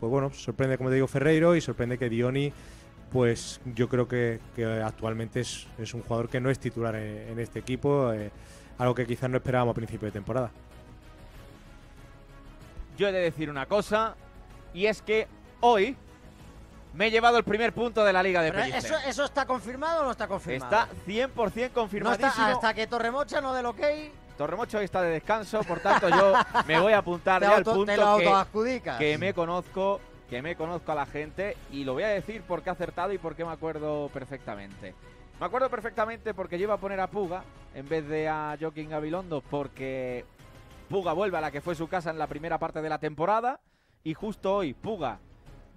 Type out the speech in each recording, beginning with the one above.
pues bueno, sorprende, como te digo, Ferreiro y sorprende que Dioni, pues yo creo que, actualmente es, un jugador que no es titular en, este equipo, eh, algo que quizás no esperábamos a principio de temporada. Yo he de decir una cosa, y es que hoy me he llevado el primer punto de la Liga de Pellicer. ¿Eso, está confirmado o no está confirmado? Está 100% confirmadísimo. está, hasta que Torremocha no del ok Torremocho hoy está de descanso, por tanto yo me voy a apuntar ya al punto que, me conozco, que me conozco a la gente y lo voy a decir porque he acertado y porque me acuerdo perfectamente. Me acuerdo perfectamente porque yo iba a poner a Puga en vez de a Joaquín Gabilondo porque Puga vuelve a la que fue su casa en la primera parte de la temporada y justo hoy Puga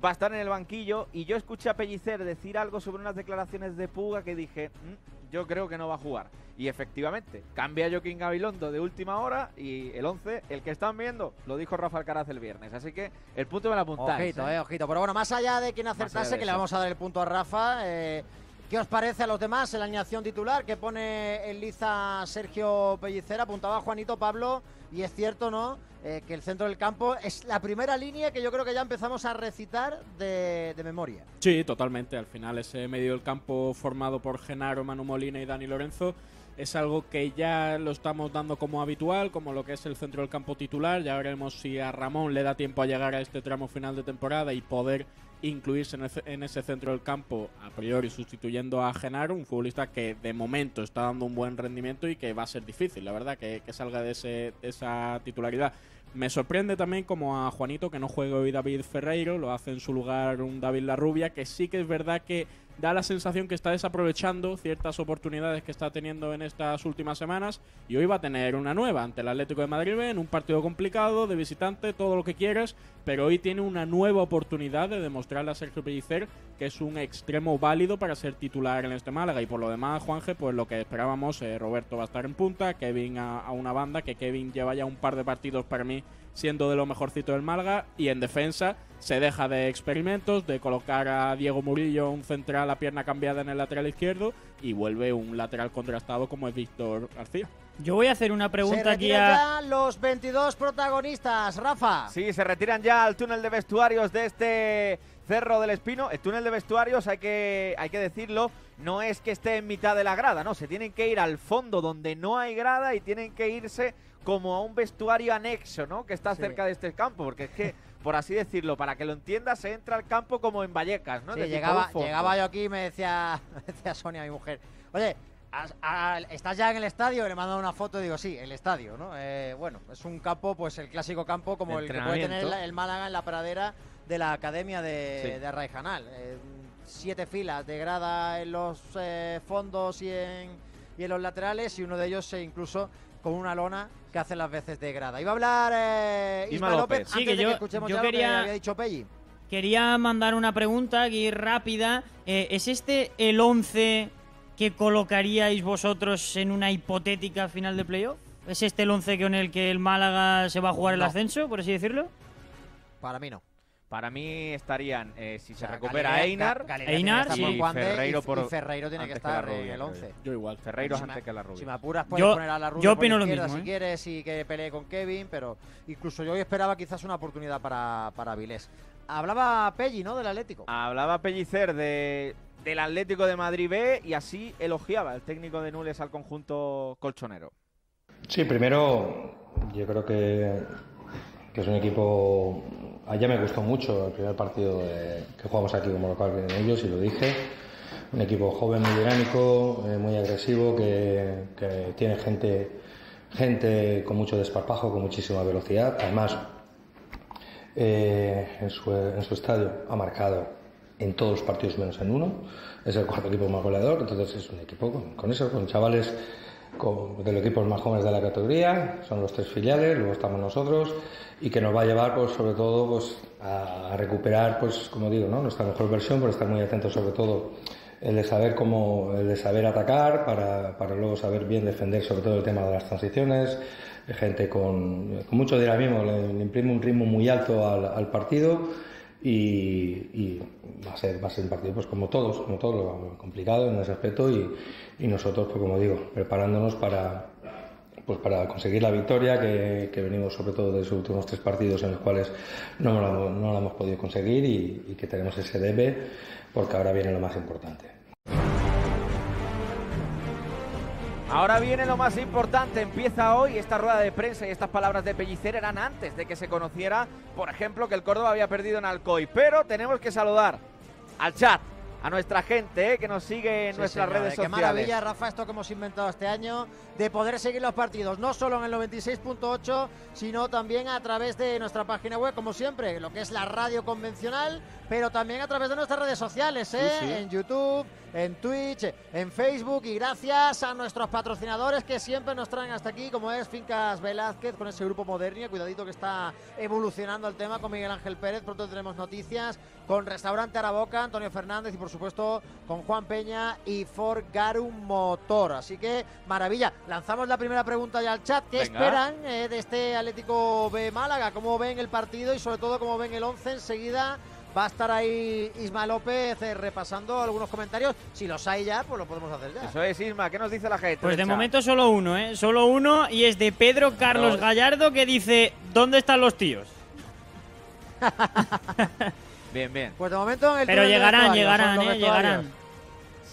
va a estar en el banquillo. Y yo escuché a Pellicer decir algo sobre unas declaraciones de Puga que dije, mm, yo creo que no va a jugar. Y efectivamente, cambia Joaquín Gabilondo de última hora y el 11, el que están viendo, lo dijo Rafa Alcaraz el viernes. Así que el punto me lo apuntáis. Ojito, ¿eh? Eh, ojito. Pero bueno, más allá de quien acertase, que le vamos a dar el punto a Rafa. Eh, ¿Qué os parece a los demás en la alineación titular que pone en liza Sergio Pellicer? Apuntaba Juanito Pablo. Y es cierto, ¿no? Eh, que el centro del campo es la primera línea que yo creo que ya empezamos a recitar de, de, memoria. Sí, totalmente. Al final ese medio del campo formado por Genaro, Manu Molina y Dani Lorenzo es algo que ya lo estamos dando como habitual, como lo que es el centro del campo titular. Ya veremos si a Ramón le da tiempo a llegar a este tramo final de temporada y poder incluirse en ese, centro del campo a priori sustituyendo a Genaro, un futbolista que de momento está dando un buen rendimiento y que va a ser difícil, la verdad, que, salga de, esa titularidad. Me sorprende también como a Juanito que no juega hoy David Ferreiro, lo hace en su lugar un David Larrubia, que sí que es verdad que da la sensación que está desaprovechando ciertas oportunidades que está teniendo en estas últimas semanas y hoy va a tener una nueva ante el Atlético de Madrid en un partido complicado, de visitante, todo lo que quieras, pero hoy tiene una nueva oportunidad de demostrarle a Sergio Pellicer que es un extremo válido para ser titular en este Málaga y por lo demás, Juanje, pues lo que esperábamos, eh, Roberto va a estar en punta, Kevin a, a una banda, que Kevin lleva ya un par de partidos para mí siendo de lo mejorcito del Málaga, y en defensa se deja de experimentos, de colocar a Diego Murillo un central a pierna cambiada en el lateral izquierdo y vuelve un lateral contrastado como es Víctor García. Yo voy a hacer una pregunta aquí a. los 22 protagonistas, Rafa. Sí, se retiran ya al túnel de vestuarios de este Cerro del Espino. El túnel de vestuarios, hay que, hay que decirlo, no es que esté en mitad de la grada, no. Se tienen que ir al fondo donde no hay grada y tienen que irse como a un vestuario anexo, ¿no? Que está cerca de este campo, porque es que, por así decirlo, para que lo entiendas, se entra al campo como en Vallecas, ¿no? llegaba, yo aquí y me decía, Sonia, mi mujer, oye, ¿Estás ya en el estadio? Le mandan una foto y digo, sí, el estadio, ¿no? Eh, bueno, es un campo, pues el clásico campo como el que puede tener el, Málaga en la pradera de la Academia de, sí. Eh, siete filas de grada en los eh, fondos y en, y en los laterales y uno de ellos se incluso con una lona que hace las veces de grada. Iba a hablar eh, Isma, López, antes de que escuchemos quería... dicho Quería mandar una pregunta aquí rápida. Eh, ¿Es este el 11 que colocaríais vosotros en una hipotética final de playoff? ¿Es este el 11 con el que el Málaga se va a jugar el ascenso, por así decirlo? Para mí no. Para mí estarían, eh, si se recupera Einar, Einar y, Ferreiro por, Ferreiro tiene que estar en el 11. Yo igual. Ferreiro antes que la Rubia. Si me apuras, puedes poner a la Rubia yo opino lo mismo, si ¿eh? quieres y que pelee con Kevin, pero incluso yo hoy esperaba quizás una oportunidad para, para Vilés. Hablaba Pelli, ¿no? Del Atlético. Hablaba Pellicer de, del Atlético de Madrid B y así elogiaba el técnico de Nules al conjunto colchonero. Sí, primero yo creo que, que es un equipo Allá ah, me gustó mucho el primer partido que jugamos aquí como local en ellos y lo dije. Un equipo joven, muy dinámico, eh, muy agresivo, que, que, tiene gente, gente con mucho desparpajo, con muchísima velocidad. Además, eh, en, su, en su estadio ha marcado en todos los partidos menos en uno. Es el cuarto equipo más goleador, entonces es un equipo con, con eso, con chavales de los equipos más jóvenes de la categoría, son los tres filiales, luego estamos nosotros, y que nos va a llevar pues, sobre todo pues, a, recuperar, pues, como digo, ¿no? nuestra mejor versión, por estar muy atentos sobre todo el de saber cómo, el de saber atacar, para, para luego saber bien defender sobre todo el tema de las transiciones, gente con, con mucho dinamismo, le, imprime un ritmo muy alto al, al partido y, va, a ser, va un partido pues como todos, como todos, complicado en ese aspecto y, nosotros, pues como digo, preparándonos para, pues, conseguir la victoria que, venimos sobre todo de los últimos tres partidos en los cuales no la, hemos podido conseguir y, y que tenemos ese debe porque ahora viene lo más importante. Ahora viene lo más importante, empieza hoy esta rueda de prensa y estas palabras de Pellicer eran antes de que se conociera, por ejemplo, que el Córdoba había perdido en Alcoy. Pero tenemos que saludar al chat, a nuestra gente eh, que nos sigue en nuestras redes sociales. Eh, qué maravilla, Rafa, esto que hemos inventado este año, de poder seguir los partidos, no solo en el 96.8, sino también a través de nuestra página web, como siempre, lo que es la radio convencional, pero también a través de nuestras redes sociales, ¿eh? en YouTube en Twitch, en Facebook y gracias a nuestros patrocinadores que siempre nos traen hasta aquí, como es Fincas Velázquez con ese grupo Modernia, cuidadito que está evolucionando el tema con Miguel Ángel Pérez, pronto tenemos noticias con Restaurante Araboca, Antonio Fernández y por supuesto con Juan Peña y Ford Garum Motor. Así que maravilla, lanzamos la primera pregunta ya al chat, ¿qué esperan eh, de este Atlético de Málaga? ¿Cómo ven el partido y sobre todo cómo ven el 11 enseguida? Va a estar ahí Isma López eh, repasando algunos comentarios. Si los hay ya, pues lo podemos hacer ya. Eso es, Isma. ¿Qué nos dice la gente? Pues de momento solo uno, ¿eh? Solo uno y es de Pedro Carlos Gallardo que dice, ¿dónde están los tíos? bien, bien. Pues de momento... En el Pero llegarán, llegarán, llegarán, ¿eh? Llegarán.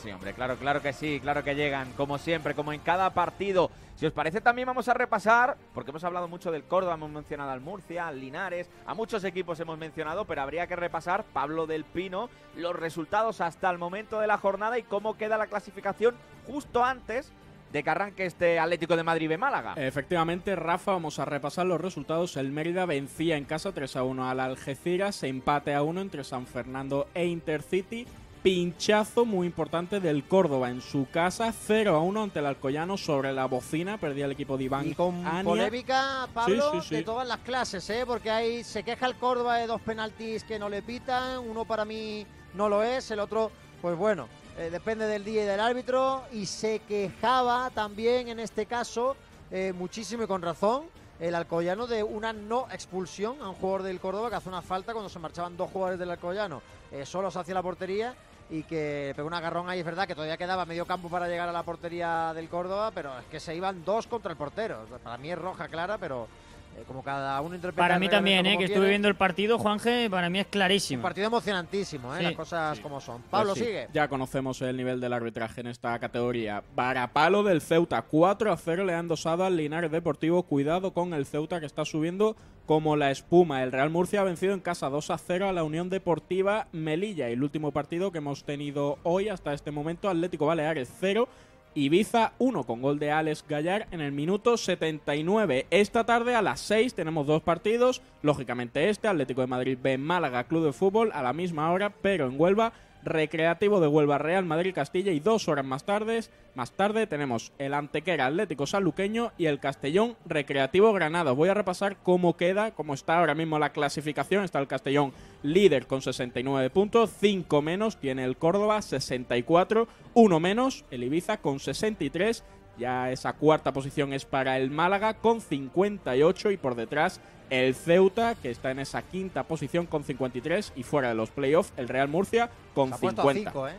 Sí, hombre, claro, claro que sí, claro que llegan, como siempre, como en cada partido. Si os parece, también vamos a repasar, porque hemos hablado mucho del Córdoba, hemos mencionado al Murcia, al Linares, a muchos equipos hemos mencionado, pero habría que repasar, Pablo del Pino, los resultados hasta el momento de la jornada y cómo queda la clasificación justo antes de que arranque este Atlético de Madrid de Málaga. Efectivamente, Rafa, vamos a repasar los resultados. El Mérida vencía en casa 3 a 1 al Algeciras, empate a 1 entre San Fernando e Intercity pinchazo muy importante del Córdoba en su casa, 0 a 1 ante el Alcoyano sobre la bocina, perdía el equipo de Iván. Y con polémica, Pablo, de todas las clases, ¿eh? porque ahí se queja el Córdoba de dos penaltis que no le pitan, uno para mí no lo es, el otro, pues bueno, eh, depende del día y del árbitro, y se quejaba también en este caso, eh, muchísimo y con razón, el Alcoyano de una no expulsión a un jugador del Córdoba que hace una falta cuando se marchaban dos jugadores del Alcoyano. Eh, solo se la portería y que pegó un agarrón ahí, es verdad que todavía quedaba medio campo para llegar a la portería del Córdoba, pero es que se iban dos contra el portero. Para mí es roja clara, pero eh, como cada uno Para mí también, eh, que estuve viendo el partido, Juanje, para mí es clarísimo. Un partido emocionantísimo, eh, las cosas como son. Pues Pablo, sigue. Ya conocemos el nivel del arbitraje en esta categoría. Barapalo del Ceuta, 4 a 0 le han dosado al Linares Deportivo. Cuidado con el Ceuta que está subiendo como la espuma. El Real Murcia ha vencido en casa 2 a 0 a la Unión Deportiva Melilla. El último partido que hemos tenido hoy hasta este momento, Atlético Baleares 0. Ibiza 1 con gol de Alex Gallar en el minuto 79. Esta tarde a las 6 tenemos dos partidos, lógicamente este, Atlético de Madrid B Málaga Club de Fútbol a la misma hora, pero en Huelva Recreativo de Huelva Real Madrid Castilla y dos horas más tarde, más tarde tenemos el Antequera Atlético Saluqueño y el Castellón Recreativo Granada. Voy a repasar cómo queda, cómo está ahora mismo la clasificación. Está el Castellón líder con 69 puntos, 5 menos tiene el Córdoba 64, 1 menos el Ibiza con 63 ya esa cuarta posición es para el Málaga con 58 y por detrás el Ceuta, que está en esa quinta posición con 53 y fuera de los playoffs el Real Murcia con a ¿eh?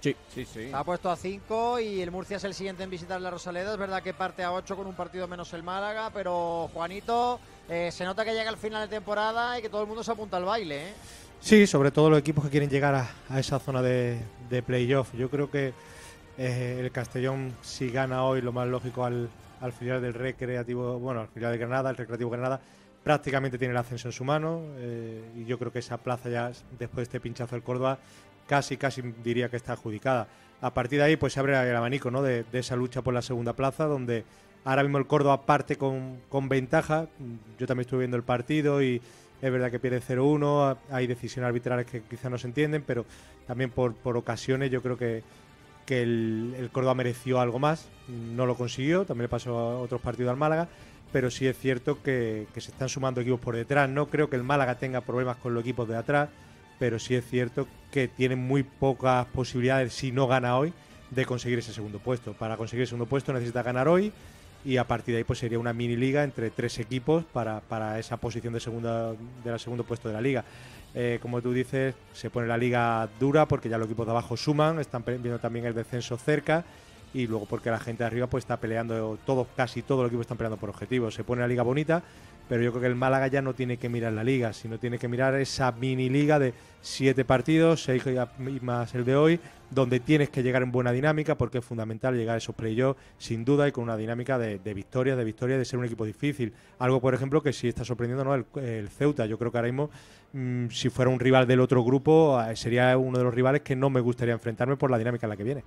Sí. sí, sí. ha puesto a 5 y el Murcia es el siguiente en visitar la Rosaleda. Es verdad que parte a 8 con un partido menos el Málaga, pero Juanito, eh, se nota que llega al final de temporada y que todo el mundo se apunta al baile. ¿eh? Sí, sobre todo los equipos que quieren llegar a, esa zona de, de playoff. Yo creo que eh, el Castellón, si gana hoy, lo más lógico al, final filial del Recreativo, bueno, al final de Granada, el Recreativo Granada, prácticamente tiene el ascenso en su mano. Eh, y yo creo que esa plaza ya, después de este pinchazo del Córdoba, casi, casi diría que está adjudicada. A partir de ahí, pues se abre el abanico ¿no? de, esa lucha por la segunda plaza, donde ahora mismo el Córdoba parte con, ventaja. Yo también estuve viendo el partido y es verdad que pierde 0-1, hay decisiones arbitrales que quizás no se entienden, pero también por ocasiones yo creo que que el, Córdoba mereció algo más, no lo consiguió, también le pasó a otros partidos al Málaga, pero sí es cierto que, se están sumando equipos por detrás. No creo que el Málaga tenga problemas con los equipos de atrás, pero sí es cierto que tiene muy pocas posibilidades, si no gana hoy, de conseguir ese segundo puesto. Para conseguir el segundo puesto necesita ganar hoy y a partir de ahí pues sería una mini liga entre tres equipos para, esa posición de, segunda, de segundo puesto de la liga. Eh, como tú dices, se pone la liga dura porque ya los equipos de abajo suman, están viendo también el descenso cerca y luego porque la gente de arriba pues está peleando, todo, casi todo el equipo están peleando por objetivos. Se pone la liga bonita pero yo creo que el Málaga ya no tiene que mirar la liga, sino tiene que mirar esa mini liga de siete partidos, seis más el de hoy, donde tienes que llegar en buena dinámica, porque es fundamental llegar a esos play-off sin duda, y con una dinámica de, victoria, de victoria, de ser un equipo difícil. Algo, por ejemplo, que sí está sorprendiendo el, Ceuta. Yo creo que ahora mismo, mm, si fuera un rival del otro grupo, eh, sería uno de los rivales que no me gustaría enfrentarme por la dinámica en la que viene.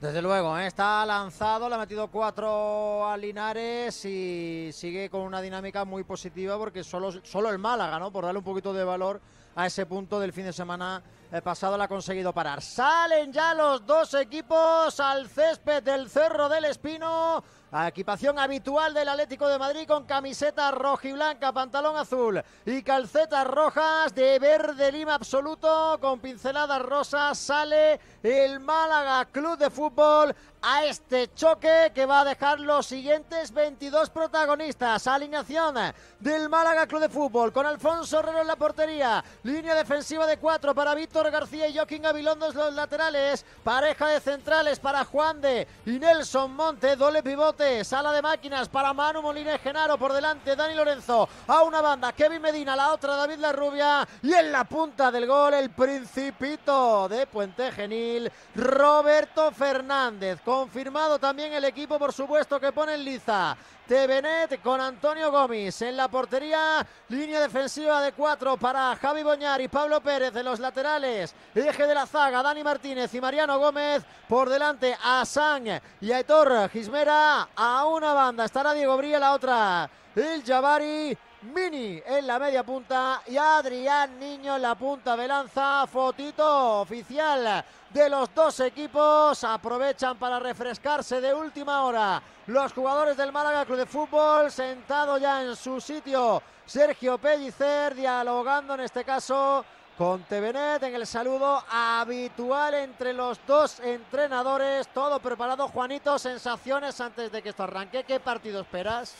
Desde luego, ¿eh? está lanzado, le ha metido cuatro a Linares y sigue con una dinámica muy positiva porque solo, solo el Málaga, ¿no? Por darle un poquito de valor a ese punto del fin de semana el pasado la ha conseguido parar. Salen ya los dos equipos al césped del Cerro del Espino. Equipación habitual del Atlético de Madrid con camiseta roja y blanca, pantalón azul y calcetas rojas de verde lima absoluto con pinceladas rosas. Sale el Málaga Club de Fútbol a este choque que va a dejar los siguientes 22 protagonistas. Alineación del Málaga Club de Fútbol con Alfonso Herrero en la portería. Línea defensiva de cuatro para Víctor. García y Joaquín Gabilondo los laterales, pareja de centrales para Juan de y Nelson Monte, doble pivote, sala de máquinas para Manu Molina y Genaro por delante, Dani Lorenzo a una banda, Kevin Medina, la otra David La Rubia y en la punta del gol el principito de Puente Genil, Roberto Fernández, confirmado también el equipo por supuesto que pone en liza de con Antonio Gómez en la portería. Línea defensiva de cuatro para Javi Boñar y Pablo Pérez de los laterales. Eje de la zaga, Dani Martínez y Mariano Gómez. Por delante, a Sang y Aitor Gismera a una banda. Estará Diego Bría la otra. El Jabari. Mini en la media punta y Adrián Niño en la punta de lanza. Fotito oficial de los dos equipos. Aprovechan para refrescarse de última hora los jugadores del Málaga Club de Fútbol, sentado ya en su sitio Sergio Pellicer, dialogando en este caso con Tevenet en el saludo habitual entre los dos entrenadores. Todo preparado, Juanito. Sensaciones antes de que esto arranque. ¿Qué partido esperas?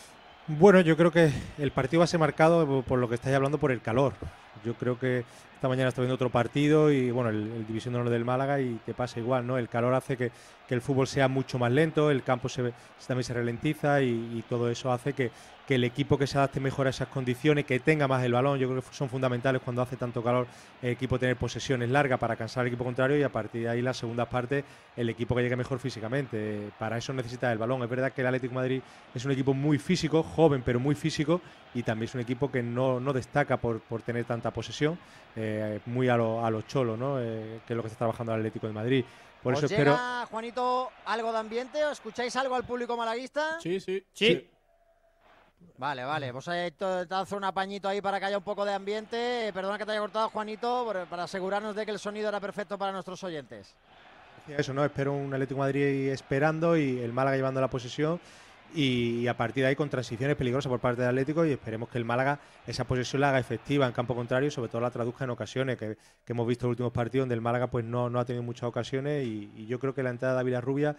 Bueno, yo creo que el partido va a ser marcado por lo que estáis hablando por el calor. Yo creo que esta mañana está viendo otro partido y bueno, el, División de Honor del Málaga y te pasa igual, ¿no? El calor hace que, el fútbol sea mucho más lento, el campo también se ralentiza y, todo eso hace que, el equipo que se adapte mejor a esas condiciones, que tenga más el balón, yo creo que son fundamentales cuando hace tanto calor el equipo tener posesiones largas para cansar al equipo contrario y a partir de ahí la segunda parte el equipo que llegue mejor físicamente. Para eso necesita el balón. Es verdad que el Atlético Madrid es un equipo muy físico, joven pero muy físico y también es un equipo que no, destaca por, por tener tanta posesión eh, muy a lo, cholo, ¿no? Eh, que es lo que está trabajando el Atlético de Madrid. Por ¿Os eso llega, espero... Juanito, algo de ambiente? ¿O escucháis algo al público malaguista? Sí, sí. Sí. Vale, vale. Vos hay te un apañito ahí para que haya un poco de ambiente. Eh, perdona que te haya cortado, Juanito, para asegurarnos de que el sonido era perfecto para nuestros oyentes. Eso, ¿no? Espero un Atlético de Madrid esperando y el Málaga llevando la posesión y a partir de ahí con transiciones peligrosas por parte del Atlético y esperemos que el Málaga esa posesión la haga efectiva en campo contrario sobre todo la traduzca en ocasiones, que, hemos visto en los últimos partidos donde el Málaga pues no, ha tenido muchas ocasiones y, yo creo que la entrada de Ávila Rubia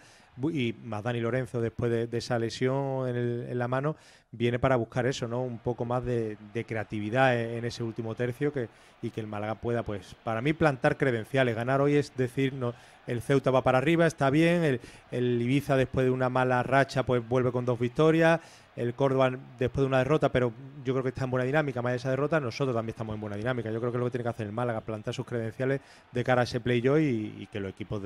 y más Dani Lorenzo después de, esa lesión en, la mano, viene para buscar eso, ¿no? Un poco más de, creatividad e, en, ese último tercio que, y que el Málaga pueda, pues, para mí, plantar credenciales. Ganar hoy es decir, no, el Ceuta va para arriba, está bien, el, el Ibiza después de una mala racha, pues vuelve con dos victorias, el Córdoba después de una derrota, pero yo creo que está en buena dinámica. Más de esa derrota, nosotros también estamos en buena dinámica. Yo creo que lo que tiene que hacer el Málaga, plantar sus credenciales de cara a ese play -off y, que los equipos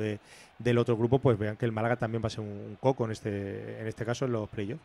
del otro grupo pues vean que el Málaga también va a ser un, coco en este, en este caso en los playoffs.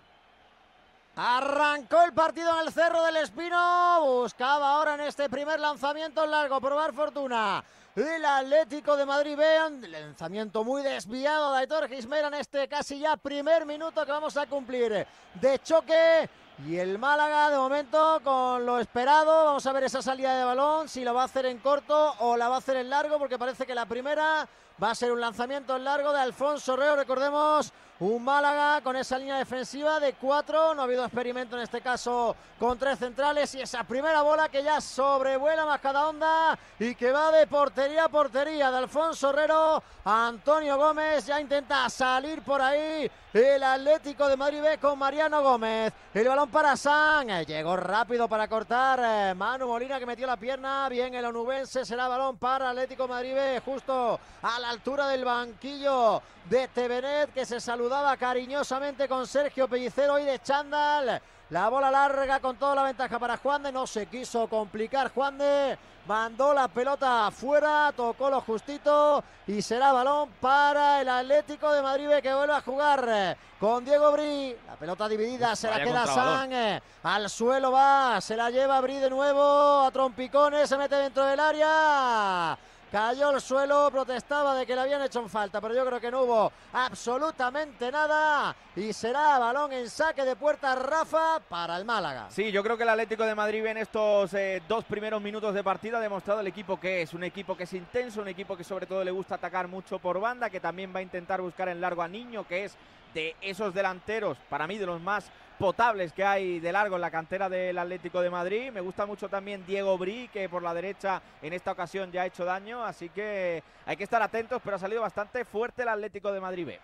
Arrancó el partido en el Cerro del Espino. Buscaba ahora en este primer lanzamiento largo probar fortuna. El Atlético de Madrid vean lanzamiento muy desviado de Aitor Gismera en este casi ya primer minuto que vamos a cumplir de choque. Y el Málaga de momento con lo esperado. Vamos a ver esa salida de balón, si la va a hacer en corto o la va a hacer en largo, porque parece que la primera va a ser un lanzamiento en largo de Alfonso Reo. Recordemos un Málaga con esa línea defensiva de cuatro. No ha habido experimento en este caso con tres centrales. Y esa primera bola que ya sobrevuela más cada onda y que va de portería a portería de Alfonso Herrero. Antonio Gómez ya intenta salir por ahí. El Atlético de Madrid con Mariano Gómez. El balón para San. Llegó rápido para cortar eh, Manu Molina que metió la pierna. Bien el onubense. Será balón para Atlético Madrid B. Justo a la altura del banquillo de Tevenet que se saluda saludaba cariñosamente con Sergio Pellicero y de Chandal, La bola larga con toda la ventaja para Juan de. No se quiso complicar Juan de. Mandó la pelota afuera, tocó lo justito y será balón para el Atlético de Madrid que vuelve a jugar con Diego Bri. La pelota dividida, se la queda San. Eh, al suelo va, se la lleva Bri de nuevo a trompicones, se mete dentro del área cayó al suelo, protestaba de que le habían hecho en falta, pero yo creo que no hubo absolutamente nada. Y será balón en saque de puerta Rafa para el Málaga. Sí, yo creo que el Atlético de Madrid en estos eh, dos primeros minutos de partida ha demostrado el equipo que es, un equipo que es intenso, un equipo que sobre todo le gusta atacar mucho por banda, que también va a intentar buscar en largo a Niño, que es de esos delanteros, para mí de los más potables que hay de largo en la cantera del Atlético de Madrid. Me gusta mucho también Diego Bri, que por la derecha en esta ocasión ya ha hecho daño, así que hay que estar atentos, pero ha salido bastante fuerte el Atlético de Madrid B.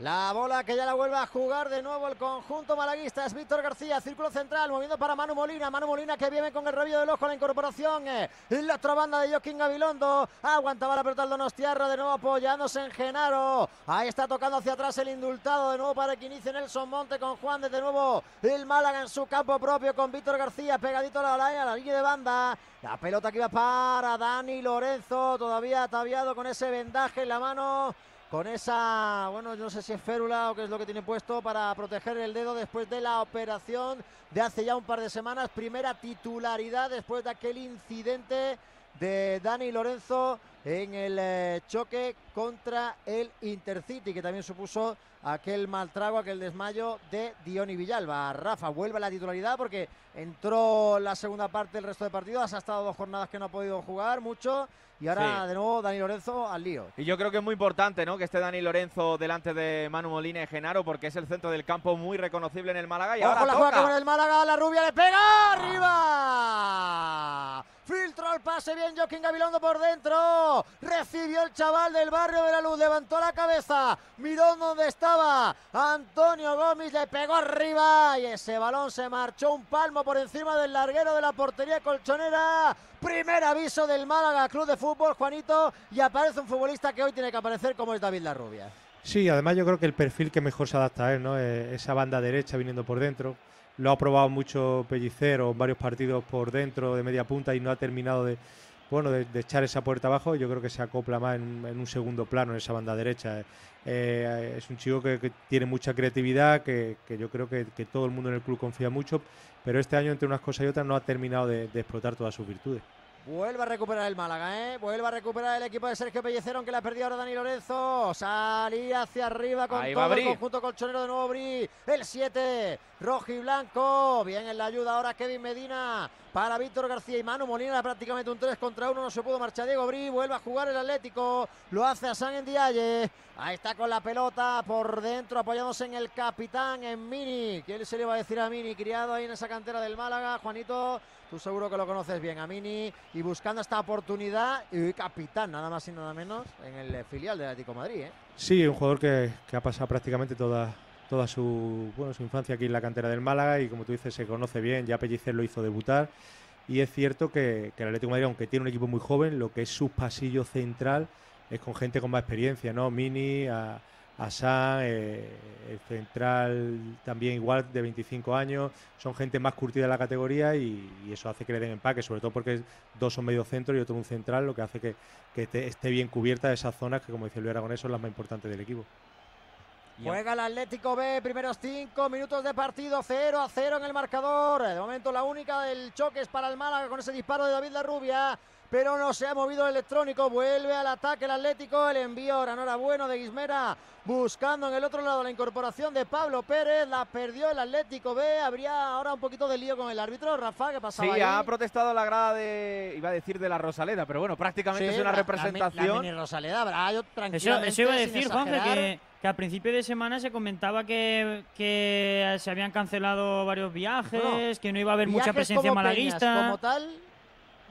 La bola que ya la vuelve a jugar de nuevo el conjunto malaguista es Víctor García, círculo central, moviendo para Manu Molina. Manu Molina que viene con el rabillo del ojo la incorporación en eh, la otra banda de Joaquín Gabilondo. Aguantaba la pelota el Donostiarra, de nuevo apoyándose en Genaro. Ahí está tocando hacia atrás el indultado, de nuevo para que inicie Nelson Monte con Juan. De nuevo el Málaga en su campo propio con Víctor García pegadito a la, a la línea de banda. La pelota que iba para Dani Lorenzo, todavía ataviado con ese vendaje en la mano con esa, bueno, yo no sé si es férula o qué es lo que tiene puesto para proteger el dedo después de la operación de hace ya un par de semanas. Primera titularidad después de aquel incidente de Dani Lorenzo en el eh, choque contra el Intercity, que también supuso aquel mal trago, aquel desmayo de Diony Villalba. Rafa vuelve a la titularidad porque entró la segunda parte del resto de partidos, ha estado dos jornadas que no ha podido jugar mucho y ahora de nuevo Dani Lorenzo al lío. Y yo creo que es muy importante ¿no? que esté Dani Lorenzo delante de Manu Molina y Genaro porque es el centro del campo muy reconocible en el Málaga. Y ahora la toca. el Málaga, la rubia le pega arriba. Filtro el pase bien Joaquín Gabilondo por dentro recibió el chaval del barrio de la luz, levantó la cabeza, miró donde estaba, Antonio Gómez le pegó arriba y ese balón se marchó un palmo por encima del larguero de la portería colchonera. Primer aviso del Málaga Club de Fútbol, Juanito, y aparece un futbolista que hoy tiene que aparecer como es David Larrubia. Sí, además yo creo que el perfil que mejor se adapta a él, ¿no? Eh, esa banda derecha viniendo por dentro. Lo ha probado mucho Pellicero varios partidos por dentro de media punta y no ha terminado de, bueno, de, echar esa puerta abajo, yo creo que se acopla más en, un segundo plano en esa banda derecha. Eh, eh, es un chico que, tiene mucha creatividad, que, yo creo que, todo el mundo en el club confía mucho, pero este año entre unas cosas y otras no ha terminado de explotar todas sus virtudes. Vuelve a recuperar el Málaga, ¿eh? Vuelve a recuperar el equipo de Sergio Pellecero, aunque la ha perdido ahora Dani Lorenzo. Salía hacia arriba con todo el conjunto colchonero de nuevo Bri. El 7, rojo y blanco. Bien en la ayuda ahora Kevin Medina para Víctor García y Manu Molina. Prácticamente un 3 contra 1, no se pudo marchar Diego Bri. Vuelve a jugar el Atlético, lo hace a San Endiaye. Ahí está con la pelota por dentro, apoyándose en el capitán, en Mini. ¿Quién se le va a decir a Mini? Criado ahí en esa cantera del Málaga, Juanito Tú seguro que lo conoces bien, a Mini Y buscando esta oportunidad, y capitán, nada más y nada menos, en el filial del Atlético Madrid. ¿eh? Sí, un jugador que, ha pasado prácticamente toda, toda su, bueno, su infancia aquí en la cantera del Málaga. Y como tú dices, se conoce bien. Ya Pellicer lo hizo debutar. Y es cierto que, el Atlético Madrid, aunque tiene un equipo muy joven, lo que es su pasillo central es con gente con más experiencia, ¿no? Mini, a Asán, eh, el central también igual de 25 años, son gente más curtida de la categoría y, eso hace que le den empaque, sobre todo porque dos son medio centro y otro un central, lo que hace que, esté bien cubierta esas zonas que, como decía Luis Aragonés, son las más importantes del equipo. Juega el Atlético B, primeros cinco minutos de partido, 0 a 0 en el marcador. De momento la única del choque es para el Málaga con ese disparo de David La Rubia pero no se ha movido el electrónico. Vuelve al ataque el Atlético. El envío ahora no bueno de Guismera. Buscando en el otro lado la incorporación de Pablo Pérez. La perdió el Atlético B. Habría ahora un poquito de lío con el árbitro. Rafa, ¿qué pasaba? Sí, ha protestado la grada de. iba a decir de la Rosaleda, pero bueno, prácticamente es una representación. La, la Rosaleda, yo tranquilamente. Eso, eso iba a decir, Juan, que, que, al principio de semana se comentaba que, que se habían cancelado varios viajes, que no iba a haber mucha presencia como malaguista. como tal,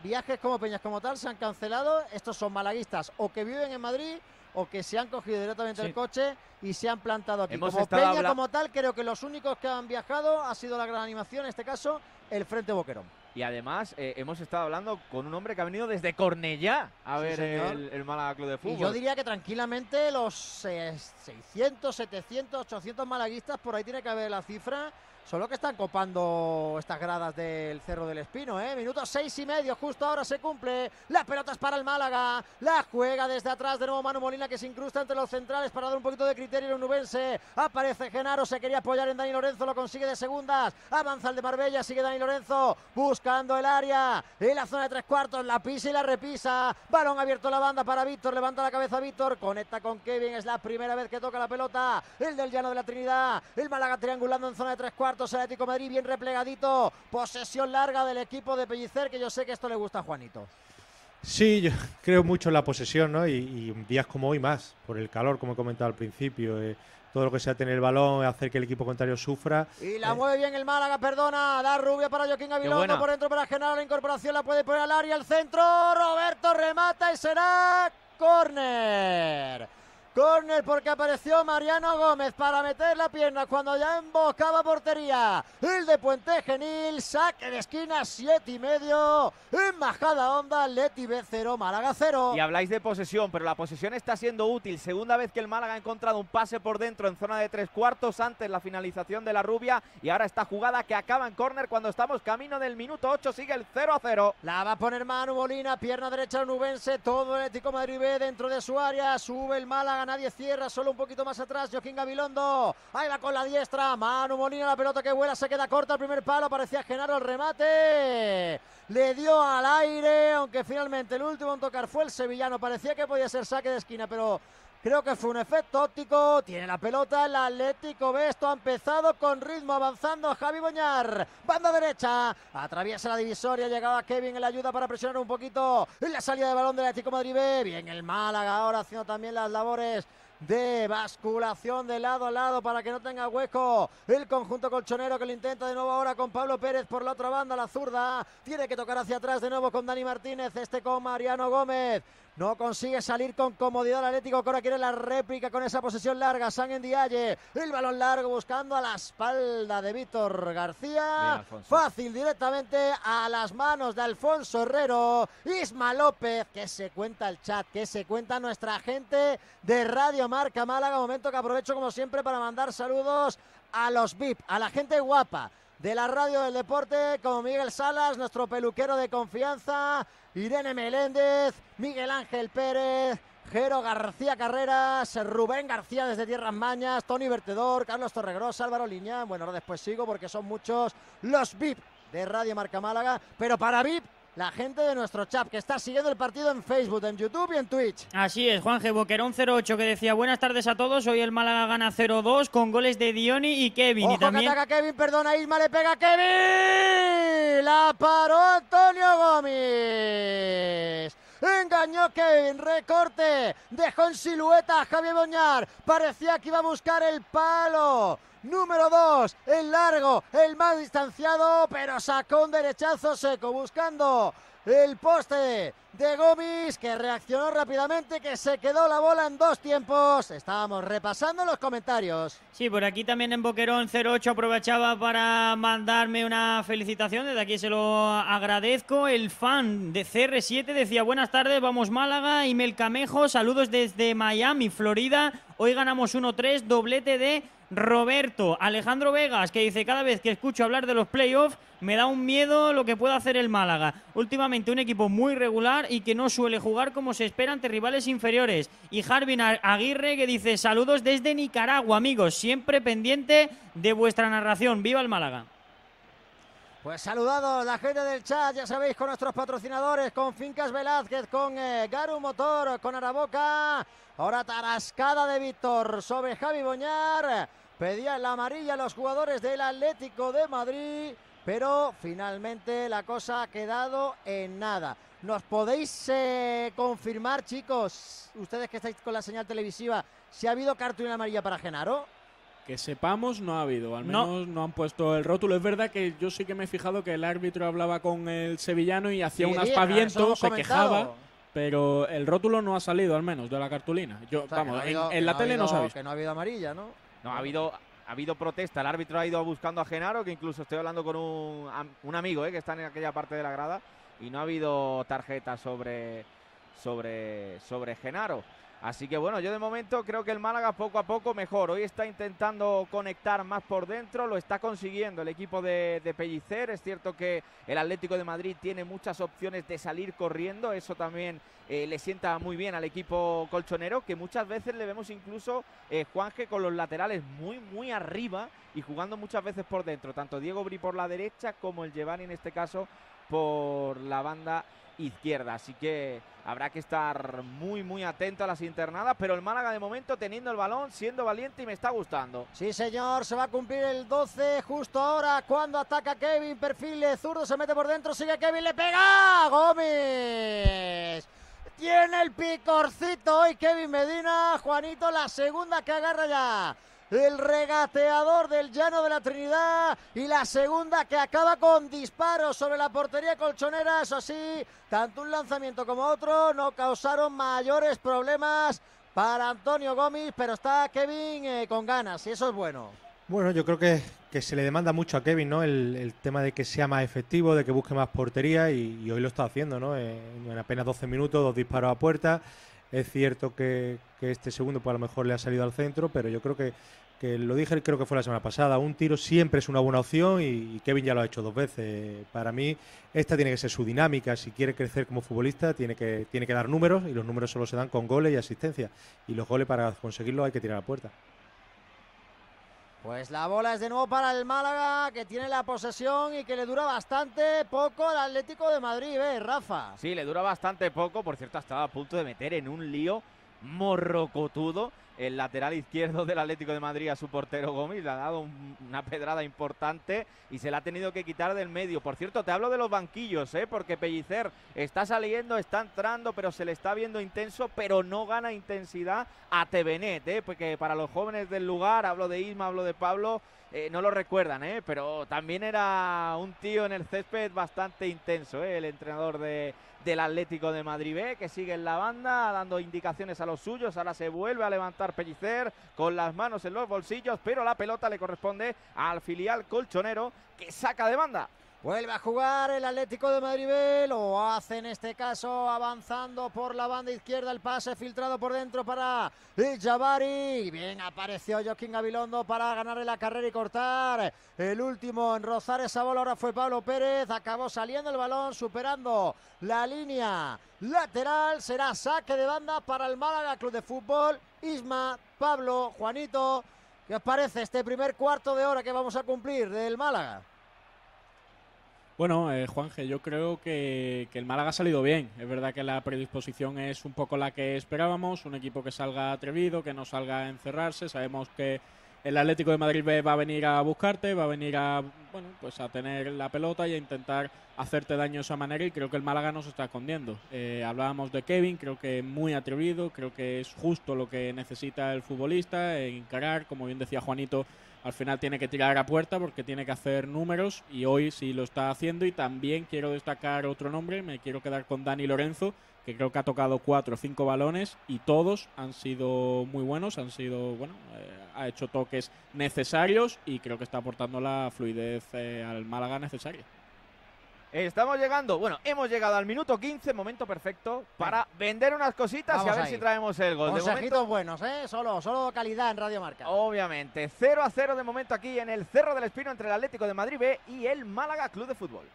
Viajes como Peñas como tal se han cancelado. Estos son malaguistas o que viven en Madrid o que se han cogido directamente el coche y se han plantado aquí. como Peña como tal, creo que los únicos que han viajado ha sido la gran animación, en este caso, el Frente Boquerón. Y además eh, hemos estado hablando con un hombre que ha venido desde Cornellá a ver el, el Club de Fútbol. Y yo diría que tranquilamente los 600, 700, 800 malaguistas, por ahí tiene que haber la cifra Solo que están copando estas gradas del Cerro del Espino, ¿eh? Minutos seis y medio, justo ahora se cumple. La pelota para el Málaga. La juega desde atrás de nuevo Manu Molina que se incrusta entre los centrales para dar un poquito de criterio en Unubense. Aparece Genaro, se quería apoyar en Dani Lorenzo, lo consigue de segundas. Avanza el de Marbella, sigue Dani Lorenzo buscando el área. En la zona de tres cuartos, la pisa y la repisa. Balón abierto la banda para Víctor, levanta la cabeza Víctor, conecta con Kevin. Es la primera vez que toca la pelota. El del Llano de la Trinidad. El Málaga triangulando en zona de tres cuartos cuartos Atlético Madrid, bien replegadito, posesión larga del equipo de Pellicer, que yo sé que esto le gusta a Juanito. Sí, yo creo mucho en la posesión, ¿no? Y, y días como hoy más, por el calor, como he comentado al principio. Eh, todo lo que sea tener el balón, hacer que el equipo contrario sufra. Y la eh, mueve bien el Málaga, perdona. la rubia para Joaquín Gabilondo por dentro para generar La incorporación la puede poner al área, al centro. Roberto remata y será córner. Corner porque apareció Mariano Gómez para meter la pierna cuando ya embocaba portería. El de Puente Genil, saque de esquina, siete y medio. En onda, Leti B 0, Málaga 0. Y habláis de posesión, pero la posesión está siendo útil. Segunda vez que el Málaga ha encontrado un pase por dentro en zona de tres cuartos. Antes la finalización de la rubia y ahora esta jugada que acaba en córner cuando estamos camino del minuto 8. Sigue el 0 a 0. La va a poner Manu Molina, pierna derecha nubense, todo el ético Madrid B dentro de su área. Sube el Málaga nadie cierra, solo un poquito más atrás, Joaquín Gabilondo, ahí va con la diestra, Manu Molina, la pelota que vuela, se queda corta, el primer palo, parecía Genaro el remate, le dio al aire, aunque finalmente el último en tocar fue el sevillano, parecía que podía ser saque de esquina, pero Creo que fue un efecto óptico. Tiene la pelota el Atlético B. Esto ha empezado con ritmo avanzando Javi Boñar. Banda derecha. Atraviesa la divisoria. Llegaba Kevin en la ayuda para presionar un poquito la salida de balón del Atlético Madrid Bien el Málaga ahora haciendo también las labores de basculación de lado a lado para que no tenga hueco el conjunto colchonero que lo intenta de nuevo ahora con Pablo Pérez por la otra banda, la zurda tiene que tocar hacia atrás de nuevo con Dani Martínez, este con Mariano Gómez no consigue salir con comodidad el Atlético, Cora quiere la réplica con esa posesión larga. San Endialle, el balón largo buscando a la espalda de Víctor García. Fácil directamente a las manos de Alfonso Herrero. Isma López, que se cuenta el chat, que se cuenta nuestra gente de Radio Marca Málaga. Momento que aprovecho como siempre para mandar saludos a los VIP, a la gente guapa de la radio del deporte, como Miguel Salas, nuestro peluquero de confianza, Irene Meléndez, Miguel Ángel Pérez, Jero García Carreras, Rubén García desde Tierras Mañas, Tony Vertedor, Carlos Torregrosa, Álvaro Liñán. Bueno, ahora después sigo porque son muchos los VIP de Radio Marca Málaga, pero para VIP la gente de nuestro chat que está siguiendo el partido en Facebook, en YouTube y en Twitch. Así es, Juan G. Boquerón 08 que decía buenas tardes a todos, hoy el Málaga gana 0-2 con goles de Dioni y Kevin. que ataca Kevin, perdona, Isma le pega Kevin. La paró Antonio Gómez engañó Kevin, recorte, dejó en silueta a Javier Boñar, parecía que iba a buscar el palo. Número 2, el largo, el más distanciado, pero sacó un derechazo seco buscando el poste de Gomis, que reaccionó rápidamente, que se quedó la bola en dos tiempos. Estábamos repasando los comentarios. Sí, por aquí también en Boquerón 08 aprovechaba para mandarme una felicitación, desde aquí se lo agradezco. El fan de CR7 decía, buenas tardes, vamos Málaga y Melcamejo, saludos desde Miami, Florida. Hoy ganamos 1-3, doblete de Roberto, Alejandro Vegas, que dice, cada vez que escucho hablar de los playoffs, me da un miedo lo que pueda hacer el Málaga. Últimamente un equipo muy regular y que no suele jugar como se espera ante rivales inferiores. Y Jarvin Aguirre, que dice, saludos desde Nicaragua, amigos, siempre pendiente de vuestra narración. ¡Viva el Málaga! Pues saludados la gente del chat, ya sabéis, con nuestros patrocinadores, con Fincas Velázquez, con eh, Garum Motor, con Araboca. Ahora tarascada de Víctor sobre Javi Boñar. pedía la amarilla a los jugadores del Atlético de Madrid, pero finalmente la cosa ha quedado en nada. ¿Nos podéis eh, confirmar, chicos, ustedes que estáis con la señal televisiva, si ha habido cartulina amarilla para Genaro? que sepamos no ha habido, al menos no. han puesto el rótulo. Es verdad que yo sí que me he fijado que el árbitro hablaba con el sevillano y hacía un aspaviento, se quejaba, pero el rótulo no ha salido al menos de la cartulina. Yo, vamos, en, la tele no sabéis. Que no ha habido amarilla, ¿no? No ha habido ha habido protesta, el árbitro ha ido buscando a Genaro, que incluso estoy hablando con un, un amigo ¿eh? que está en aquella parte de la grada y no ha habido tarjeta sobre sobre sobre Genaro. Así que bueno, yo de momento creo que el Málaga poco a poco mejor. Hoy está intentando conectar más por dentro, lo está consiguiendo el equipo de, Pellicer. Es cierto que el Atlético de Madrid tiene muchas opciones de salir corriendo, eso también eh, le sienta muy bien al equipo colchonero, que muchas veces le vemos incluso eh, Juanje con los laterales muy, muy arriba y jugando muchas veces por dentro, tanto Diego Bri por la derecha como el Giovanni en este caso por la banda izquierda. Así que habrá que estar muy, muy atento a las internadas. Pero el Málaga, de momento, teniendo el balón, siendo valiente y me está gustando. Sí, señor, se va a cumplir el 12 justo ahora cuando ataca Kevin. Perfil zurdo, se mete por dentro, sigue Kevin, le pega. ¡Gómez! Tiene el picorcito hoy Kevin Medina. Juanito, la segunda que agarra ya el regateador del Llano de la Trinidad y la segunda que acaba con disparos sobre la portería colchonera. Eso sí, tanto un lanzamiento como otro no causaron mayores problemas para Antonio Gómez, pero está Kevin eh, con ganas y eso es bueno. Bueno, yo creo que, que se le demanda mucho a Kevin, ¿no? El, tema de que sea más efectivo, de que busque más portería y, hoy lo está haciendo, ¿no? Eh, en apenas 12 minutos, dos disparos a puerta. Es cierto que, este segundo pues, a lo mejor le ha salido al centro, pero yo creo que, lo dije creo que fue la semana pasada, un tiro siempre es una buena opción y, Kevin ya lo ha hecho dos veces. Para mí esta tiene que ser su dinámica, si quiere crecer como futbolista tiene que, tiene que dar números y los números solo se dan con goles y asistencia y los goles para conseguirlo hay que tirar a la puerta. Pues la bola es de nuevo para el Málaga, que tiene la posesión y que le dura bastante poco al Atlético de Madrid, ¿eh, Rafa? Sí, le dura bastante poco. Por cierto, estaba a punto de meter en un lío morrocotudo el lateral izquierdo del Atlético de Madrid a su portero Gómez. Le ha dado una pedrada importante y se la ha tenido que quitar del medio. Por cierto, te hablo de los banquillos, ¿eh? porque Pellicer está saliendo, está entrando, pero se le está viendo intenso, pero no gana intensidad a Tevenet, ¿eh? porque para los jóvenes del lugar, hablo de Isma, hablo de Pablo, eh, no lo recuerdan, ¿eh? pero también era un tío en el césped bastante intenso, ¿eh? el entrenador de, del Atlético de Madrid B, que sigue en la banda, dando indicaciones a los suyos. Ahora se vuelve a levantar Pellicer con las manos en los bolsillos, pero la pelota le corresponde al filial colchonero que saca de banda. Vuelve a jugar el Atlético de Madrid lo hace en este caso avanzando por la banda izquierda, el pase filtrado por dentro para Jabari. Bien apareció Joaquín Gabilondo para ganarle la carrera y cortar. El último en rozar esa bola ahora fue Pablo Pérez, acabó saliendo el balón, superando la línea lateral. Será saque de banda para el Málaga Club de Fútbol. Isma, Pablo, Juanito. ¿Qué os parece este primer cuarto de hora que vamos a cumplir del Málaga? Bueno, eh, Juanje, yo creo que, el Málaga ha salido bien. Es verdad que la predisposición es un poco la que esperábamos, un equipo que salga atrevido, que no salga a encerrarse. Sabemos que el Atlético de Madrid va a venir a buscarte, va a venir a, bueno, pues a tener la pelota y a intentar hacerte daño de esa manera y creo que el Málaga no se está escondiendo. Eh, hablábamos de Kevin, creo que muy atrevido, creo que es justo lo que necesita el futbolista, encarar, como bien decía Juanito, al final tiene que tirar a puerta porque tiene que hacer números y hoy sí lo está haciendo. Y también quiero destacar otro nombre, me quiero quedar con Dani Lorenzo, que creo que ha tocado cuatro o cinco balones y todos han sido muy buenos, han sido, bueno, eh, ha hecho toques necesarios y creo que está aportando la fluidez eh, al Málaga necesaria. Estamos llegando, bueno, hemos llegado al minuto 15, momento perfecto para vender unas cositas y a ver si traemos el gol. Consejitos de buenos, ¿eh? Solo, solo calidad en Radio Marca. Obviamente, 0 a 0 de momento aquí en el Cerro del Espino entre el Atlético de Madrid B y el Málaga Club de Fútbol.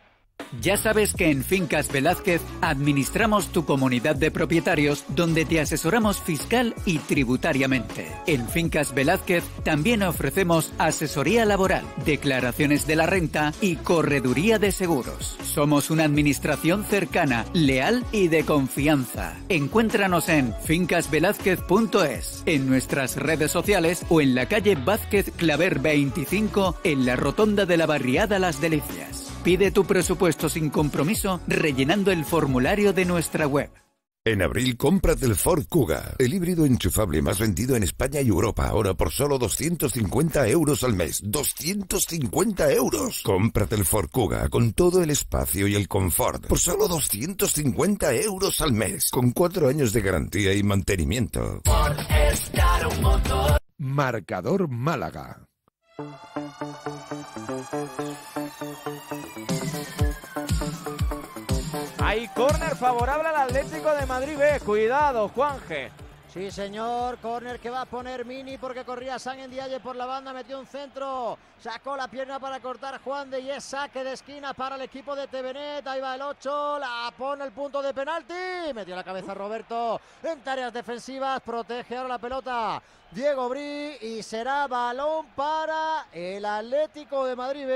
Ya sabes que en Fincas Velázquez administramos tu comunidad de propietarios donde te asesoramos fiscal y tributariamente. En Fincas Velázquez también ofrecemos asesoría laboral, declaraciones de la renta y correduría de seguros. Somos una administración cercana, leal y de confianza. Encuéntranos en fincasvelázquez.es, en nuestras redes sociales o en la calle Vázquez Claver 25 en la Rotonda de la Barriada Las Delicias. Pide tu presupuesto sin compromiso rellenando el formulario de nuestra web. En abril compra el Ford Kuga, el híbrido enchufable más vendido en España y Europa, ahora por solo 250 euros al mes. ¡250 euros! Cómprate el Ford Kuga con todo el espacio y el confort por solo 250 euros al mes, con cuatro años de garantía y mantenimiento. Ford un motor. Marcador Málaga. Hay córner favorable al Atlético de Madrid Cuidado, Juanje. Sí, señor. Corner que va a poner Mini porque corría San ayer por la banda, metió un centro, sacó la pierna para cortar Juan de y es saque de esquina para el equipo de Tevenet. Ahí va el 8, la pone el punto de penalti. Metió la cabeza Roberto en tareas defensivas, protege ahora la pelota Diego Bri y será balón para el Atlético de Madrid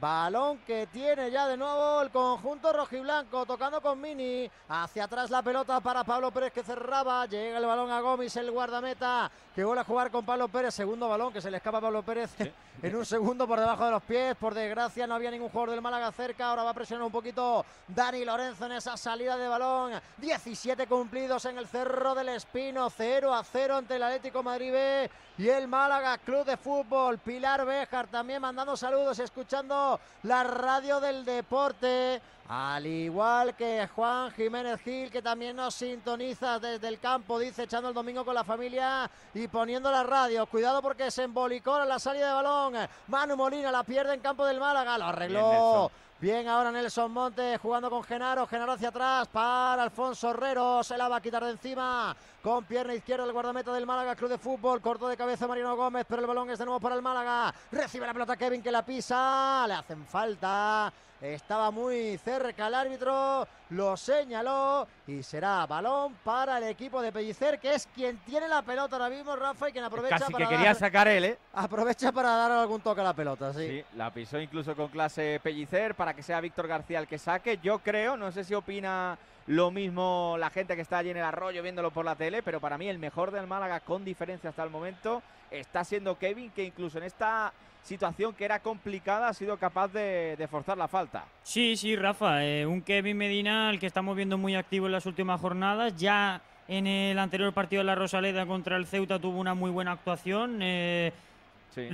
Balón que tiene ya de nuevo el conjunto rojiblanco, tocando con Mini. Hacia atrás la pelota para Pablo Pérez que cerraba. Llega el balón a Gómez, el guardameta, que vuelve a jugar con Pablo Pérez. Segundo balón que se le escapa a Pablo Pérez en un segundo por debajo de los pies. Por desgracia no había ningún jugador del Málaga cerca. Ahora va a presionar un poquito Dani Lorenzo en esa salida de balón. 17 cumplidos en el Cerro del Espino. 0 a 0 ante el Atlético Madrid B y el Málaga Club de Fútbol. Pilar Béjar también mandando saludos, escuchando la radio del deporte, al igual que Juan Jiménez Gil, que también nos sintoniza desde el campo, dice, echando el domingo con la familia y poniendo la radio. Cuidado porque se embolicó la salida de balón. Manu Molina la pierde en campo del Málaga, lo arregló. Bien ahora Nelson Montes jugando con Genaro. Genaro hacia atrás para Alfonso Herrero. Se la va a quitar de encima. Con pierna izquierda el guardameta del Málaga Club de Fútbol. Cortó de cabeza Marino Gómez, pero el balón es de nuevo para el Málaga. Recibe la pelota Kevin que la pisa. Le hacen falta. Estaba muy cerca el árbitro, lo señaló y será balón para el equipo de Pellicer, que es quien tiene la pelota ahora mismo, Rafa, y quien aprovecha para que quería sacar él, ¿eh? Aprovecha para dar algún toque a la pelota, sí. Sí, la pisó incluso con clase Pellicer para que sea Víctor García el que saque. Yo creo, no sé si opina lo mismo la gente que está allí en el arroyo viéndolo por la tele, pero para mí el mejor del Málaga con diferencia hasta el momento está siendo Kevin, que incluso en esta situación que era complicada, ha sido capaz de, forzar la falta. Sí, sí, Rafa, eh, un Kevin Medina, el que estamos viendo muy activo en las últimas jornadas, ya en el anterior partido de la Rosaleda contra el Ceuta tuvo una muy buena actuación. Eh,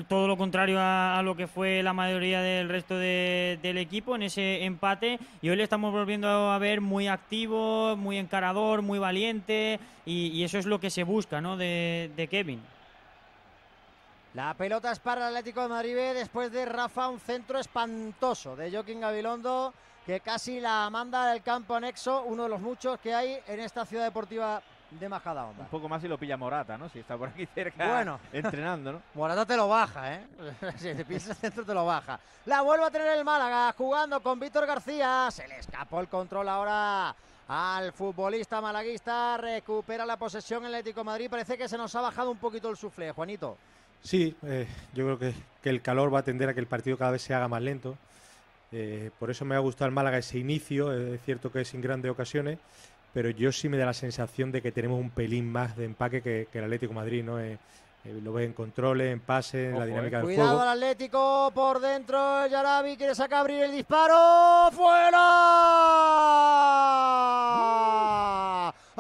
todo lo contrario a, lo que fue la mayoría del resto del equipo en ese empate. Y hoy le estamos volviendo a ver muy activo, muy encarador, muy valiente. Y, eso es lo que se busca ¿no? de, de Kevin. La pelota es para el Atlético de Madrid después de Rafa, un centro espantoso de Joaquín Gabilondo que casi la manda al campo anexo, uno de los muchos que hay en esta ciudad deportiva de Majadahonda. Un poco más si lo pilla Morata, ¿no? Si está por aquí cerca bueno, entrenando, ¿no? Morata te lo baja, ¿eh? si te piensas el centro te lo baja. La vuelve a tener el Málaga jugando con Víctor García. Se le escapó el control ahora al futbolista malaguista. Recupera la posesión el Atlético de Madrid. Parece que se nos ha bajado un poquito el sufle, Juanito. Sí, eh, yo creo que, el calor va a tender a que el partido cada vez se haga más lento. Eh, por eso me ha gustado el Málaga ese inicio, eh, es cierto que es en grandes ocasiones, pero yo sí me da la sensación de que tenemos un pelín más de empaque que, el Atlético Madrid, ¿no? lo ve en controles, en pases, en la dinámica del juego. Cuidado al Atlético, por dentro Yarabi quiere sacar abrir el disparo, ¡fuera!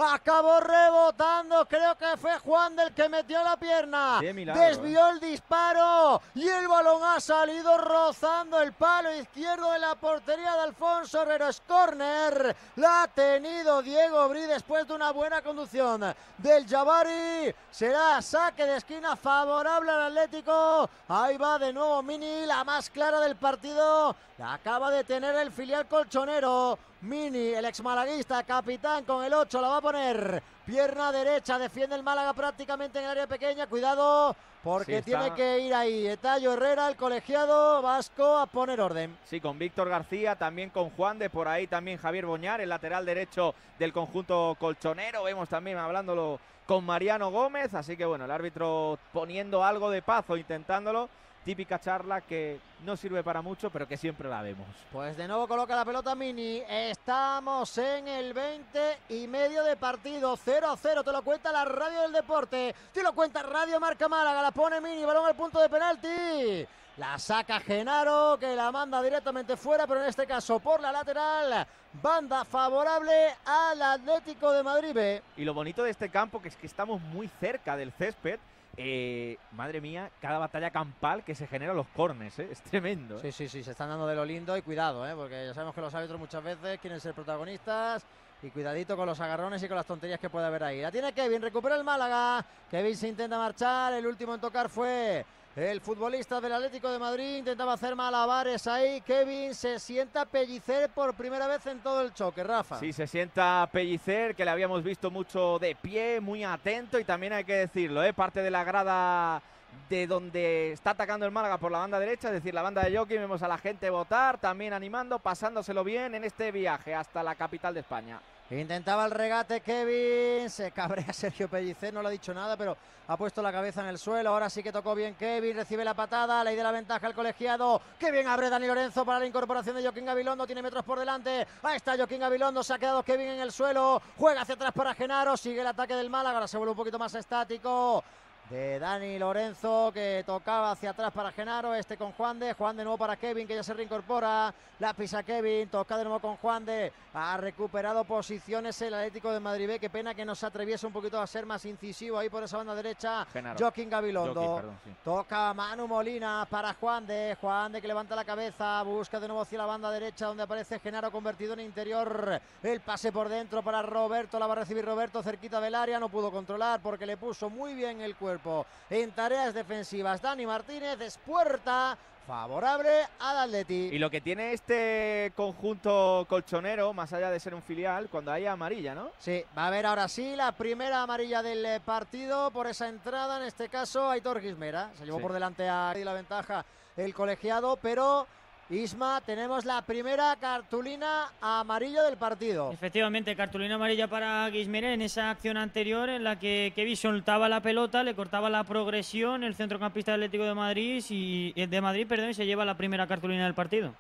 acabó rebotando, creo que fue Juan del que metió la pierna, desvió eh. el disparo y el balón ha salido rozando el palo izquierdo de la portería de Alfonso Herrero. Es corner, la ha tenido Diego Bri después de una buena conducción del Jabari. Será saque de esquina favorable al Atlético. Ahí va de nuevo Mini, la más clara del partido. La acaba de tener el filial colchonero. Mini, el ex malaguista, capitán con el 8, la va a poner. Pierna derecha, defiende el Málaga prácticamente en el área pequeña. Cuidado, porque tiene que ir ahí. Etayo Herrera, el colegiado vasco, a poner orden. Sí, con Víctor García, también con Juan de por ahí, también Javier Boñar, el lateral derecho del conjunto colchonero. Vemos también hablándolo con Mariano Gómez. Así que bueno, el árbitro poniendo algo de paz o intentándolo típica charla que no sirve para mucho, pero que siempre la vemos. Pues de nuevo coloca la pelota Mini. Estamos en el 20 y medio de partido. 0 a 0. Te lo cuenta la radio del deporte. Te lo cuenta Radio Marca Málaga. La pone Mini. Balón al punto de penalti. La saca Genaro, que la manda directamente fuera, pero en este caso por la lateral. Banda favorable al Atlético de Madrid. Y lo bonito de este campo que es que estamos muy cerca del césped eh, madre mía, cada batalla campal que se genera los cornes, ¿eh? es tremendo. ¿eh? Sí, sí, sí, se están dando de lo lindo y cuidado, porque ya sabemos que los árbitros muchas veces quieren ser protagonistas y cuidadito con los agarrones y con las tonterías que puede haber ahí. La tiene Kevin, recupera el Málaga, Kevin se intenta marchar, el último en tocar fue el futbolista del Atlético de Madrid intentaba hacer malabares ahí. Kevin se sienta Pellicer por primera vez en todo el choque, Rafa. Sí, se sienta Pellicer, que le habíamos visto mucho de pie, muy atento y también hay que decirlo, ¿eh? parte de la grada de donde está atacando el Málaga por la banda derecha, es decir, la banda de Jockey, vemos a la gente votar, también animando, pasándoselo bien en este viaje hasta la capital de España. Intentaba el regate Kevin, se cabrea Sergio Pellicer, no le ha dicho nada, pero ha puesto la cabeza en el suelo. Ahora sí que tocó bien Kevin, recibe la patada, le da la ventaja al colegiado. Qué bien abre Dani Lorenzo para la incorporación de Joaquín Gabilondo, tiene metros por delante. Ahí está Joaquín Gabilondo, se ha quedado Kevin en el suelo, juega hacia atrás para Genaro, sigue el ataque del Málaga, ahora se vuelve un poquito más estático de Dani Lorenzo que tocaba hacia atrás para Genaro, este con Juan de, Juan de nuevo para Kevin que ya se reincorpora, la pisa Kevin, toca de nuevo con Juan de, ha recuperado posiciones el Atlético de Madrid qué pena que no se atreviese un poquito a ser más incisivo ahí por esa banda derecha, Joaquín Gabilondo, toca Manu Molina para Juan de, Juan de que levanta la cabeza, busca de nuevo hacia la banda derecha donde aparece Genaro convertido en interior, el pase por dentro para Roberto, la va a recibir Roberto cerquita del área, no pudo controlar porque le puso muy bien el cuerpo en tareas defensivas. Dani Martínez, es puerta favorable a Atleti. Y lo que tiene este conjunto colchonero, más allá de ser un filial, cuando hay amarilla, ¿no? Sí, va a haber ahora sí la primera amarilla del eh, partido por esa entrada, en este caso Aitor Gismera. Se llevó por delante a la ventaja el colegiado, pero Isma, tenemos la primera cartulina amarilla del partido. Efectivamente, cartulina amarilla para Guismere en esa acción anterior en la que Kevin soltaba la pelota, le cortaba la progresión el centrocampista Atlético de Madrid y eh, de Madrid, perdón, se lleva la primera cartulina del partido.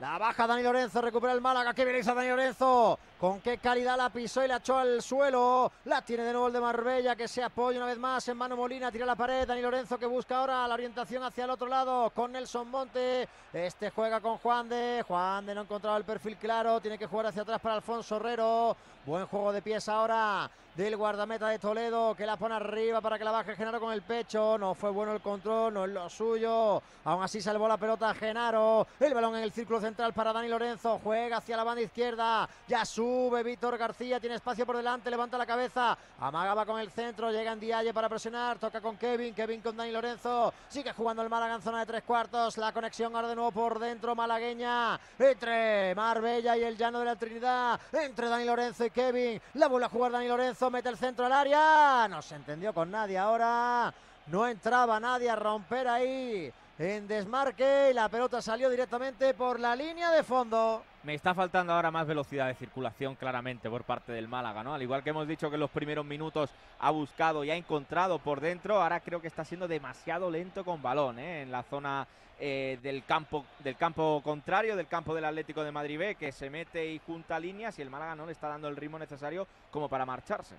La baja Dani Lorenzo, recupera el Málaga, que viene a Dani Lorenzo con qué calidad la pisó y la echó al suelo. La tiene de nuevo el de Marbella que se apoya una vez más en mano Molina, tira la pared. Dani Lorenzo que busca ahora la orientación hacia el otro lado con Nelson Monte. Este juega con Juan de. Juan de no ha encontrado el perfil claro, tiene que jugar hacia atrás para Alfonso Herrero. Buen juego de pies ahora del guardameta de Toledo que la pone arriba para que la baje Genaro con el pecho. No fue bueno el control, no es lo suyo. Aún así salvó la pelota Genaro. El balón en el círculo central para Dani Lorenzo. Juega hacia la banda izquierda. Ya sube Víctor García, tiene espacio por delante, levanta la cabeza. Amagaba con el centro, llega en Dialle para presionar, toca con Kevin, Kevin con Dani Lorenzo. Sigue jugando el Málaga en zona de tres cuartos. La conexión ahora de nuevo por dentro, malagueña. Entre Marbella y el Llano de la Trinidad. Entre Dani Lorenzo y Kevin. La bola a jugar Dani Lorenzo, mete el centro al área. No se entendió con nadie ahora. No entraba nadie a romper ahí en desmarque y la pelota salió directamente por la línea de fondo. Me está faltando ahora más velocidad de circulación claramente por parte del Málaga, ¿no? Al igual que hemos dicho que en los primeros minutos ha buscado y ha encontrado por dentro, ahora creo que está siendo demasiado lento con balón, ¿eh? En la zona eh, del, campo, del campo contrario, del campo del Atlético de Madrid B, que se mete y junta líneas y el Málaga no le está dando el ritmo necesario como para marcharse.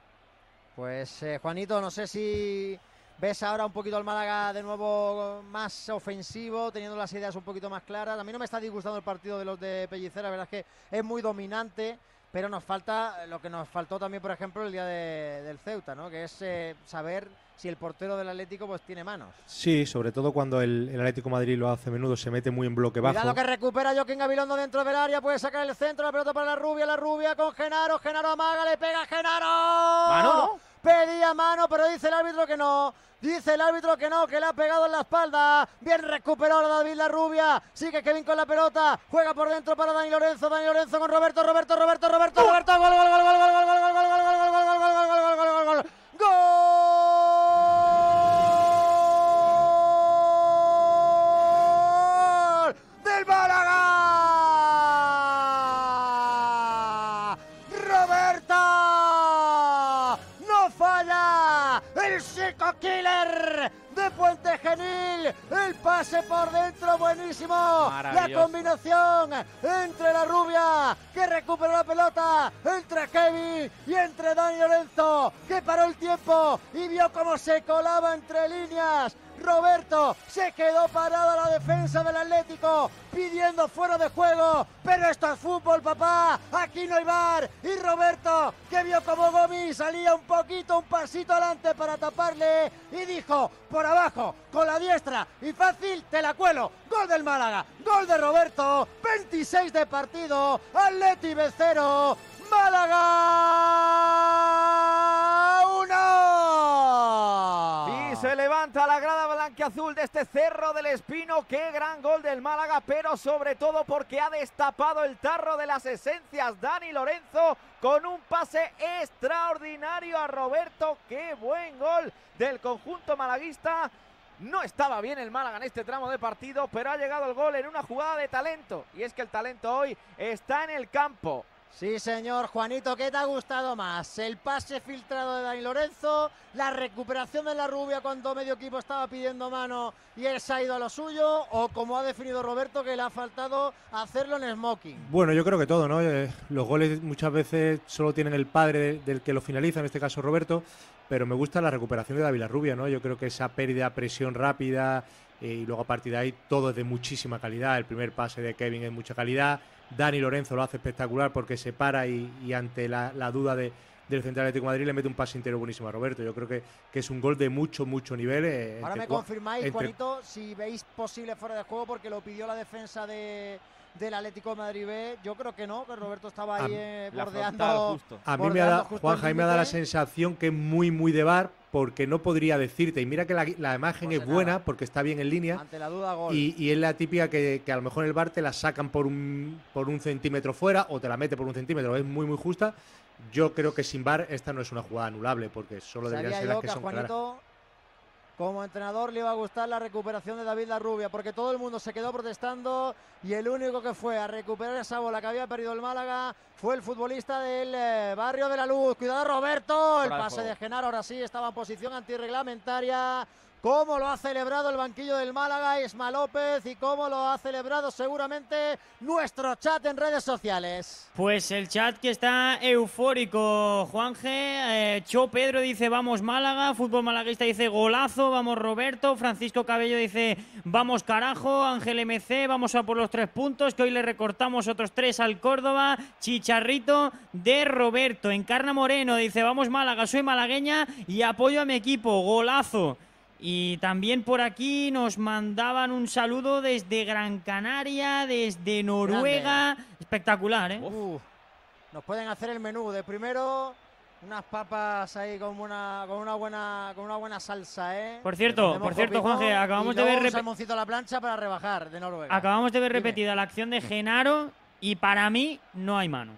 Pues eh, Juanito, no sé si Ves ahora un poquito al Málaga de nuevo más ofensivo, teniendo las ideas un poquito más claras. A mí no me está disgustando el partido de los de Pellicera, la verdad es que es muy dominante, pero nos falta eh, lo que nos faltó también, por ejemplo, el día del Ceuta, ¿no? que es eh, saber si el portero del Atlético pues tiene manos. Sí, sobre todo cuando el, Atlético Madrid lo hace menudo, se mete muy en bloque bajo. Cuidado que recupera Joaquín Gabilondo dentro del área, puede sacar el centro, la pelota para la rubia, la rubia con Genaro, Genaro amaga, le pega a Genaro. Pedía mano, pero dice el árbitro que no. Dice el árbitro que no, que le ha pegado en la espalda. Bien recuperó David La Rubia. Sigue Kevin con la pelota. Juega por dentro para Dani Lorenzo. Dani Lorenzo con Roberto, Roberto, Roberto, Roberto, Roberto. gol, gol, gol, gol, gol, gol, gol, gol, gol, gol, gol. de Puente Genil. El pase por dentro, buenísimo. La combinación entre la rubia, que recuperó la pelota, entre Kevin y entre Dani Lorenzo, que paró el tiempo y vio cómo se colaba entre líneas Roberto se quedó a la defensa del Atlético pidiendo fuera de juego. Pero esto es fútbol, papá. Aquí no hay bar. Y Roberto, que vio como Gomi salía un poquito, un pasito adelante para taparle. Y dijo, por abajo, con la diestra. Y fácil, te la cuelo. Gol del Málaga. Gol de Roberto. 26 de partido. Atleti cero! Málaga. 1 se levanta la grada blanqueazul de este Cerro del Espino. Qué gran gol del Málaga, pero sobre todo porque ha destapado el tarro de las esencias Dani Lorenzo con un pase extraordinario a Roberto. Qué buen gol del conjunto malaguista. No estaba bien el Málaga en este tramo de partido, pero ha llegado el gol en una jugada de talento. Y es que el talento hoy está en el campo. Sí, señor Juanito, ¿qué te ha gustado más? ¿El pase filtrado de Dani Lorenzo? ¿La recuperación de la rubia cuando medio equipo estaba pidiendo mano y él se ha ido a lo suyo? ¿O como ha definido Roberto, que le ha faltado hacerlo en smoking? Bueno, yo creo que todo, ¿no? Eh, los goles muchas veces solo tienen el padre del que lo finaliza, en este caso Roberto, pero me gusta la recuperación de David la Rubia, ¿no? Yo creo que esa pérdida, presión rápida eh, y luego a partir de ahí todo es de muchísima calidad. El primer pase de Kevin es mucha calidad Dani Lorenzo lo hace espectacular porque se para y, ante la, duda de, del Central Atlético Madrid le mete un pase entero buenísimo a Roberto. Yo creo que, que es un gol de mucho, mucho nivel. Eh, Ahora me confirmáis, Juanito, si veis posible fuera de juego porque lo pidió la defensa del Atlético de Madrid B. Yo creo que no, que Roberto estaba ahí eh, bordeando. A mí me ha Juan Jaime me da la sensación que es muy, muy de bar porque no podría decirte. Y mira que la, imagen pues es buena porque está bien en línea. Y, es la típica que, que, a lo mejor el bar te la sacan por un, por un centímetro fuera o te la mete por un centímetro. Es muy, muy justa. Yo creo que sin bar esta no es una jugada anulable porque solo deberían ser las que, son claras como entrenador le iba a gustar la recuperación de David La Rubia, porque todo el mundo se quedó protestando y el único que fue a recuperar esa bola que había perdido el Málaga fue el futbolista del eh, Barrio de la Luz. Cuidado Roberto, el pase de Genaro ahora sí estaba en posición antirreglamentaria cómo lo ha celebrado el banquillo del Málaga, Isma López, y cómo lo ha celebrado seguramente nuestro chat en redes sociales. Pues el chat que está eufórico, Juanje, G eh, Cho Pedro dice vamos Málaga, Fútbol Malaguista dice golazo, vamos Roberto, Francisco Cabello dice vamos carajo, Ángel MC, vamos a por los tres puntos, que hoy le recortamos otros tres al Córdoba, Chicharrito de Roberto, Encarna Moreno dice vamos Málaga, soy malagueña y apoyo a mi equipo, golazo. Y también por aquí nos mandaban un saludo desde Gran Canaria, desde Noruega. Espectacular, ¿eh? Nos pueden hacer el menú de primero unas papas ahí con una, con una buena con una buena salsa, ¿eh? Por cierto, por cierto, Juanje, acabamos de ver a la plancha para rebajar de Noruega. Acabamos de ver repetida la acción de Genaro y para mí no hay mano.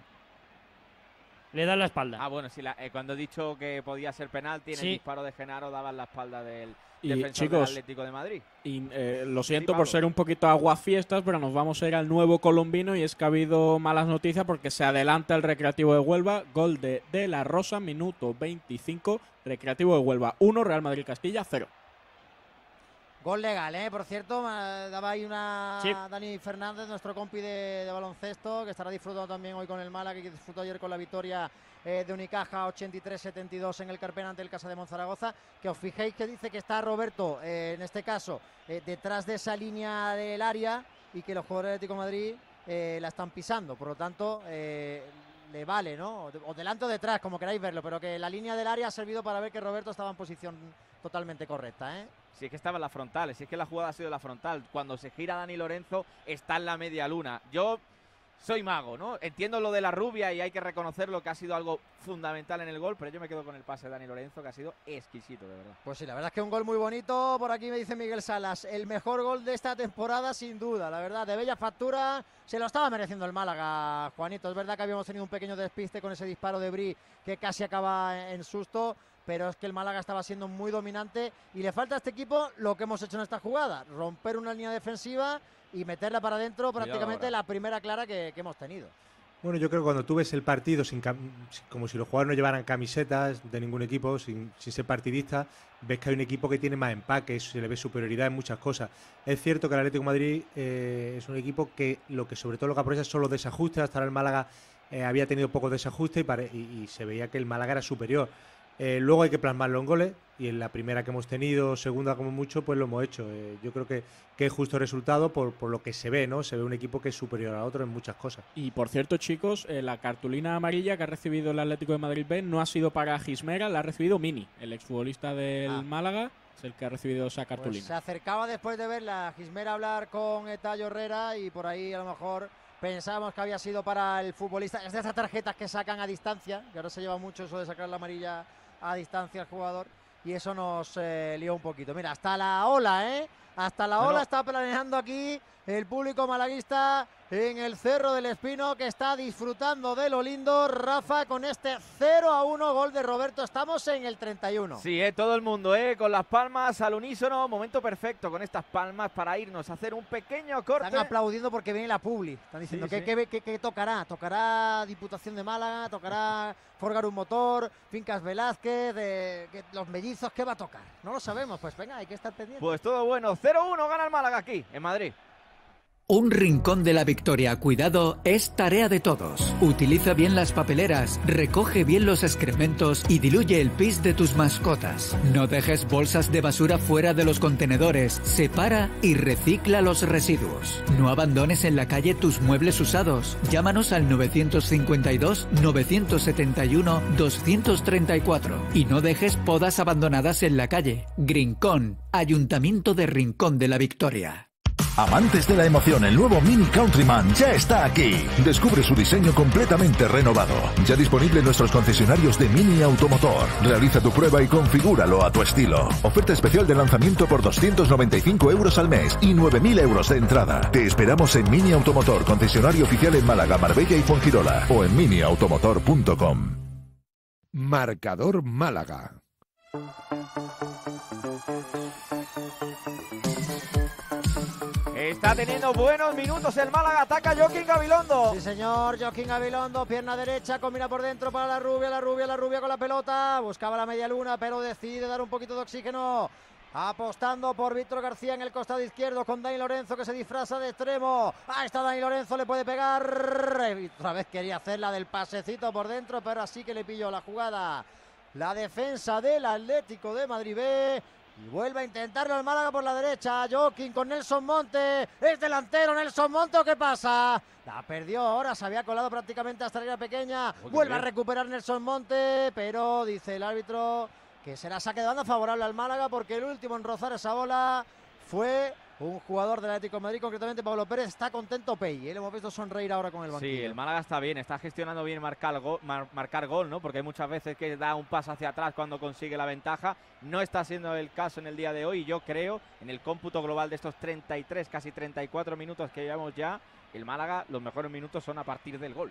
Le dan la espalda. Ah, bueno, sí, eh, cuando he dicho que podía ser penal, tiene el disparo de Genaro daban la espalda del y chicos, Atlético de Madrid. Y, eh, lo siento por ser un poquito aguafiestas, pero nos vamos a ir al nuevo colombino y es que ha habido malas noticias porque se adelanta el Recreativo de Huelva, gol de De La Rosa, minuto 25, Recreativo de Huelva 1, Real Madrid Castilla 0. Gol legal, ¿eh? Por cierto, daba ahí una Dani Fernández, nuestro compi de, baloncesto, que estará disfrutando también hoy con el Mala, que disfrutó ayer con la victoria eh, de Unicaja 83-72 en el Carpena ante el Casa de Monzaragoza. Que os fijéis que dice que está Roberto, eh, en este caso, eh, detrás de esa línea del área y que los jugadores de Tico Madrid la están pisando. Por lo tanto, le vale, ¿no? O delante o detrás, como queráis verlo, pero que la línea del área ha servido para ver que Roberto estaba en posición totalmente correcta, ¿eh? Si es que estaba en la frontal, si es que la jugada ha sido la frontal. Cuando se gira Dani Lorenzo, está en la media luna. Yo soy mago, ¿no? Entiendo lo de la rubia y hay que reconocerlo que ha sido algo fundamental en el gol, pero yo me quedo con el pase de Dani Lorenzo, que ha sido exquisito, de verdad. Pues sí, la verdad es que un gol muy bonito. Por aquí me dice Miguel Salas, el mejor gol de esta temporada, sin duda, la verdad, de bella factura. Se lo estaba mereciendo el Málaga, Juanito. Es verdad que habíamos tenido un pequeño despiste con ese disparo de Bri que casi acaba en susto, pero es que el Málaga estaba siendo muy dominante y le falta a este equipo lo que hemos hecho en esta jugada, romper una línea defensiva y meterla para adentro prácticamente la primera clara que, hemos tenido. Bueno, yo creo que cuando tú ves el partido sin como si los jugadores no llevaran camisetas de ningún equipo, sin, ser partidista, ves que hay un equipo que tiene más empaque, se le ve superioridad en muchas cosas. Es cierto que el Atlético Madrid eh, es un equipo que lo que sobre todo lo que aprovecha son los desajustes, hasta ahora el Málaga eh, había tenido poco desajuste y, se veía que el Málaga era superior. Eh, luego hay que plasmarlo en goles y en la primera que hemos tenido, segunda como mucho, pues lo hemos hecho. Eh, yo creo que, es justo el resultado por, lo que se ve, ¿no? Se ve un equipo que es superior al otro en muchas cosas. Y por cierto, chicos, eh, la cartulina amarilla que ha recibido el Atlético de Madrid B no ha sido para Gismera, la ha recibido Mini, el exfutbolista del ah. Málaga. Es el que ha recibido esa pues cartulina. se acercaba después de verla Gismera hablar con Etayo Herrera y por ahí a lo mejor pensábamos que había sido para el futbolista. Es de esas tarjetas que sacan a distancia, que ahora se lleva mucho eso de sacar la amarilla a distancia el jugador y eso nos eh, lió un poquito. Mira, hasta la ola, ¿eh? Hasta la ola está planeando aquí el público malaguista en el Cerro del Espino que está disfrutando de lo lindo. Rafa con este 0 a 1 gol de Roberto. Estamos en el 31. Sí, eh, todo el mundo eh, con las palmas al unísono. Momento perfecto con estas palmas para irnos a hacer un pequeño corte. Están aplaudiendo porque viene la Publi. Están diciendo que, tocará. Tocará Diputación de Málaga, tocará Forgar un Motor, Fincas Velázquez, eh, los mellizos. ¿Qué va a tocar? No lo sabemos. Pues venga, hay que estar pendiente. Pues todo bueno. 0-1 gana el Málaga aquí, en Madrid. Un rincón de la victoria cuidado es tarea de todos. Utiliza bien las papeleras, recoge bien los excrementos y diluye el pis de tus mascotas. No dejes bolsas de basura fuera de los contenedores, separa y recicla los residuos. No abandones en la calle tus muebles usados. Llámanos al 952 971 234 y no dejes podas abandonadas en la calle. Rincón. Ayuntamiento de Rincón de la Victoria. Amantes de la emoción, el nuevo Mini Countryman ya está aquí. Descubre su diseño completamente renovado. Ya disponible en nuestros concesionarios de Mini Automotor. Realiza tu prueba y configúralo a tu estilo. Oferta especial de lanzamiento por 295 euros al mes y 9.000 euros de entrada. Te esperamos en Mini Automotor, concesionario oficial en Málaga, Marbella y Fongirola o en miniautomotor.com. Marcador Málaga. Está teniendo buenos minutos el Málaga. Ataca Joaquín Gabilondo. Sí, señor. Joaquín Gabilondo, pierna derecha, combina por dentro para la rubia, la rubia, la rubia con la pelota. Buscaba la media luna, pero decide dar un poquito de oxígeno. Apostando por Víctor García en el costado izquierdo con Dani Lorenzo que se disfraza de extremo. Ahí está Dani Lorenzo, le puede pegar. Y otra vez quería hacer la del pasecito por dentro, pero así que le pilló la jugada. La defensa del Atlético de Madrid B y vuelve a intentarlo el Málaga por la derecha. Joaquín con Nelson Monte. Es delantero Nelson Monte. ¿o qué pasa? La perdió ahora. Se había colado prácticamente hasta la línea pequeña. vuelve a recuperar Nelson Monte. Pero dice el árbitro que será saque de banda favorable al Málaga porque el último en rozar esa bola fue un jugador del Atlético de Madrid, concretamente Pablo Pérez, está contento Pey, ¿eh? le hemos visto sonreír ahora con el banquillo. Sí, el Málaga está bien, está gestionando bien marcar gol, marcar gol, ¿no? Porque hay muchas veces que da un paso hacia atrás cuando consigue la ventaja, no está siendo el caso en el día de hoy yo creo, en el cómputo global de estos 33, casi 34 minutos que llevamos ya, el Málaga los mejores minutos son a partir del gol.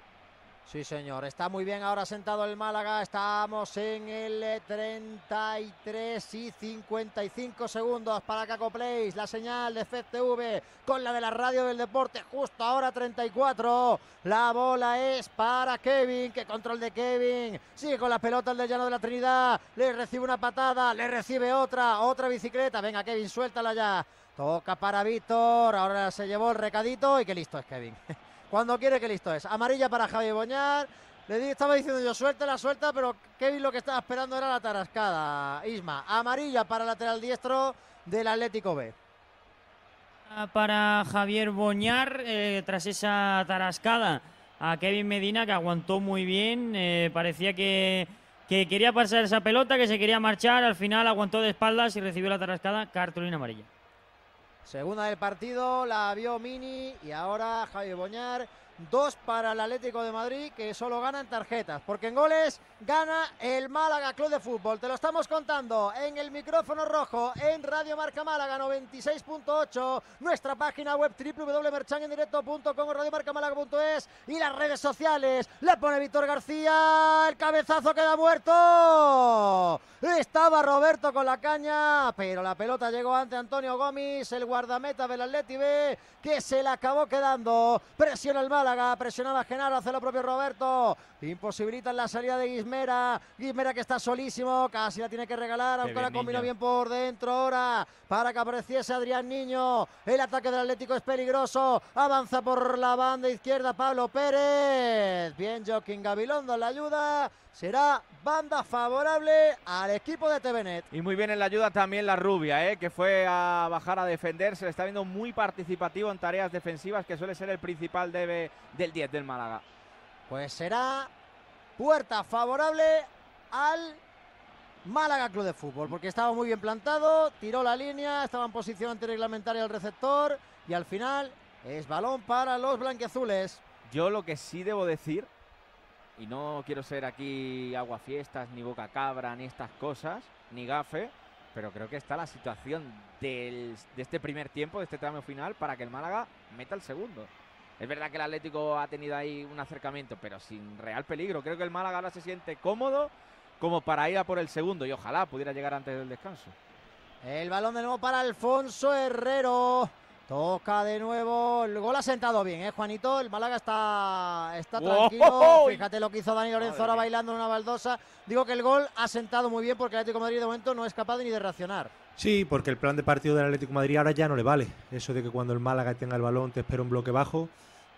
Sí, señor. Está muy bien ahora sentado el Málaga. Estamos en el 33 y 55 segundos para Caco Place. La señal de FTV con la de la radio del deporte. Justo ahora 34. La bola es para Kevin. Qué control de Kevin. Sigue con las pelotas del Llano de la Trinidad. Le recibe una patada. Le recibe otra. Otra bicicleta. Venga, Kevin, suéltala ya. Toca para Víctor. Ahora se llevó el recadito. Y qué listo es Kevin. cuando quiere que listo es. Amarilla para Javier Boñar. Le estaba diciendo yo, suelta la suelta, pero Kevin lo que estaba esperando era la tarascada. Isma, amarilla para lateral diestro del Atlético B. Ah, para Javier Boñar, eh, tras esa tarascada a Kevin Medina, que aguantó muy bien. Eh, parecía que, que quería pasar esa pelota, que se quería marchar. Al final aguantó de espaldas y recibió la tarascada cartulina amarilla. Segunda del partido, la vio Mini y ahora Javier Boñar Dos para el Atlético de Madrid, que solo gana en tarjetas, porque en goles gana el Málaga Club de Fútbol. Te lo estamos contando en el micrófono rojo, en Radio Marca Málaga 96.8, nuestra página web www.merchanendirecto.com, radiomarcamálaga.es y las redes sociales. Le pone Víctor García, el cabezazo queda muerto. Estaba Roberto con la caña, pero la pelota llegó ante Antonio Gómez, el guardameta del Atleti que se la acabó quedando. Presiona el Málaga Málaga. a Genaro, hace lo propio Roberto. Imposibilita la salida de Guismera. Guismera que está solísimo, casi la tiene que regalar, aunque la combina bien por dentro ahora para que apareciese Adrián Niño. El ataque del Atlético es peligroso. Avanza por la banda izquierda Pablo Pérez. Bien, Joaquín Gabilondo la ayuda será banda favorable al equipo de Tevenet. Y muy bien en la ayuda también la rubia, eh, que fue a bajar a defender, se le está viendo muy participativo en tareas defensivas, que suele ser el principal debe del 10 del Málaga. Pues será puerta favorable al Málaga Club de Fútbol, porque estaba muy bien plantado, tiró la línea, estaba en posición reglamentaria el receptor y al final es balón para los blanqueazules. Yo lo que sí debo decir y no quiero ser aquí aguafiestas, ni boca cabra, ni estas cosas, ni gafe, pero creo que está la situación de este primer tiempo, de este tramo final, para que el Málaga meta el segundo. Es verdad que el Atlético ha tenido ahí un acercamiento, pero sin real peligro. Creo que el Málaga ahora se siente cómodo como para ir a por el segundo y ojalá pudiera llegar antes del descanso. El balón de nuevo para Alfonso Herrero. Toca de nuevo. El gol ha sentado bien, ¿eh, Juanito? El Málaga está, está tranquilo. Fíjate lo que hizo Dani Lorenzo ahora bailando en una baldosa. Digo que el gol ha sentado muy bien porque el Atlético de Madrid de momento no es capaz ni de reaccionar. Sí, porque el plan de partido del Atlético de Madrid ahora ya no le vale. Eso de que cuando el Málaga tenga el balón te espera un bloque bajo,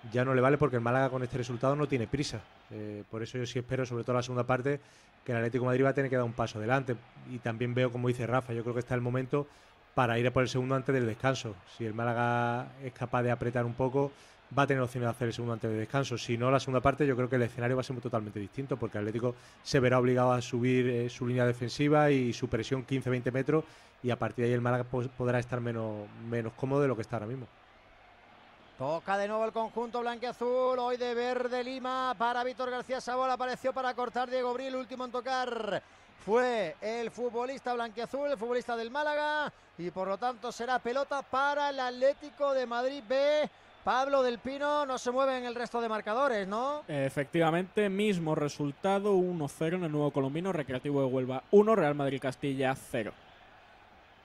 ya no le vale porque el Málaga con este resultado no tiene prisa. Eh, por eso yo sí espero, sobre todo la segunda parte, que el Atlético de Madrid va a tener que dar un paso adelante. Y también veo, como dice Rafa, yo creo que está el momento para ir a por el segundo antes del descanso. Si el Málaga es capaz de apretar un poco, va a tener opciones de hacer el segundo antes del descanso. Si no, la segunda parte yo creo que el escenario va a ser totalmente distinto porque Atlético se verá obligado a subir eh, su línea defensiva y su presión 15-20 metros y a partir de ahí el Málaga podrá estar menos, menos cómodo de lo que está ahora mismo. Toca de nuevo el conjunto blanqueazul, hoy de verde Lima para Víctor García Sabol, apareció para cortar Diego Bril, último en tocar fue el futbolista blanquiazul, el futbolista del Málaga, y por lo tanto será pelota para el Atlético de Madrid B. Pablo del Pino no se mueve en el resto de marcadores, ¿no? Efectivamente, mismo resultado, 1-0 en el nuevo colombino, Recreativo de Huelva 1, Real Madrid Castilla 0.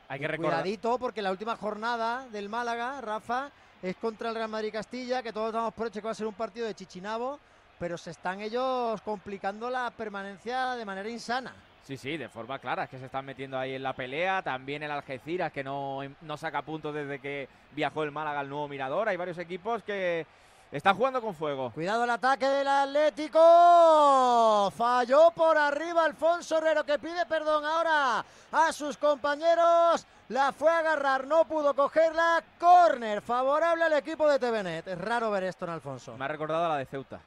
Hay que recordar. Cuidadito, porque la última jornada del Málaga, Rafa, es contra el Real Madrid Castilla, que todos damos por hecho que va a ser un partido de Chichinabo, pero se están ellos complicando la permanencia de manera insana. Sí, sí, de forma clara, es que se están metiendo ahí en la pelea. También el Algeciras, que no, saca puntos desde que viajó el Málaga al nuevo Mirador. Hay varios equipos que están jugando con fuego. Cuidado el ataque del Atlético. Falló por arriba Alfonso Herrero, que pide perdón ahora a sus compañeros. La fue a agarrar, no pudo cogerla. Corner favorable al equipo de TVNet. Es raro ver esto en Alfonso. Me ha recordado a la de Ceuta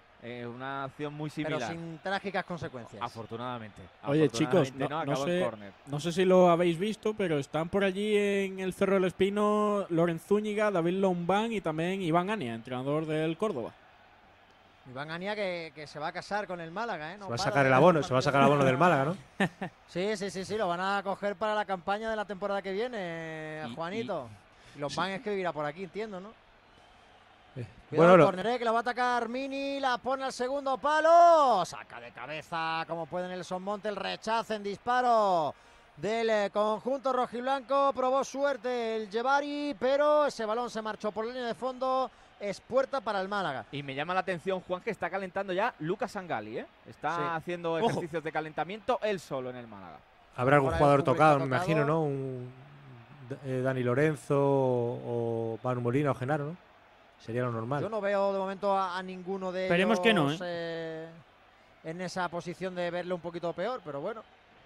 una acción muy similar. Pero sin trágicas consecuencias. Afortunadamente. Oye, chicos, no, sé, si lo habéis visto, pero están por allí en el Cerro del Espino Lorenz Zúñiga, David Lombán y también Iván Ania, entrenador del Córdoba. Iván Ania que, se va a casar con el Málaga, ¿eh? se va a sacar el abono, se va sacar del Málaga, ¿no? sí, sí, sí, sí, lo van a coger para la campaña de la temporada que viene, Juanito. Y... Lombán es que vivirá por aquí, entiendo, ¿no? Eh, bueno, Corneré eh, que la va a atacar Mini, la pone al segundo palo, saca de cabeza como puede Nelson Monte el rechazo en disparo del eh, conjunto rojiblanco, probó suerte el Llevari, pero ese balón se marchó por la línea de fondo, es puerta para el Málaga. Y me llama la atención Juan que está calentando ya Lucas Angali, ¿eh? está haciendo ejercicios de calentamiento él solo en el Málaga. Habrá algún jugador tocado, me imagino, ¿no? Dani Lorenzo o Manu Molina o Genaro, ¿no? Sería lo normal. Yo no veo de momento a, ninguno de Esperemos ellos no, ¿eh? eh, en esa posición de verlo un poquito peor, pero bueno,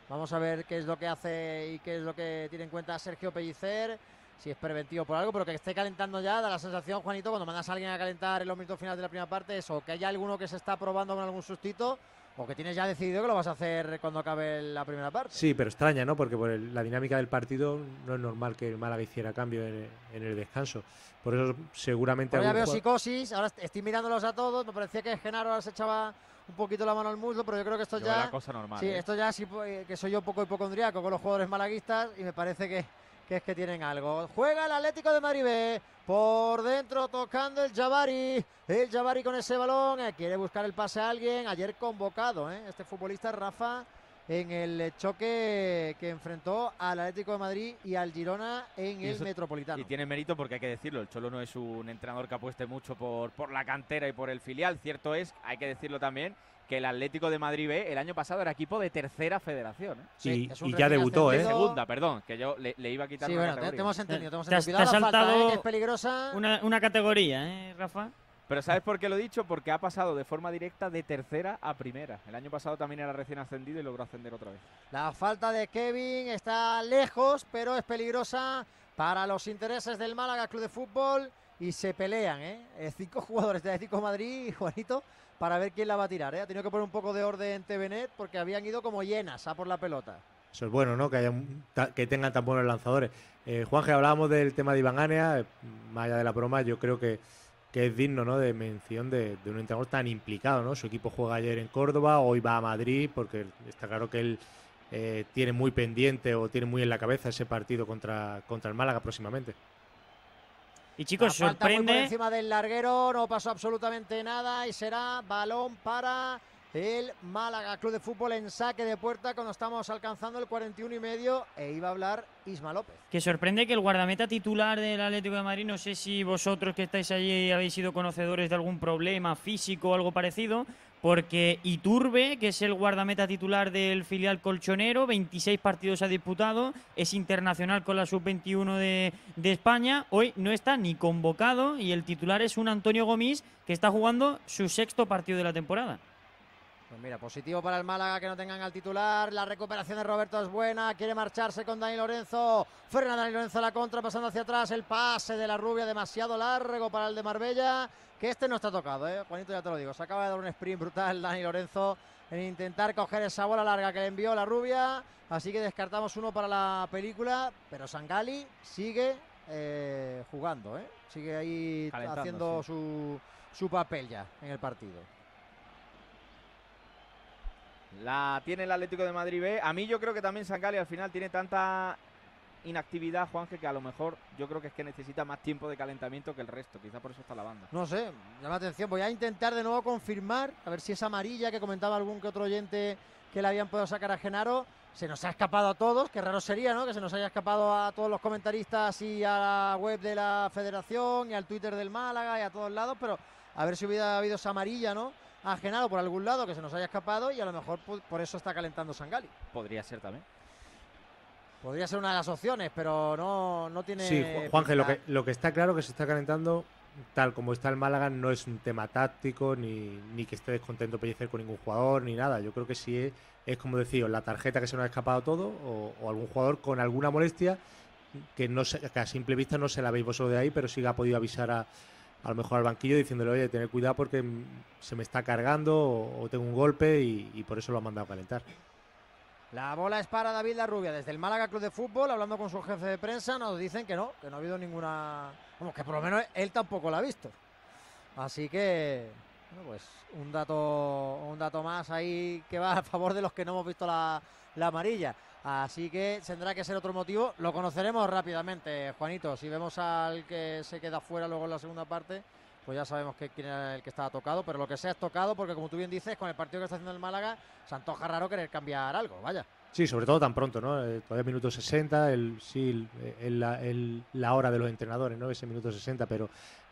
vamos a ver qué es lo que hace y qué es lo que tiene en cuenta Sergio Pellicer, si es preventivo por algo, pero que esté calentando ya, da la sensación, Juanito, cuando mandas a alguien a calentar en los minutos finales de la primera parte, eso, que haya alguno que se está probando con algún sustito o que tienes ya decidido que lo vas a hacer cuando acabe la primera parte. Sí, pero extraña, ¿no? Porque por la dinámica del partido no es normal que el Málaga hiciera cambio en, el descanso. Por eso seguramente... Ahora veo psicosis, ahora estoy mirándolos a todos, me parecía que Genaro ahora se echaba un poquito la mano al muslo, pero yo creo que esto ya... cosa normal. Sí, ¿eh? esto ya sí pues, eh, que soy yo un poco hipocondriaco con los jugadores malaguistas y me parece que, que es que tienen algo. Juega el Atlético de Maribé. Por dentro tocando el Jabari. El Jabari con ese balón. Eh, quiere buscar el pase a alguien. Ayer convocado, eh, este futbolista Rafa, en el choque que enfrentó al Atlético de Madrid y al Girona en el Metropolitano. Y tiene mérito porque hay que decirlo, el Cholo no es un entrenador que apueste mucho por, por la cantera y por el filial. Cierto es, hay que decirlo también, que el Atlético de Madrid B el año pasado era equipo de tercera federación. ¿eh? Sí, y ya debutó, ¿eh? segunda, perdón, que yo le, iba a quitar. Sí, bueno, te, hemos entendido, te saltado falta, ¿eh? es peligrosa. Una, categoría, ¿eh, Rafa? Pero ¿sabes por qué lo he dicho? Porque ha pasado de forma directa de tercera a primera. El año pasado también era recién ascendido y logró ascender otra vez. La falta de Kevin está lejos, pero es peligrosa para los intereses del Málaga Club de Fútbol y se pelean, ¿eh? eh cinco jugadores de Atlético Madrid, Juanito, para ver quién la va a tirar. ¿eh? Ha tenido que poner un poco de orden en TVNet porque habían ido como llenas a por la pelota. Eso es bueno, ¿no? Que, haya, que tengan tan buenos lanzadores. juan eh, Juanje, hablábamos del tema de Iván Anea, eh, más allá de la broma, yo creo que, que es digno, ¿no? De mención de, un entrenador tan implicado, ¿no? Su equipo juega ayer en Córdoba, hoy va a Madrid, porque está claro que él eh, tiene muy pendiente o tiene muy en la cabeza ese partido contra, contra el Málaga próximamente. Y chicos, sorprende. encima del larguero, no pasó absolutamente nada y será balón para el Málaga Club de Fútbol en saque de puerta cuando estamos alcanzando el 41 y medio e iba a hablar Isma López. Que sorprende que el guardameta titular del Atlético de Madrid, no sé si vosotros que estáis allí habéis sido conocedores de algún problema físico o algo parecido, porque Iturbe, que es el guardameta titular del filial colchonero, 26 partidos ha disputado, es internacional con la sub-21 de, España, hoy no está ni convocado y el titular es un Antonio Gomis que está jugando su sexto partido de la temporada. Pues mira, positivo para el Málaga que no tengan al titular. La recuperación de Roberto es buena. Quiere marcharse con Dani Lorenzo. Frena Dani Lorenzo a la contra, pasando hacia atrás. El pase de la rubia demasiado largo para el de Marbella que este no está tocado, ¿eh? Juanito ya te lo digo. Se acaba de dar un sprint brutal Dani Lorenzo en intentar coger esa bola larga que le envió la rubia. Así que descartamos uno para la película, pero Sangali sigue eh, jugando, ¿eh? Sigue ahí haciendo su, su papel ya en el partido. La tiene el Atlético de Madrid B. A mí yo creo que también Sangali al final tiene tanta inactividad, Juan, que a lo mejor yo creo que es que necesita más tiempo de calentamiento que el resto. Quizá por eso está la banda. No sé, llama atención. Voy a intentar de nuevo confirmar, a ver si esa amarilla que comentaba algún que otro oyente que le habían podido sacar a Genaro, se nos ha escapado a todos. Qué raro sería, ¿no? Que se nos haya escapado a todos los comentaristas y a la web de la federación y al Twitter del Málaga y a todos lados, pero a ver si hubiera habido esa amarilla, ¿no? A Genaro por algún lado que se nos haya escapado y a lo mejor pues, por eso está calentando Sangali. Podría ser también. Podría ser una de las opciones, pero no, no tiene. Sí, Juanje, lo que, lo que está claro que se está calentando, tal como está el Málaga, no es un tema táctico, ni, ni que esté descontento pellecer con ningún jugador, ni nada. Yo creo que sí es, es como decía, la tarjeta que se nos ha escapado todo, o, algún jugador con alguna molestia que, no a simple vista no se la veis vosotros de ahí, pero sí que ha podido avisar a, a lo mejor al banquillo diciéndole, oye, tener cuidado porque se me está cargando o, tengo un golpe y, por eso lo ha mandado a calentar. La bola es para David La Rubia. Desde el Málaga Club de Fútbol, hablando con su jefe de prensa, nos dicen que no, que no ha habido ninguna. Bueno, que por lo menos él tampoco la ha visto. Así que, bueno, pues un dato, un dato más ahí que va a favor de los que no hemos visto la, la amarilla. Así que tendrá que ser otro motivo. Lo conoceremos rápidamente, Juanito. Si vemos al que se queda fuera luego en la segunda parte pues ya sabemos que, quién era el que estaba tocado, pero lo que sea es tocado, porque como tú bien dices, con el partido que está haciendo el Málaga, se antoja raro querer cambiar algo, vaya. Sí, sobre todo tan pronto, ¿no? Eh, todavía minuto 60, sí, la hora de los entrenadores, ¿no? Ese minuto 60, pero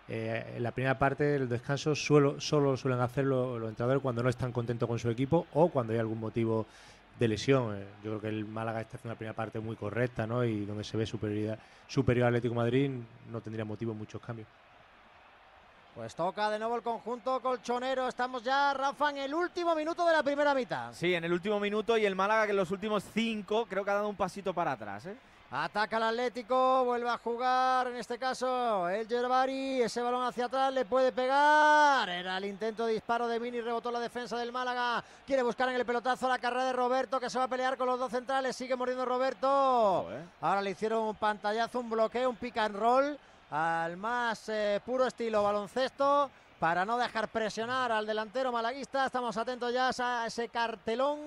eh, en la primera parte del descanso suelo, solo suelen hacerlo los entrenadores cuando no están contentos con su equipo o cuando hay algún motivo de lesión. Eh, yo creo que el Málaga está haciendo la primera parte muy correcta, ¿no? Y donde se ve superioridad, superior al Atlético Madrid no tendría motivo muchos cambios. Pues toca de nuevo el conjunto colchonero. Estamos ya, Rafa, en el último minuto de la primera mitad. Sí, en el último minuto y el Málaga que en los últimos cinco creo que ha dado un pasito para atrás. ¿eh? Ataca el Atlético, vuelve a jugar, en este caso el Gervari, ese balón hacia atrás le puede pegar, era el intento de disparo de Mini, rebotó la defensa del Málaga, quiere buscar en el pelotazo la carrera de Roberto que se va a pelear con los dos centrales, sigue muriendo Roberto, eh. ahora le hicieron un pantallazo, un bloqueo, un pick and roll al más eh, puro estilo baloncesto para no dejar presionar al delantero malaguista. Estamos atentos ya a ese cartelón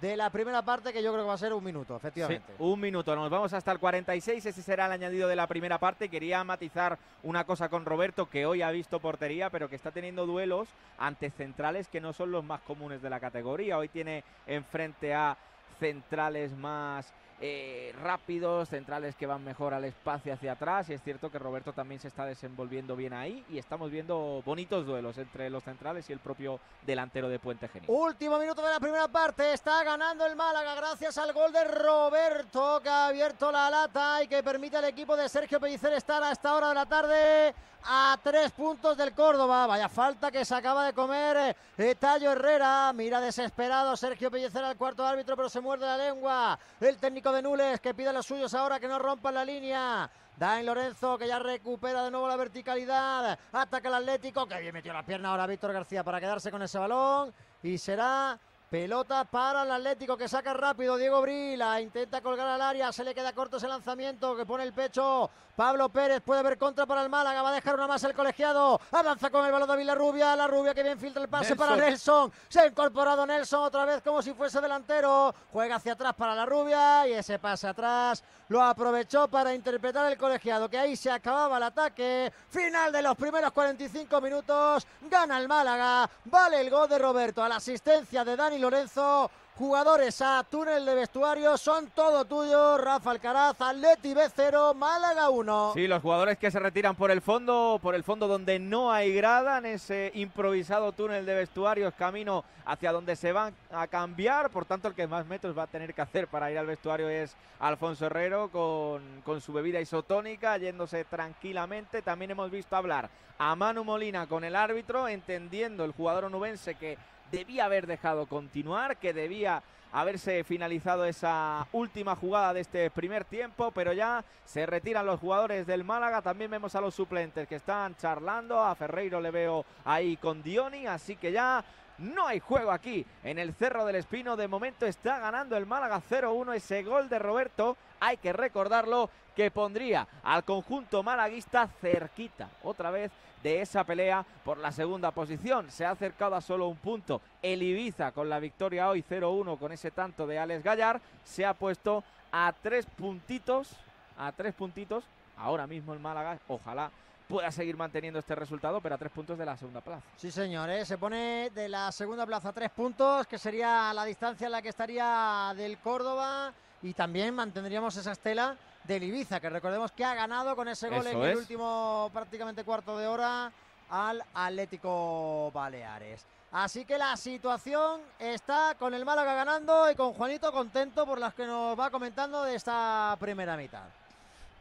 de la primera parte que yo creo que va a ser un minuto, efectivamente. un minuto, nos vamos hasta el 46, ese será el añadido de la primera parte. Quería matizar una cosa con Roberto, que hoy ha visto portería, pero que está teniendo duelos ante centrales que no son los más comunes de la categoría. Hoy tiene enfrente a centrales más eh, rápidos, centrales que van mejor al espacio hacia atrás. Y es cierto que Roberto también se está desenvolviendo bien ahí. Y estamos viendo bonitos duelos entre los centrales y el propio delantero de Puente Genil. Último minuto de la primera parte. Está ganando el Málaga gracias al gol de Roberto que ha abierto la lata y que permite al equipo de Sergio Pellicer estar a esta hora de la tarde a tres puntos del Córdoba. Vaya falta que se acaba de comer eh, Tallo Herrera. Mira desesperado Sergio Pellicer al cuarto árbitro, pero se muerde la lengua. El técnico de Nules que pide los suyos ahora que no rompan la línea. Dain Lorenzo que ya recupera de nuevo la verticalidad. Ataca el Atlético que bien metió la pierna ahora Víctor García para quedarse con ese balón. Y será Pelota para el Atlético que saca rápido Diego Brila, intenta colgar al área, se le queda corto ese lanzamiento que pone el pecho Pablo Pérez, puede haber contra para el Málaga, va a dejar una más el colegiado, avanza con el balón de la Rubia, la Rubia que bien filtra el pase para Nelson, se ha incorporado Nelson otra vez como si fuese delantero, juega hacia atrás para la Rubia y ese pase atrás lo aprovechó para interpretar el colegiado, que ahí se acababa el ataque, final de los primeros 45 minutos, gana el Málaga, vale el gol de Roberto a la asistencia de Dani Lorenzo. Jugadores a túnel de vestuario son todo tuyo. Rafa Alcaraz, Atleti B0, Málaga 1. Sí, los jugadores que se retiran por el fondo, por el fondo donde no hay grada, en ese improvisado túnel de vestuarios, camino hacia donde se van a cambiar. Por tanto, el que más metros va a tener que hacer para ir al vestuario es Alfonso Herrero con, con su bebida isotónica, yéndose tranquilamente. También hemos visto hablar a Manu Molina con el árbitro, entendiendo el jugador onubense que debía haber dejado continuar, que debía haberse finalizado esa última jugada de este primer tiempo, pero ya se retiran los jugadores del Málaga, también vemos a los suplentes que están charlando, a Ferreiro le veo ahí con Dioni, así que ya no hay juego aquí en el Cerro del Espino. De momento está ganando el Málaga 0-1. Ese gol de Roberto, hay que recordarlo, que pondría al conjunto malaguista cerquita otra vez de esa pelea por la segunda posición. Se ha acercado a solo un punto. El Ibiza con la victoria hoy 0-1 con ese tanto de Alex Gallar se ha puesto a tres puntitos, a tres puntitos. Ahora mismo el Málaga, ojalá pueda seguir manteniendo este resultado, pero a tres puntos de la segunda plaza. Sí, señores, ¿eh? se pone de la segunda plaza a tres puntos, que sería la distancia en la que estaría del Córdoba, y también mantendríamos esa estela del Ibiza, que recordemos que ha ganado con ese gol en el último prácticamente cuarto de hora al Atlético Baleares. Así que la situación está con el Málaga ganando y con Juanito contento por las que nos va comentando de esta primera mitad.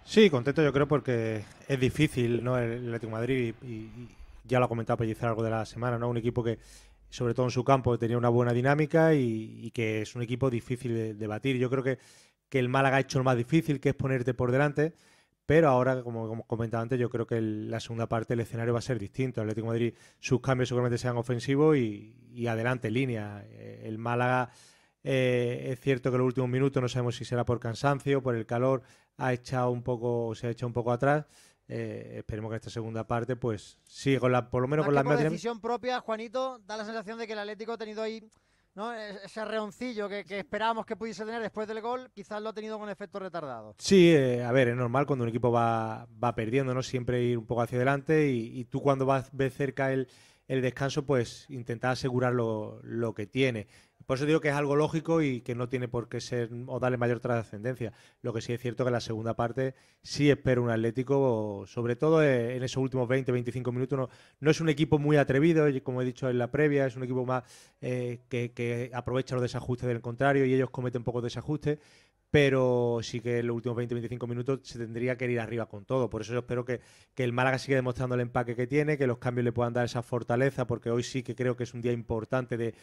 Sí, contento yo creo porque es difícil, ¿no? El Atlético Madrid y, ya lo ha comentado Pellicer algo de la semana, ¿no? Un equipo que sobre todo en su campo tenía una buena dinámica y, que es un equipo difícil de, de batir. Yo creo que que el Málaga ha hecho lo más difícil, que es ponerte por delante. Pero ahora, como, comentaba antes, yo creo que la segunda parte del escenario va a ser distinto. El Atlético Madrid, sus cambios seguramente sean ofensivos y, adelante, línea. Eh, el Málaga, eh, es cierto que en los últimos minutos no sabemos si será por cansancio, por el calor, ha echado un poco, se ha echado un poco atrás. Eh, esperemos que esta segunda parte, pues sí, por lo menos con la decisión propia, Juanito, da la sensación de que el Atlético ha tenido ahí ¿no? E-, ese reoncillo que, esperábamos que pudiese tener después del gol, quizás lo ha tenido con efecto retardado. Sí, eh, a ver, es normal cuando un equipo va, va perdiendo, ¿no? Siempre ir un poco hacia adelante y, tú cuando vas, ves cerca el, el descanso, pues intentar asegurar lo, lo, que tiene. Por eso digo que es algo lógico y que no tiene por qué ser o darle mayor trascendencia. Lo que sí es cierto que la segunda parte sí espero un Atlético, sobre todo eh, en esos últimos 20, 25 minutos. No, es un equipo muy atrevido, como he dicho en la previa, es un equipo más eh, que, que, aprovecha los desajustes del contrario y ellos cometen pocos desajustes pero sí que en los últimos 20-25 minutos se tendría que ir arriba con todo. Por eso yo espero que, el Málaga siga demostrando el empaque que tiene, que los cambios le puedan dar esa fortaleza, porque hoy sí que creo que es un día importante de,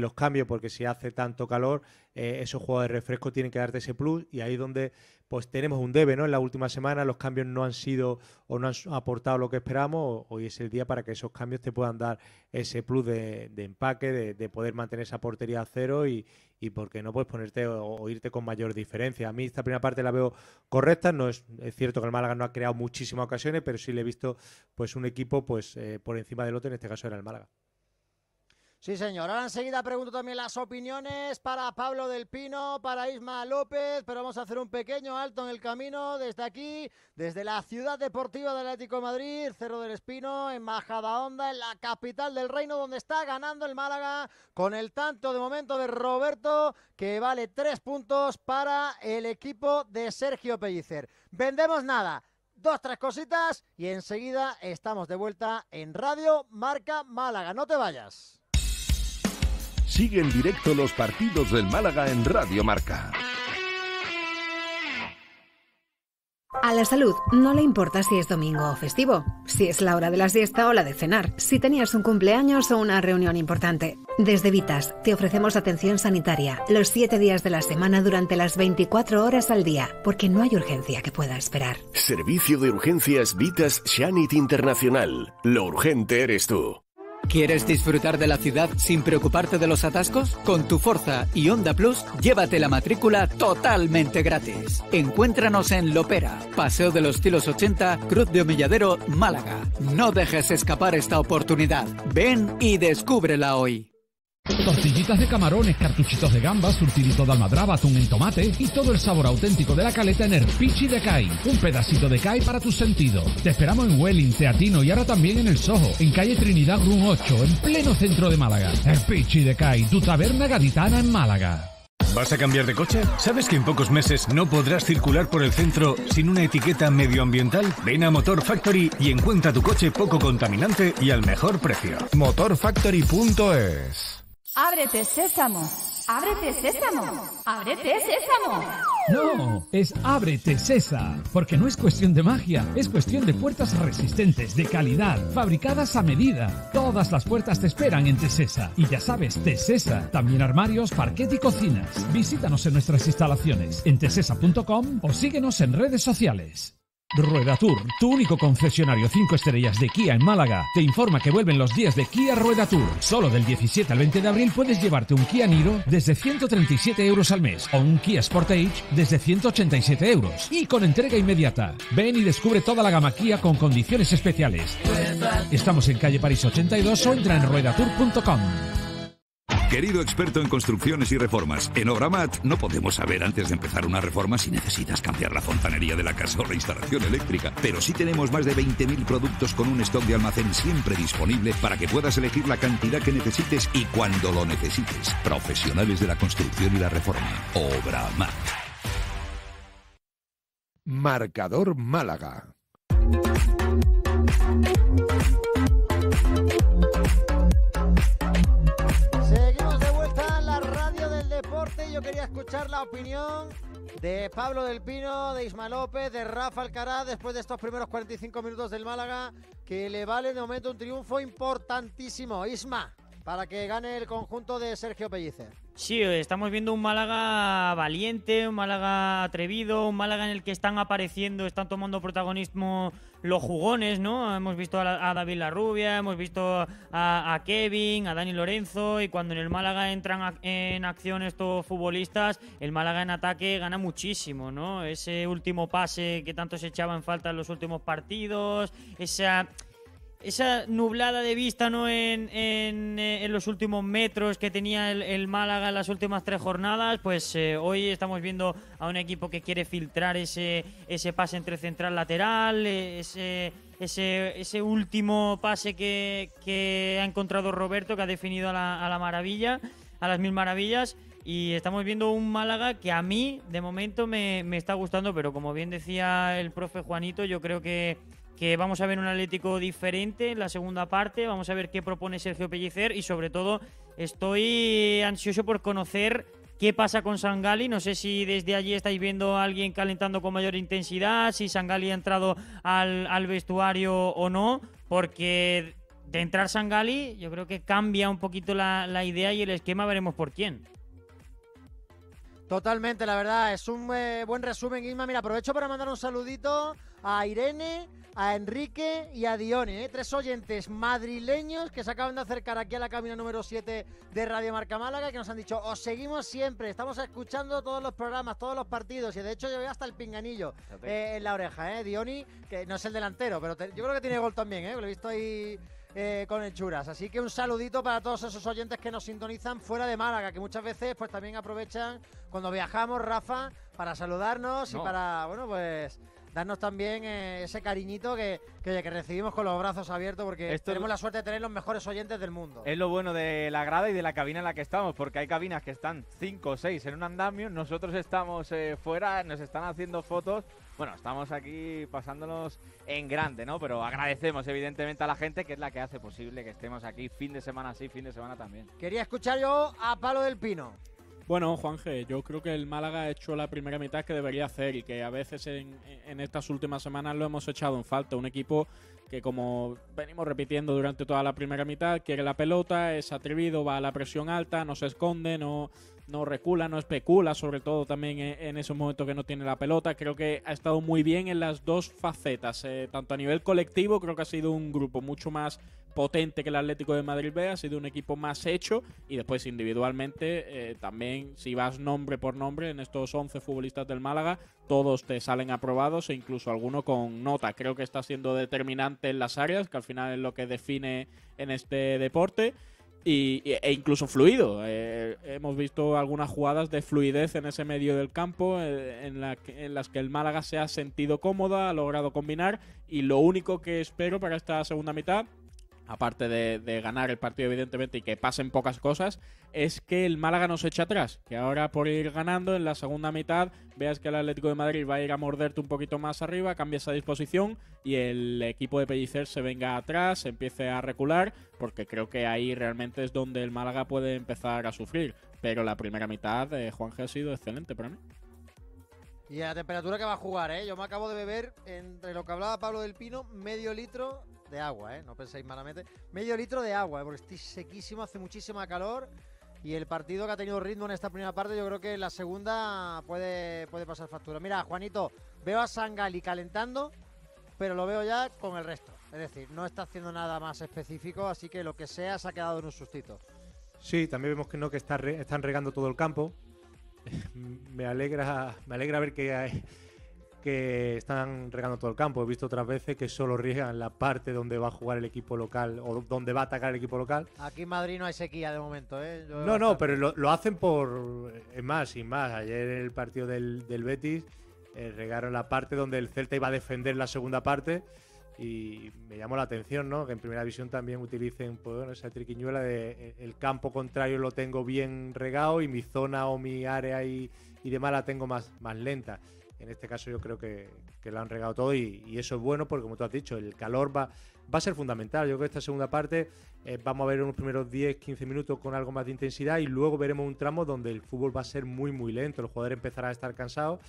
los cambios, porque si hace tanto calor, eh, esos juegos de refresco tienen que darte ese plus y ahí es donde pues tenemos un debe, ¿no? En la última semana los cambios no han sido o no han aportado lo que esperamos. Hoy es el día para que esos cambios te puedan dar ese plus de, empaque, de, poder mantener esa portería a cero y, porque por qué no, puedes ponerte o, irte con mayor diferencia. A mí esta primera parte la veo correcta. No es, cierto que el Málaga no ha creado muchísimas ocasiones, pero sí le he visto pues un equipo pues eh, por encima del otro, en este caso era el Málaga. Sí, señor. Ahora enseguida pregunto también las opiniones para Pablo del Pino, para Isma López, pero vamos a hacer un pequeño alto en el camino desde aquí, desde la ciudad deportiva del Atlético Madrid, Cerro del Espino, en onda en la capital del reino, donde está ganando el Málaga con el tanto de momento de Roberto, que vale tres puntos para el equipo de Sergio Pellicer. Vendemos nada dos, tres cositas y enseguida estamos de vuelta en Radio Marca Málaga. No te vayas. Sigue en directo los partidos del Málaga en Radio Marca. A la salud no le importa si es domingo o festivo, si es la hora de la siesta o la de cenar, si tenías un cumpleaños o una reunión importante. Desde Vitas te ofrecemos atención sanitaria los 7 días de la semana durante las 24 horas al día, porque no hay urgencia que pueda esperar. Servicio de urgencias Vitas Shanit Internacional. Lo urgente eres tú. ¿Quieres disfrutar de la ciudad sin preocuparte de los atascos? Con tu Forza y Honda Plus, llévate la matrícula totalmente gratis. Encuéntranos en Lopera, Paseo de los Tilos 80, Cruz de Humilladero, Málaga. No dejes escapar esta oportunidad. Ven y descúbrela hoy. Tortillitas de camarones, cartuchitos de gambas, surtidito de almadraba, atún en tomate y todo el sabor auténtico de la caleta en el Pichi de Kai Un pedacito de Kai para tus sentidos. Te esperamos en Welling, Teatino y ahora también en El Soho en calle Trinidad Room 8, en pleno centro de Málaga. El Pichi de Kai, tu taberna gaditana en Málaga. ¿Vas a cambiar de coche? ¿Sabes que en pocos meses no podrás circular por el centro sin una etiqueta medioambiental? Ven a Motor Factory y encuentra tu coche poco contaminante y al mejor precio. motorfactory.es Ábrete sésamo. Ábrete sésamo. Ábrete sésamo. No, es Ábrete Sesa, porque no es cuestión de magia, es cuestión de puertas resistentes, de calidad, fabricadas a medida. Todas las puertas te esperan en Tesesa. Y ya sabes, Tesesa, también armarios, parquet y cocinas. Visítanos en nuestras instalaciones, en tesesa.com o síguenos en redes sociales. Rueda Tour, tu único concesionario 5 estrellas de Kia en Málaga, te informa que vuelven los días de Kia Rueda Tour. Solo del 17 al 20 de abril puedes llevarte un Kia Niro desde 137 euros al mes o un Kia Sportage desde 187 euros y con entrega inmediata. Ven y descubre toda la gama Kia con condiciones especiales. Estamos en calle París 82 o entra en ruedatour.com. Querido experto en construcciones y reformas, en Obramat no podemos saber antes de empezar una reforma si necesitas cambiar la fontanería de la casa o la instalación eléctrica, pero sí tenemos más de 20.000 productos con un stock de almacén siempre disponible para que puedas elegir la cantidad que necesites y cuando lo necesites. Profesionales de la construcción y la reforma. Obramat. Marcador Málaga. yo quería escuchar la opinión de Pablo del Pino, de Isma López, de Rafa Alcaraz, después de estos primeros 45 minutos del Málaga, que le vale de momento un triunfo importantísimo. Isma para que gane el conjunto de Sergio Pellicer. Sí, estamos viendo un Málaga valiente, un Málaga atrevido, un Málaga en el que están apareciendo, están tomando protagonismo los jugones, ¿no? Hemos visto a, la, a David Larrubia, hemos visto a, Kevin, a Dani Lorenzo, y cuando en el Málaga entran en acción estos futbolistas, el Málaga en ataque gana muchísimo, ¿no? Ese último pase que tanto se echaba en falta en los últimos partidos, esa esa nublada de vista ¿no? en, eh, los últimos metros que tenía el, Málaga en las últimas tres jornadas, pues eh, hoy estamos viendo a un equipo que quiere filtrar ese, ese pase entre central lateral, ese, ese, último pase que, ha encontrado Roberto, que ha definido a la, maravilla, a las mil maravillas. Y estamos viendo un Málaga que a mí, de momento, me, me está gustando, pero como bien decía el profe Juanito, yo creo que que vamos a ver un Atlético diferente en la segunda parte, vamos a ver qué propone Sergio Pellicer y sobre todo estoy ansioso por conocer qué pasa con Sangali, no sé si desde allí estáis viendo a alguien calentando con mayor intensidad, si Sangali ha entrado al, vestuario o no, porque de entrar Sangali yo creo que cambia un poquito la, idea y el esquema, veremos por quién. Totalmente, la verdad, es un eh, buen resumen, Isma. Mira, aprovecho para mandar un saludito a Irene, a Enrique y a Dioni, ¿eh? tres oyentes madrileños que se acaban de acercar aquí a la cámara número 7 de Radio Marca Málaga, que nos han dicho, os seguimos siempre, estamos escuchando todos los programas, todos los partidos, y de hecho yo veo hasta el pinganillo eh, en la oreja, ¿eh? Dioni, que no es el delantero, pero yo creo que tiene gol también, ¿eh? lo he visto ahí... con hechuras. Así que un saludito para todos esos oyentes que nos sintonizan fuera de Málaga, que muchas veces pues también aprovechan cuando viajamos, Rafa, para saludarnos y para, bueno, pues darnos también eh, ese cariñito que, que, recibimos con los brazos abiertos porque tenemos la suerte de tener los mejores oyentes del mundo. Es lo bueno de la grada y de la cabina en la que estamos, porque hay cabinas que están 5 o 6 en un andamio, nosotros estamos eh, fuera, nos están haciendo fotos. Bueno, estamos aquí pasándonos en grande, ¿no? Pero agradecemos evidentemente a la gente que es la que hace posible que estemos aquí fin de semana sí, fin de semana también. Quería escuchar yo a Palo del Pino. Bueno, Juanje, yo creo que el Málaga ha hecho la primera mitad que debería hacer y que a veces en, en estas últimas semanas lo hemos echado en falta. Un equipo que como venimos repitiendo durante toda la primera mitad, quiere la pelota, es atrevido, va a la presión alta, no se esconde, no no recula, no especula, sobre todo también en esos momentos que no tiene la pelota. Creo que ha estado muy bien en las dos facetas, eh, tanto a nivel colectivo, creo que ha sido un grupo mucho más potente que el Atlético de Madrid B, ha sido un equipo más hecho y después individualmente eh, también si vas nombre por nombre en estos 11 futbolistas del Málaga, todos te salen aprobados e incluso alguno con nota. Creo que está siendo determinante en las áreas, que al final es lo que define en este deporte y, e incluso fluido. Eh, hemos visto algunas jugadas de fluidez en ese medio del campo eh, en, en, las que el Málaga se ha sentido cómoda, ha logrado combinar y lo único que espero para esta segunda mitad aparte de, ganar el partido evidentemente y que pasen pocas cosas, es que el Málaga no se echa atrás, que ahora por ir ganando en la segunda mitad veas que el Atlético de Madrid va a ir a morderte un poquito más arriba, cambia esa disposición y el equipo de Pellicer se venga atrás, se empiece a recular, porque creo que ahí realmente es donde el Málaga puede empezar a sufrir. Pero la primera mitad, de eh, Juan G ha sido excelente para mí. Y a la temperatura que va a jugar, ¿eh? Yo me acabo de beber, entre lo que hablaba Pablo del Pino, medio litro de agua, ¿eh? No penséis malamente. Medio litro de agua, ¿eh? porque estoy sequísimo, hace muchísima calor. Y el partido que ha tenido ritmo en esta primera parte, yo creo que la segunda puede, puede pasar factura. Mira, Juanito, veo a Sangali calentando, pero lo veo ya con el resto. Es decir, no está haciendo nada más específico, así que lo que sea se ha quedado en un sustito. Sí, también vemos que no, que está están regando todo el campo. me, alegra, me alegra ver que hay que están regando todo el campo. He visto otras veces que solo riegan la parte donde va a jugar el equipo local o donde va a atacar el equipo local. Aquí en Madrid no hay sequía de momento, ¿eh? no, no, pero lo, hacen por es eh, más y más. Ayer en el partido del, del Betis eh, regaron la parte donde el Celta iba a defender la segunda parte. Y me llamó la atención, ¿no? Que en primera visión también utilicen pues, esa triquiñuela de el campo contrario lo tengo bien regado y mi zona o mi área y, y demás la tengo más, más lenta en este caso yo creo que, que lo han regado todo y, eso es bueno porque como tú has dicho, el calor va, va a ser fundamental. Yo creo que esta segunda parte eh, vamos a ver unos primeros 10-15 minutos con algo más de intensidad y luego veremos un tramo donde el fútbol va a ser muy muy lento, el jugador empezará a estar cansado,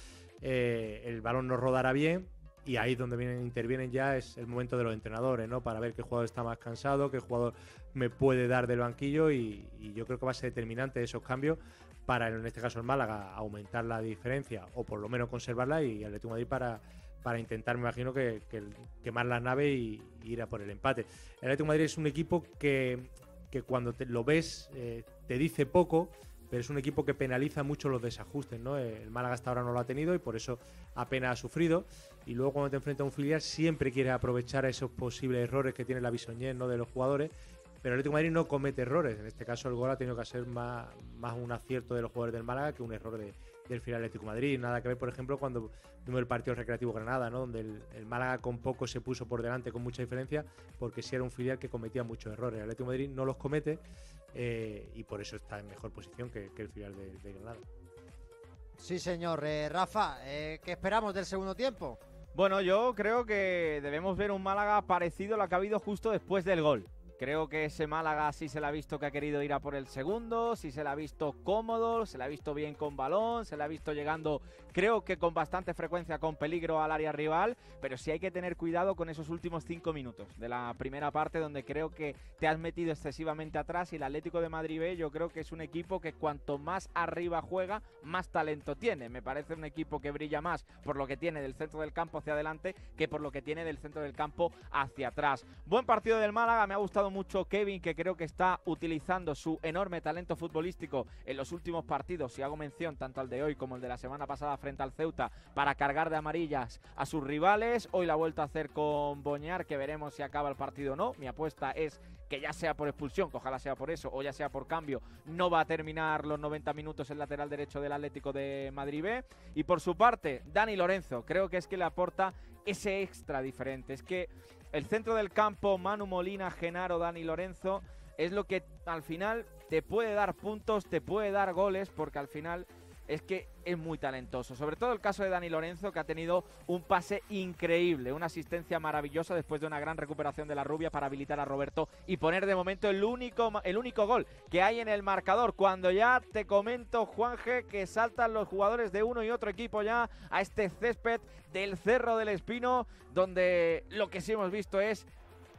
eh, el balón no rodará bien. Y ahí donde vienen, intervienen ya es el momento de los entrenadores, ¿no? Para ver qué jugador está más cansado, qué jugador me puede dar del banquillo y yo creo que va a ser determinante esos cambios para, en este caso el Málaga, aumentar la diferencia o por lo menos conservarla y Atlético de Madrid para, para intentar, me imagino, que, quemar la nave y, ir a por el empate. El Atlético de Madrid es un equipo que, cuando lo ves eh, te dice poco, pero es un equipo que penaliza mucho los desajustes, ¿no? Eh, el Málaga hasta ahora no lo ha tenido y por eso apenas ha sufrido. Y luego cuando te enfrenta a un filial siempre quieres aprovechar esos posibles errores que tiene la bisoñez, ¿no? De los jugadores pero el Atlético Madrid no comete errores. En este caso, el gol ha tenido que ser más, un acierto de los jugadores del Málaga que un error del final Atlético Madrid. Nada que ver, por ejemplo, cuando vimos el partido Recreativo Granada, ¿no? donde el, Málaga con poco se puso por delante con mucha diferencia, porque sí era un filial que cometía muchos errores. El Atlético Madrid no los comete eh, y por eso está en mejor posición que, el filial de, Granada. Sí, señor. Eh, Rafa, eh, ¿qué esperamos del segundo tiempo? Bueno, yo creo que debemos ver un Málaga parecido a lo que ha habido justo después del gol. Creo que ese Málaga sí se le ha visto que ha querido ir a por el segundo, sí se le ha visto cómodo, se le ha visto bien con balón, se le ha visto llegando, creo que con bastante frecuencia, con peligro al área rival, pero sí hay que tener cuidado con esos últimos cinco minutos de la primera parte donde creo que te has metido excesivamente atrás y el Atlético de Madrid B yo creo que es un equipo que cuanto más arriba juega, más talento tiene. Me parece un equipo que brilla más por lo que tiene del centro del campo hacia adelante que por lo que tiene del centro del campo hacia atrás. Buen partido del Málaga, me ha gustado mucho Kevin, que creo que está utilizando su enorme talento futbolístico en los últimos partidos, y hago mención tanto al de hoy como el de la semana pasada frente al Ceuta, para cargar de amarillas a sus rivales. Hoy la vuelta a hacer con Boñar, que veremos si acaba el partido o no. Mi apuesta es que ya sea por expulsión, que ojalá sea por eso, o ya sea por cambio, no va a terminar los 90 minutos el lateral derecho del Atlético de Madrid B. Y por su parte, Dani Lorenzo, creo que es que le aporta ese extra diferente. Es que el centro del campo, Manu Molina, Genaro, Dani Lorenzo, es lo que al final te puede dar puntos, te puede dar goles, porque al final es que es muy talentoso. Sobre todo el caso de Dani Lorenzo, que ha tenido un pase increíble, una asistencia maravillosa después de una gran recuperación de la rubia para habilitar a Roberto y poner de momento el único, el único gol que hay en el marcador. Cuando ya te comento, Juanje, que saltan los jugadores de uno y otro equipo ya a este césped del Cerro del Espino, donde lo que sí hemos visto es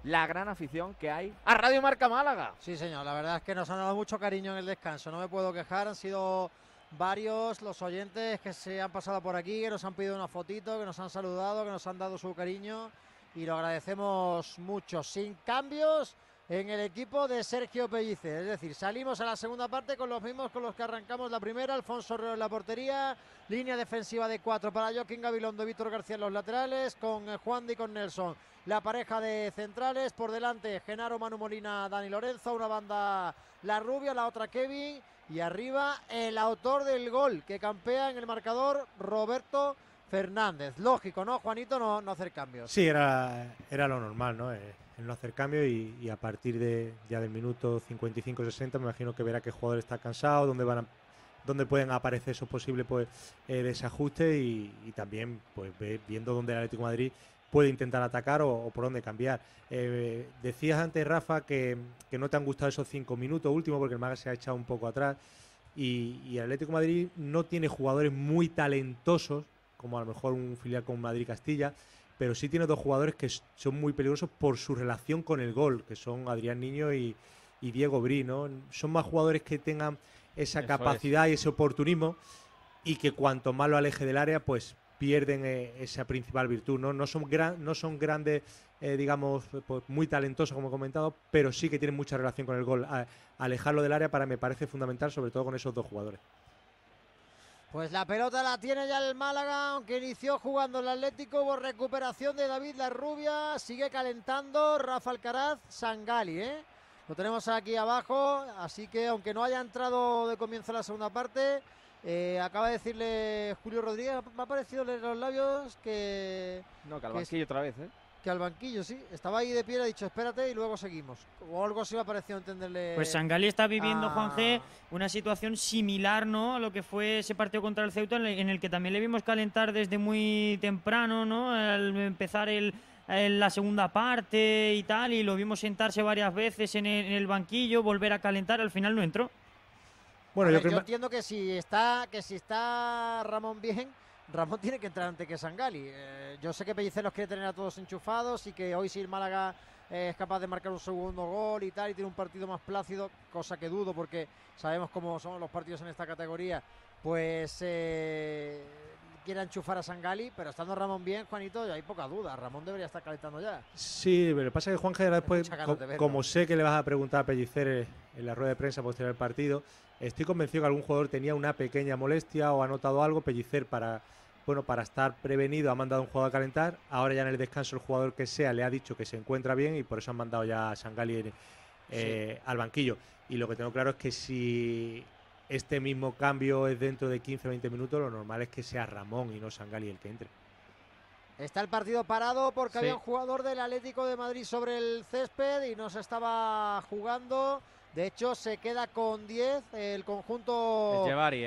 la gran afición que hay a Radio Marca Málaga. Sí, señor, la verdad es que nos han dado mucho cariño en el descanso, no me puedo quejar, han sido varios los oyentes que se han pasado por aquí, que nos han pedido una fotito, que nos han saludado, que nos han dado su cariño y lo agradecemos mucho. Sin cambios en el equipo de Sergio Pellice. es decir, salimos a la segunda parte con los mismos con los que arrancamos la primera, Alfonso Herrero en la portería, línea defensiva de cuatro para Joaquín Gabilondo, Víctor García en los laterales, con Juan Di con Nelson, la pareja de centrales, por delante Genaro Manu Molina, Dani Lorenzo, una banda La Rubia, la otra Kevin y arriba el autor del gol que campea en el marcador, Roberto Fernández. Lógico, ¿no, Juanito? No, no hacer cambios. Sí, era, era lo normal, ¿no? Eh, el no hacer cambios y, a partir de, ya del minuto 55-60 me imagino que verá qué jugador está cansado, dónde van dónde pueden aparecer esos posibles pues, eh, desajustes y, también pues viendo dónde el Atlético Madrid puede intentar atacar o, por dónde cambiar. Eh, decías antes, Rafa, que, no te han gustado esos cinco minutos últimos porque el Maga se ha echado un poco atrás y, el Atlético Madrid no tiene jugadores muy talentosos, como a lo mejor un filial con Madrid-Castilla, pero sí tiene dos jugadores que son muy peligrosos por su relación con el gol, que son Adrián Niño y, Diego Brí. Son más jugadores que tengan esa capacidad y ese oportunismo y que cuanto más lo aleje del área, pues pierden eh, esa principal virtud. No, no, son, gran, no son grandes, eh, digamos, pues, muy talentosos, como he comentado, pero sí que tienen mucha relación con el gol. alejarlo del área para me parece fundamental, sobre todo con esos dos jugadores. Pues la pelota la tiene ya el Málaga, aunque inició jugando el Atlético. Hubo recuperación de David La Rubia. Sigue calentando Rafa Alcaraz, Sangali, ¿eh? Lo tenemos aquí abajo, así que aunque no haya entrado de comienzo la segunda parte, eh, acaba de decirle Julio Rodríguez, me ha parecido en los labios que. No, que al banquillo otra vez, ¿eh? Que al banquillo, sí. Estaba ahí de pie, ha dicho, espérate y luego seguimos. O algo así me ha parecido entenderle. Pues Sangali está viviendo, ah. Juan G, una situación similar, ¿no? A lo que fue ese partido contra el Ceuta, en el que también le vimos calentar desde muy temprano, ¿no? Al empezar en la segunda parte y tal, y lo vimos sentarse varias veces en el, banquillo, volver a calentar, al final no entró. Bueno, yo, entiendo que si está que si está Ramón bien, Ramón tiene que entrar antes que Sangali. Eh, yo sé que Pellicer los quiere tener a todos enchufados y que hoy si el Málaga eh, es capaz de marcar un segundo gol y tal y tiene un partido más plácido, cosa que dudo porque sabemos cómo son los partidos en esta categoría, pues eh, quiera enchufar a Sangali, pero estando Ramón bien, Juanito, ya hay poca duda. Ramón debería estar calentando ya. Sí, pero pasa que Juan pues, después, como sé que le vas a preguntar a Pellicer en la rueda de prensa posterior al partido, estoy convencido que algún jugador tenía una pequeña molestia o ha notado algo. Pellicer para bueno, para estar prevenido ha mandado a un jugador a calentar. Ahora ya en el descanso el jugador que sea le ha dicho que se encuentra bien y por eso han mandado ya a Sangali eh, al banquillo. Y lo que tengo claro es que si este mismo cambio es dentro de 15-20 minutos, lo normal es que sea Ramón y no Sangali el que entre. Está el partido parado porque había un jugador del Atlético de Madrid sobre el césped y no se estaba jugando de hecho, se queda con 10 el conjunto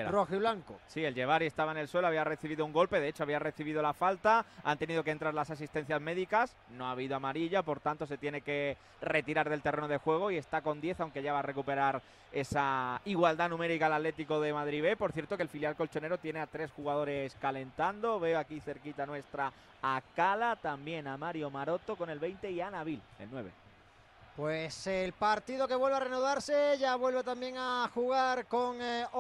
rojo y blanco. Sí, el Llevari estaba en el suelo, había recibido un golpe, de hecho había recibido la falta, han tenido que entrar las asistencias médicas, no ha habido amarilla, por tanto se tiene que retirar del terreno de juego y está con 10, aunque ya va a recuperar esa igualdad numérica al Atlético de Madrid B. Por cierto, que el filial colchonero tiene a tres jugadores calentando, veo aquí cerquita nuestra a Cala, también a Mario Maroto con el 20 y a Nabil, el 9. Pues el partido que vuelve a reanudarse, ya vuelve también a jugar con 11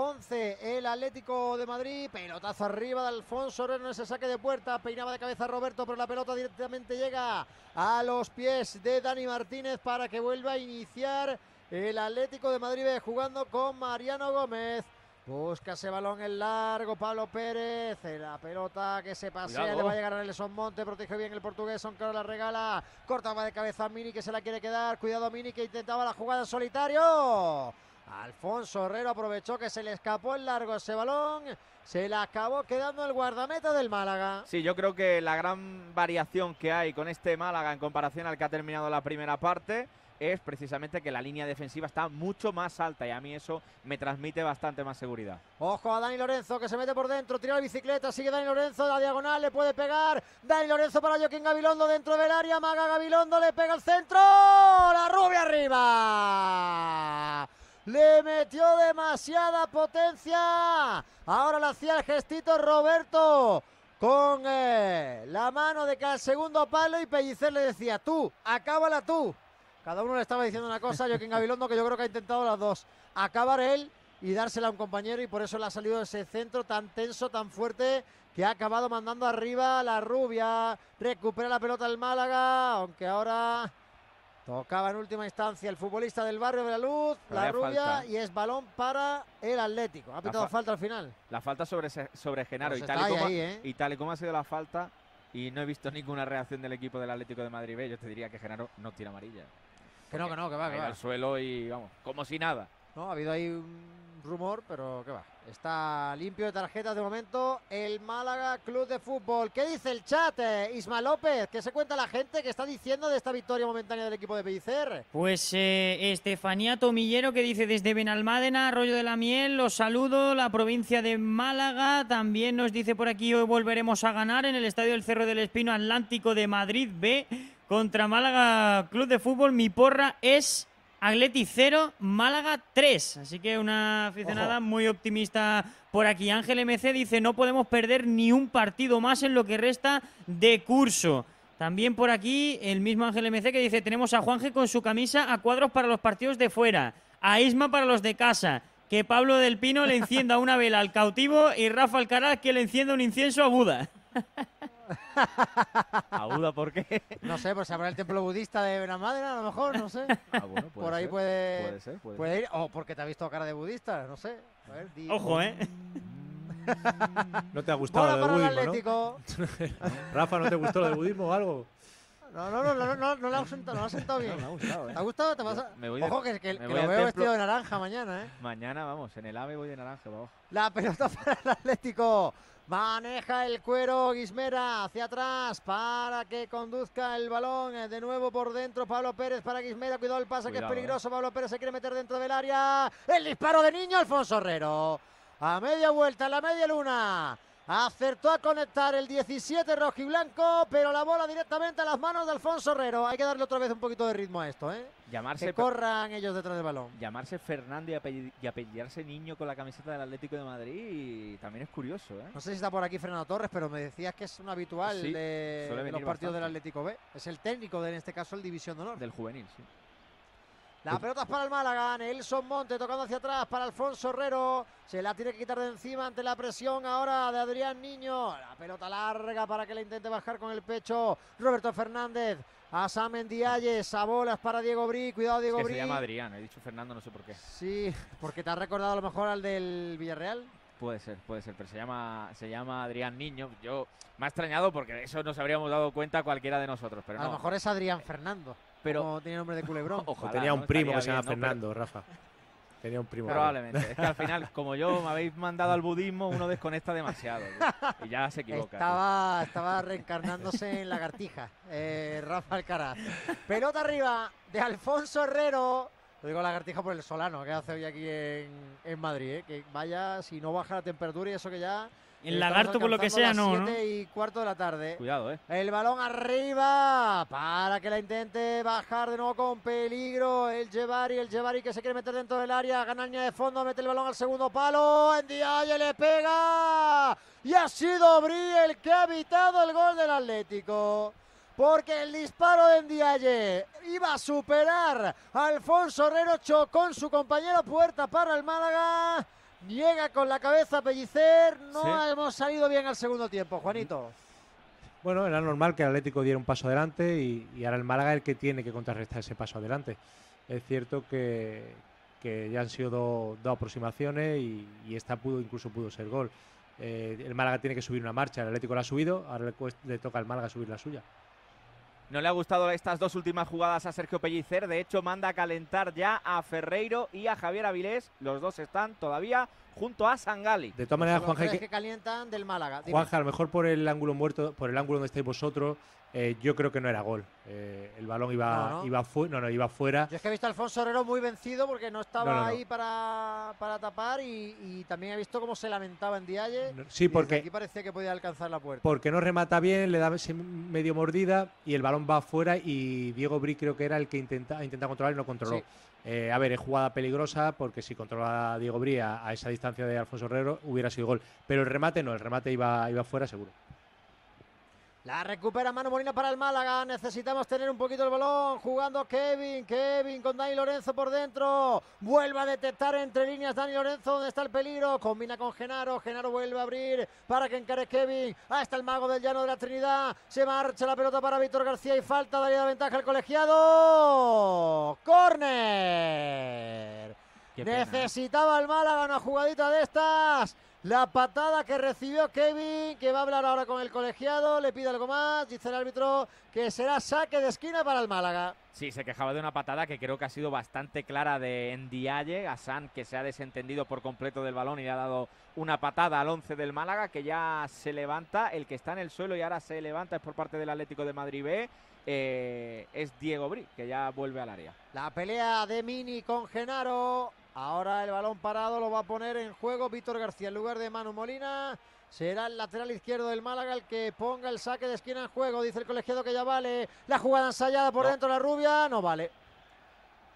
eh, el Atlético de Madrid, pelotazo arriba de Alfonso en ese saque de puerta, peinaba de cabeza Roberto, pero la pelota directamente llega a los pies de Dani Martínez para que vuelva a iniciar el Atlético de Madrid jugando con Mariano Gómez. Busca ese balón el largo, Pablo Pérez. La pelota que se pasea, le va a llegar a Nelson Monte. Protege bien el portugués, aunque la regala. corta Cortaba de cabeza a Mini que se la quiere quedar. Cuidado Mini que intentaba la jugada en solitario. Alfonso Herrero aprovechó que se le escapó el largo ese balón. Se la acabó quedando el guardameta del Málaga. Sí, yo creo que la gran variación que hay con este Málaga en comparación al que ha terminado la primera parte es precisamente que la línea defensiva está mucho más alta y a mí eso me transmite bastante más seguridad. Ojo a Dani Lorenzo que se mete por dentro, tira la bicicleta, sigue Dani Lorenzo, la diagonal le puede pegar. Dani Lorenzo para Joaquín Gabilondo dentro del área, Maga Gabilondo le pega al centro, la rubia arriba. Le metió demasiada potencia. Ahora lo hacía el gestito Roberto con eh, la mano de cada segundo palo y Pellicer le decía, tú, acábala tú. Cada uno le estaba diciendo una cosa, Joaquín Gabilondo, que yo creo que ha intentado las dos. Acabar él y dársela a un compañero y por eso le ha salido ese centro tan tenso, tan fuerte, que ha acabado mandando arriba la rubia. Recupera la pelota el Málaga, aunque ahora tocaba en última instancia el futbolista del barrio de la luz, la rubia, y es balón para el Atlético. Ha pitado falta al final. La falta sobre, sobre Genaro pues ¿eh? y, tal y, como, ha sido la falta, y no he visto ninguna reacción del equipo del Atlético de Madrid yo te diría que Genaro no tira amarilla. Que no, que no, que va, que va. Al suelo y vamos, como si nada. No, ha habido ahí un rumor, pero que va. Está limpio de tarjetas de momento el Málaga Club de Fútbol. ¿Qué dice el chat, eh, Isma López? ¿Qué se cuenta la gente que está diciendo de esta victoria momentánea del equipo de Pellicer? Pues eh, Estefanía Tomillero que dice desde Benalmádena, Arroyo de la Miel, los saludo, la provincia de Málaga. También nos dice por aquí hoy volveremos a ganar en el Estadio del Cerro del Espino Atlántico de Madrid B contra Málaga Club de Fútbol. Mi porra es Atleti 0, Málaga 3. Así que una aficionada muy optimista por aquí. Ángel MC dice, no podemos perder ni un partido más en lo que resta de curso. También por aquí el mismo Ángel MC que dice, tenemos a Juanje con su camisa a cuadros para los partidos de fuera, a Isma para los de casa. Que Pablo del Pino le encienda una vela al cautivo y Rafa Alcaraz que le encienda un incienso a Buda. ¿Aguda por qué? No sé, pues habrá el templo budista de Benamadera, a lo mejor, no sé. Ah, bueno, por ahí puede, puede, ser, puede, ir. O porque te ha visto cara de budista, no sé. A ver, di... Ojo, ¿eh? No te ha gustado lo de budismo, ¿no? Rafa, ¿no te gustó lo de budismo o algo? No, no, no, no, no, no, ha sentado, no ha sentado bien. me ha gustado, ¿eh? ¿Te ha gustado? ¿Te vas me voy Ojo, que, lo veo vestido de naranja mañana, ¿eh? Mañana, vamos, en el AVE voy de naranja, vamos. La pelota para el Atlético. Maneja el cuero Guismera hacia atrás para que conduzca el balón eh, de nuevo por dentro. Pablo Pérez para Guismera. Cuidado el pase que es eh. peligroso. Pablo Pérez se quiere meter dentro del área. El disparo de niño Alfonso Herrero. A media vuelta, la media luna. Acertó a conectar el 17 rojo y blanco, pero la bola directamente a las manos de Alfonso Herrero. Hay que darle otra vez un poquito de ritmo a esto, ¿eh? que corran ellos detrás del balón. Llamarse Fernando y, apellidarse niño con la camiseta del Atlético de Madrid también es curioso, ¿eh? No sé si está por aquí Fernando Torres, pero me decías que es un habitual de, los partidos del Atlético B. Es el técnico, de, en este caso, el División de Honor. Del juvenil, sí. La pelota es para el Málaga. Nelson Monte tocando hacia atrás para Alfonso Herrero. Se la tiene que quitar de encima ante la presión ahora de Adrián Niño. La pelota larga para que le intente bajar con el pecho Roberto Fernández. A Sam a bolas para Diego Brí, cuidado Diego es Se llama Adrián, he dicho Fernando, no sé por qué. Sí, porque te has recordado a lo mejor al del Villarreal. Puede ser, puede ser, pero se llama, se llama Adrián Niño. Yo me ha extrañado porque de eso nos habríamos dado cuenta cualquiera de nosotros. Pero a lo mejor es Adrián Fernando pero tenía nombre de culebrón. Ojo, tenía un primo que se llama Fernando, Rafa. Tenía un primo. Probablemente. Es que al final, como yo me habéis mandado al budismo, uno desconecta demasiado. y ya se equivoca. Estaba, reencarnándose en lagartija, eh, Rafa Alcaraz. Pelota arriba de Alfonso Herrero. Lo digo lagartija por el solano que hace hoy aquí en, Madrid. Eh, que vaya, si no baja la temperatura y eso que ya el lagarto, por lo que sea, no, ¿no? y cuarto de la tarde. Cuidado, ¿eh? El balón arriba para que la intente bajar de nuevo con peligro. El y el y que se quiere meter dentro del área. Gana de fondo, mete el balón al segundo palo. En le pega. Y ha sido Brie el que ha evitado el gol del Atlético porque el disparo de Endiaye iba a superar a Alfonso Herrero, con su compañero Puerta para el Málaga Llega con la cabeza Pellicer, no hemos salido bien al segundo tiempo, Juanito. Bueno, era normal que el Atlético diera un paso adelante y, ahora el Málaga es el que tiene que contrarrestar ese paso adelante. Es cierto que, ya han sido dos aproximaciones y, esta pudo, incluso pudo ser gol. Eh, el Málaga tiene que subir una marcha, el Atlético la ha subido, ahora le toca al Málaga subir la suya. No le ha gustado estas dos últimas jugadas a Sergio Pellicer. De hecho, manda a calentar ya a Ferreiro y a Javier Avilés. Los dos están todavía junto a Sangali. De todas maneras, Juanja. que calientan del Málaga. Juanja, a lo mejor por el ángulo muerto, por el ángulo donde estáis vosotros, eh, yo creo que no era gol. Eh, el balón iba, Iba, no, no, iba fuera. Yo es que he visto a Alfonso Herrero muy vencido porque no estaba ahí para, tapar y, también he visto cómo se lamentaba en Dialle. sí, porque. Aquí parecía que podía alcanzar la puerta. Porque no remata bien, le da medio mordida y el balón va afuera y Diego Bri creo que era el que intenta, intenta controlar y no controló. Eh, a ver, es jugada peligrosa porque si controlaba Diego Bri a, esa distancia de Alfonso Herrero hubiera sido gol. Pero el remate no, el remate iba, iba fuera seguro. La recupera mano Molina para el Málaga. Necesitamos tener un poquito el balón. Jugando Kevin. Kevin con Dani Lorenzo por dentro. Vuelve a detectar entre líneas Dani Lorenzo está el peligro. Combina con Genaro. Genaro vuelve a abrir para que encare Kevin. Ahí está el mago del llano de la Trinidad. Se marcha la pelota para Víctor García y falta. Daría la ventaja al colegiado. Corner. ¿eh? Necesitaba el Málaga una jugadita de estas. La patada que recibió Kevin, que va a hablar ahora con el colegiado, le pide algo más, dice el árbitro que será saque de esquina para el Málaga. Sí, se quejaba de una patada que creo que ha sido bastante clara de Endiaye, San que se ha desentendido por completo del balón y le ha dado una patada al 11 del Málaga que ya se levanta, el que está en el suelo y ahora se levanta es por parte del Atlético de Madrid B. Eh, es Diego Bri, que ya vuelve al área. La pelea de Mini con Genaro Ahora el balón parado lo va a poner en juego Víctor García en lugar de Manu Molina. Será el lateral izquierdo del Málaga el que ponga el saque de esquina en juego. Dice el colegiado que ya vale. La jugada ensayada por dentro la rubia. No vale.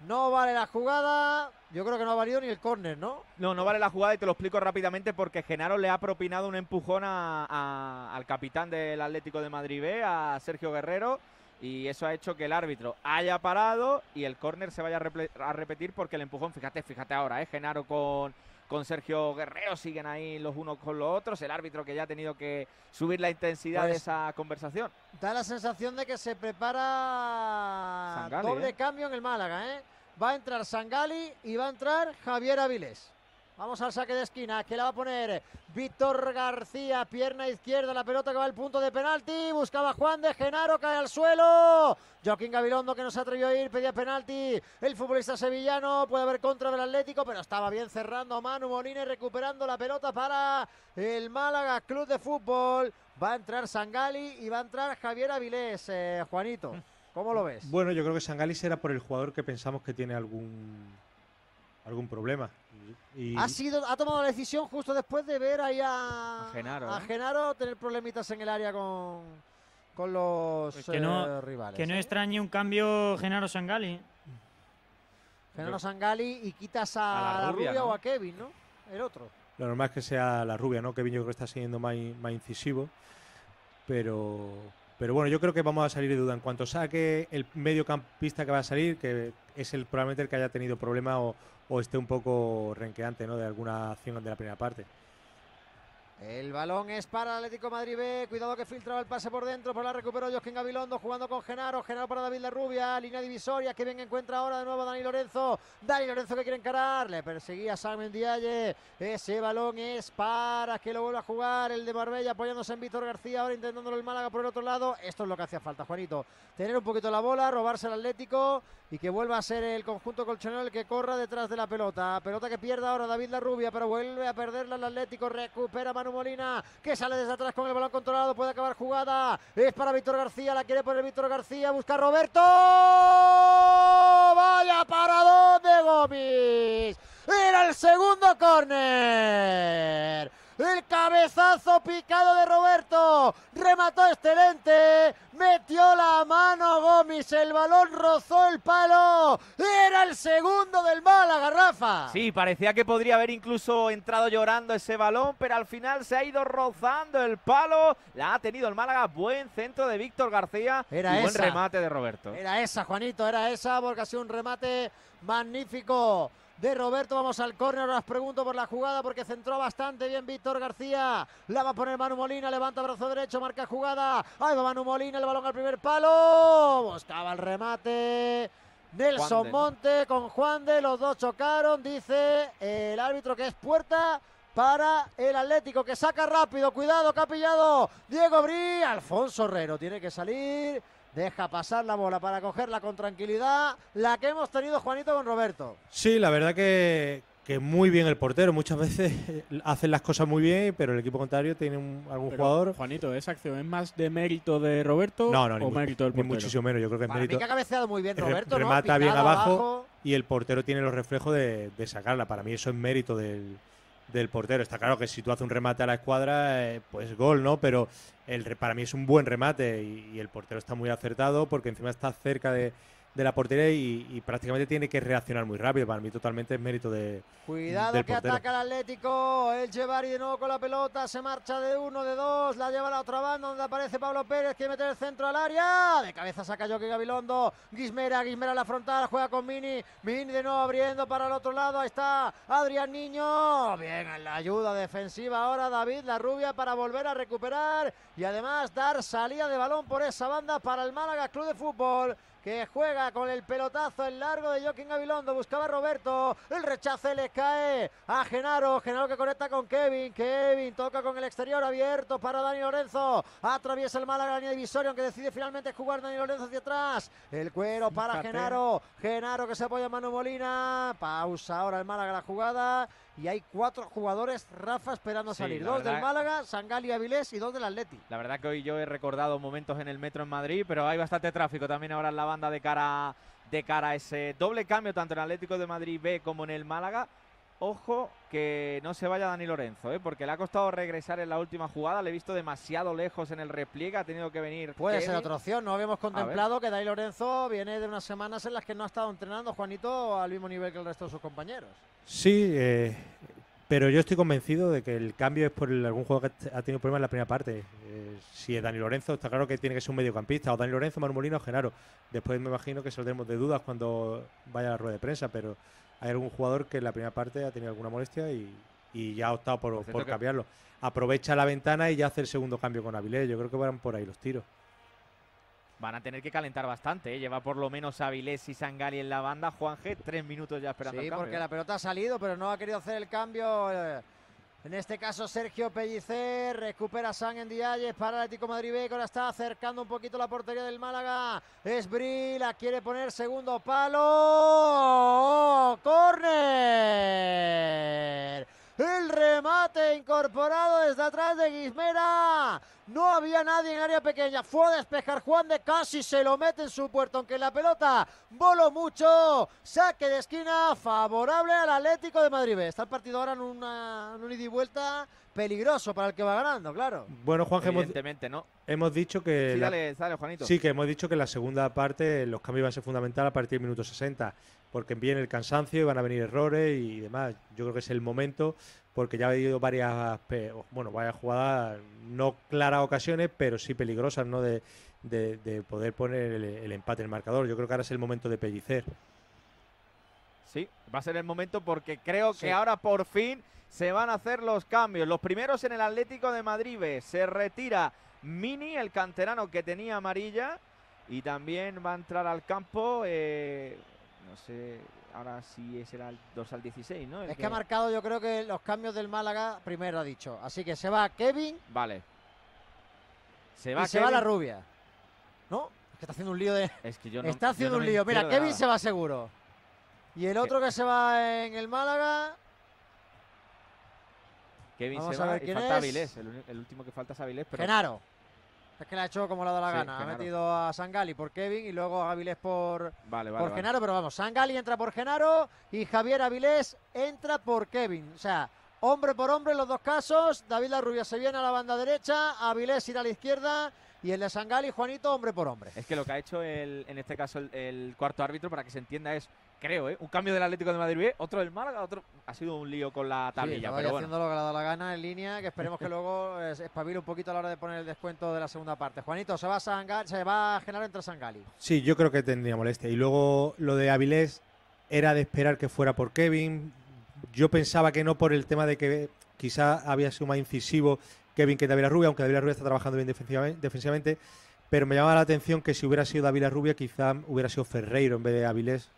No vale la jugada. Yo creo que no ha valido ni el córner, ¿no? No, no vale la jugada y te lo explico rápidamente porque Genaro le ha propinado un empujón al capitán del Atlético de Madrid B, ¿eh? a Sergio Guerrero. Y eso ha hecho que el árbitro haya parado y el córner se vaya a, repetir porque el empujón, fíjate, fíjate ahora, ¿eh? Genaro con, Sergio Guerrero, siguen ahí los unos con los otros, el árbitro que ya ha tenido que subir la intensidad de pues esa conversación. Da la sensación de que se prepara un doble ¿eh? cambio en el Málaga, ¿eh? Va a entrar Sangali y va a entrar Javier Avilés. Vamos al saque de esquina que la va a poner Víctor García, pierna izquierda, la pelota que va al punto de penalti. Buscaba Juan de Genaro, cae al suelo. Joaquín Gabilondo que no se atrevió a ir, pedía penalti. El futbolista sevillano puede haber contra del Atlético, pero estaba bien cerrando Manu Molina y recuperando la pelota para el Málaga Club de Fútbol. Va a entrar Sangali y va a entrar Javier Avilés, eh, Juanito. ¿Cómo lo ves? Bueno, yo creo que Sangali será por el jugador que pensamos que tiene algún algún problema. Y... Ha, sido, ha tomado la decisión justo después de ver ahí a, Genaro, tener problemitas en el área con, con los pues que eh, rivales. Que no ¿eh? extrañe un cambio Genaro Sangali. Genaro Sangali y quitas a, la rubia, o a Kevin, ¿no? El otro. Lo normal es que sea la rubia, ¿no? Kevin yo creo que está siendo más, más incisivo. Pero pero bueno, yo creo que vamos a salir de duda. En cuanto saque el mediocampista que va a salir, que es el probablemente el que haya tenido problema o, esté un poco renqueante ¿no? de alguna acción de la primera parte. El balón es para Atlético Madrid Cuidado que filtraba el pase por dentro, por la recuperó Josquín Gabilondo jugando con Genaro. Genaro para David Rubia, línea divisoria. Que bien encuentra ahora de nuevo Dani Lorenzo. Dani Lorenzo que quiere encarar. Le perseguía Samuel Dialle. Ese balón es para que lo vuelva a jugar el de Marbella apoyándose en Víctor García. Ahora intentándolo el Málaga por el otro lado. Esto es lo que hacía falta, Juanito. Tener un poquito la bola, robarse al Atlético y que vuelva a ser el conjunto colchonero el que corra detrás de la pelota. Pelota que pierde ahora David Rubia, pero vuelve a perderla el Atlético. Recupera Manu Molina, que sale desde atrás con el balón controlado, puede acabar jugada. Es para Víctor García, la quiere poner Víctor García, busca Roberto. ¡Vaya para donde Gómez! Era el segundo Corner el cabezazo picado de Roberto, remató excelente, metió la mano Gómez, el balón rozó el palo, era el segundo del Málaga, Rafa. Sí, parecía que podría haber incluso entrado llorando ese balón, pero al final se ha ido rozando el palo, la ha tenido el Málaga, buen centro de Víctor García, era y buen remate de Roberto. Era esa, Juanito, era esa, porque ha sido un remate magnífico de Roberto. Vamos al córner. Ahora pregunto por la jugada porque centró bastante bien Víctor García. La va a poner Manu Molina. Levanta brazo derecho, marca jugada. Ahí va Manu Molina, el balón al primer palo. Estaba el remate. Nelson Monte con Juan de. Los dos chocaron. Dice el árbitro que es puerta para el Atlético que saca rápido. Cuidado, capillado. Diego Brí. Alfonso Herrero tiene que salir. Deja pasar la bola para cogerla con tranquilidad, la que hemos tenido Juanito con Roberto. Sí, la verdad que, muy bien el portero. Muchas veces hacen las cosas muy bien, pero el equipo contrario tiene algún jugador. Juanito, ¿esa acción es más de mérito de Roberto no, no, o mérito del portero? Ni muchísimo menos. Yo creo que es mérito. Mí que ha cabeceado muy bien Roberto. Remata bien abajo, y el portero tiene los reflejos de sacarla. Para mí eso es mérito del, del portero. Está claro que si tú haces un remate a la escuadra, eh, pues gol, ¿no? Pero el, para mí es un buen remate y, el portero está muy acertado porque encima está cerca de, de la portería y, prácticamente tiene que reaccionar muy rápido. Para mí totalmente es mérito de Cuidado que ataca el Atlético. El y de nuevo con la pelota. Se marcha de uno, de dos. La lleva a la otra banda donde aparece Pablo Pérez. Quiere meter el centro al área. De cabeza saca Joque Gabilondo. Guismera, Guismera la frontal. Juega con Mini. Mini de nuevo abriendo para el otro lado. Ahí está Adrián Niño. Bien en la ayuda defensiva ahora David La Rubia para volver a recuperar y además dar salida de balón por esa banda para el Málaga Club de Fútbol que juega con el pelotazo, el largo de Joaquín Gabilondo, buscaba a Roberto, el rechace le cae a Genaro, Genaro que conecta con Kevin, Kevin toca con el exterior abierto para Dani Lorenzo, atraviesa el Málaga la línea divisoria, aunque decide finalmente jugar Dani Lorenzo hacia atrás, el cuero para Genaro, Genaro que se apoya en Manu Molina, pausa ahora el Málaga la jugada y hay cuatro jugadores, Rafa, esperando salir. Dos del Málaga, Sangali Avilés y dos del Atleti. La verdad que hoy yo he recordado momentos en el metro en Madrid, pero hay bastante tráfico también ahora en la banda de cara, de cara a ese doble cambio, tanto en el Atlético de Madrid B como en el Málaga. Ojo que no se vaya Dani Lorenzo, ¿eh? porque le ha costado regresar en la última jugada. Le he visto demasiado lejos en el repliegue, ha tenido que venir. Puede ser otra opción, no habíamos contemplado que Dani Lorenzo viene de unas semanas en las que no ha estado entrenando Juanito al mismo nivel que el resto de sus compañeros. Sí, eh, pero yo estoy convencido de que el cambio es por algún juego que ha tenido problemas en la primera parte. Eh, si es Dani Lorenzo, está claro que tiene que ser un mediocampista. O Dani Lorenzo, Marmolino o Genaro. Después me imagino que saldremos de dudas cuando vaya a la rueda de prensa, pero hay algún jugador que en la primera parte ha tenido alguna molestia y, ya ha optado por, por cambiarlo. Aprovecha la ventana y ya hace el segundo cambio con Avilés. Yo creo que van por ahí los tiros van a tener que calentar bastante. ¿eh? Lleva por lo menos Avilés y Sangali en la banda. Juan G, tres minutos ya esperando. Sí, porque ¿eh? la pelota ha salido, pero no ha querido hacer el cambio. Eh, en este caso, Sergio Pellicer recupera sang en Dialles para el Atlético Madrid ahora está acercando un poquito la portería del Málaga. Es la quiere poner segundo palo. Corre. ¡Oh, ¡Corner! El remate incorporado desde atrás de Guismera. No había nadie en área pequeña. Fue a despejar Juan de casi se lo mete en su puerto, aunque la pelota voló mucho. Saque de esquina favorable al Atlético de Madrid. Está el partido ahora en, una, un ida y vuelta peligroso para el que va ganando, claro. Bueno, Juan, evidentemente, ¿no? Hemos dicho que sí, que hemos dicho que en la segunda parte los cambios van a ser fundamental a partir del minuto 60, porque viene el cansancio y van a venir errores y demás. Yo creo que es el momento porque ya ha habido varias, bueno, varias jugadas, no claras ocasiones, pero sí peligrosas, ¿no? De, poder poner el, empate en el marcador. Yo creo que ahora es el momento de pellicer. Sí, va a ser el momento porque creo que ahora por fin se van a hacer los cambios. Los primeros en el Atlético de Madrid. Eh, se retira Mini, el canterano que tenía amarilla. Y también va a entrar al campo eh, no sé ahora si será el 2 al 16, ¿no? es que, ha marcado, yo creo que los cambios del Málaga primero ha dicho. Así que se va Kevin. Vale. Se va se va la rubia. ¿No? Es que está haciendo un lío de. Es que yo no, está haciendo un lío. Mira, Kevin se va seguro. Y el otro que, se va en el Málaga. Kevin se va quién es. El, último que falta es Avilés. Pero... Genaro. Es que la ha hecho como le ha dado la gana. Ha metido a Sangali por Kevin y luego a Avilés por, por Genaro. Pero vamos, Sangali entra por Genaro y Javier Avilés entra por Kevin. O sea, hombre por hombre en los dos casos. David La Rubia se viene a la banda derecha, Avilés irá a la izquierda. Y el de Sangali, Juanito, hombre por hombre. Es que lo que ha hecho en este caso el cuarto árbitro, para que se entienda, es creo, ¿eh? Un cambio del Atlético de Madrid ¿eh? otro del Málaga, otro. Ha sido un lío con la tablilla, pero bueno. haciendo lo que le ha dado la gana en línea, que esperemos que luego eh, espabile un poquito a la hora de poner el descuento de la segunda parte. Juanito, se va a, Sangal, se va a generar entre Sangali. Sí, yo creo que tendría molestia. Y luego lo de Avilés era de esperar que fuera por Kevin. Yo pensaba que no por el tema de que quizá había sido más incisivo Kevin que David Rubia, aunque David Rubia está trabajando bien defensivamente, pero me llamaba la atención que si hubiera sido David Rubia, quizá hubiera sido Ferreiro en vez de Avilés,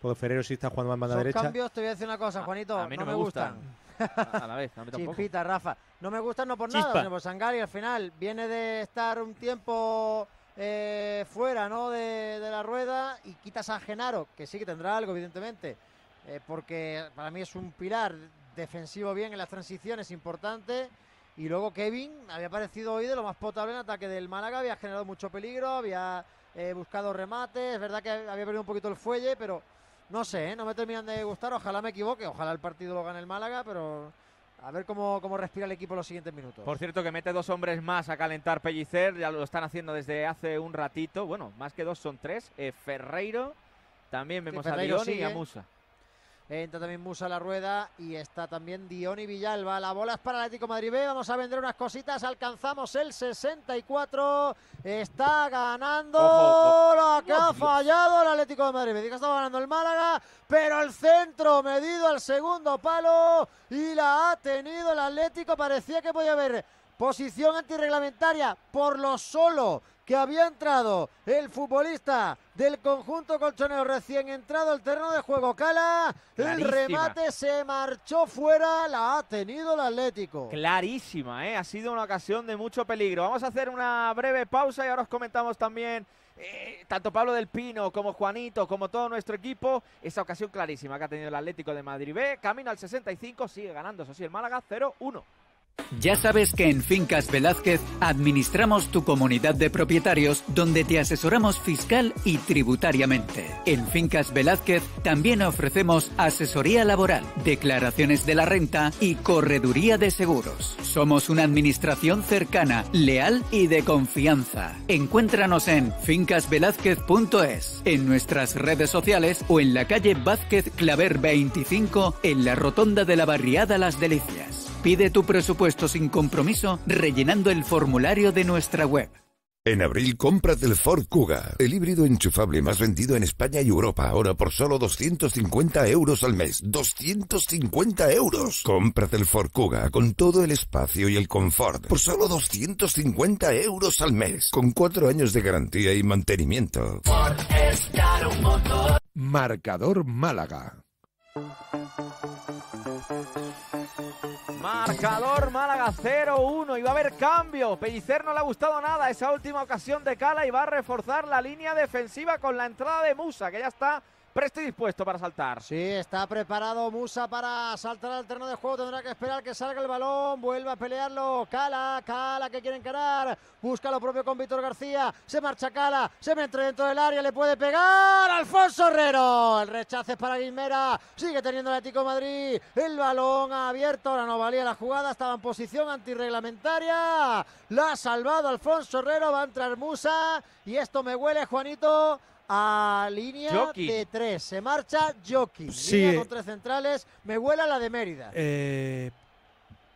porque Ferrero sí está jugando más banda derecha. cambios, te voy a decir una cosa, Juanito. A, mí no, me, gustan. a, la vez, tampoco. Chispita, Rafa. No me gustan no por nada, sino por Sangari al final. Viene de estar un tiempo eh, fuera ¿no? De, de, la rueda y quitas a Genaro, que sí que tendrá algo, evidentemente. Eh, porque para mí es un pilar defensivo bien en las transiciones, importante. Y luego Kevin había aparecido hoy de lo más potable en ataque del Málaga, había generado mucho peligro, había eh, buscado remates, es verdad que había perdido un poquito el fuelle, pero no sé, ¿eh? no me terminan de gustar. Ojalá me equivoque, ojalá el partido lo gane el Málaga, pero a ver cómo, cómo respira el equipo los siguientes minutos. Por cierto, que mete dos hombres más a calentar Pellicer, ya lo están haciendo desde hace un ratito. Bueno, más que dos son tres. Eh, Ferreiro, también vemos a Dion y a Musa. Entra también Musa la rueda y está también y Villalba. La bola es para el Atlético Madrid Vamos a vender unas cositas. Alcanzamos el 64. Está ganando. Ojo, ha fallado el Atlético de Madrid. estaba ganando el Málaga, pero el centro medido al segundo palo y la ha tenido el Atlético. Parecía que podía haber posición antirreglamentaria por lo solo que había entrado el futbolista del conjunto colchonero recién entrado al terreno de juego. Cala, el remate se marchó fuera, la ha tenido el Atlético. Clarísima, ¿eh? ha sido una ocasión de mucho peligro. Vamos a hacer una breve pausa y ahora os comentamos también eh, tanto Pablo del Pino como Juanito, como todo nuestro equipo, esa ocasión clarísima que ha tenido el Atlético de Madrid B, camino al 65, sigue ganando, eso sí, el Málaga 0-1. Ya sabes que en Fincas Velázquez administramos tu comunidad de propietarios donde te asesoramos fiscal y tributariamente. En Fincas Velázquez también ofrecemos asesoría laboral, declaraciones de la renta y correduría de seguros. Somos una administración cercana, leal y de confianza. Encuéntranos en fincasvelázquez.es, en nuestras redes sociales o en la calle Vázquez Claver 25 en la rotonda de la barriada Las Delicias. Pide tu presupuesto Puesto sin compromiso rellenando el formulario de nuestra web. En abril, compras el Ford Kuga, el híbrido enchufable más vendido en España y Europa, ahora por solo 250 euros al mes. ¡250 euros! compras el Ford Kuga con todo el espacio y el confort, por solo 250 euros al mes, con cuatro años de garantía y mantenimiento. Marcador Málaga. Marcador Málaga 0-1 y va a haber cambio. Pellicer no le ha gustado nada esa última ocasión de Cala y va a reforzar la línea defensiva con la entrada de Musa, que ya está preste dispuesto para saltar. Sí, está preparado Musa para saltar al terreno de juego. Tendrá que esperar que salga el balón. ...vuelva a pelearlo. Cala, Cala que quiere encarar. Busca lo propio con Víctor García. Se marcha Cala. Se mete dentro del área. Le puede pegar. Alfonso Herrero. El rechace es para Guimera. Sigue teniendo el Atlético Madrid. El balón abierto. Ahora no valía la jugada. Estaba en posición antirreglamentaria. La ha salvado Alfonso Herrero. Va a entrar Musa. Y esto me huele, Juanito a línea de tres. Se marcha Jockey. Sí. Línea con tres centrales. Me vuela la de Mérida. Eh,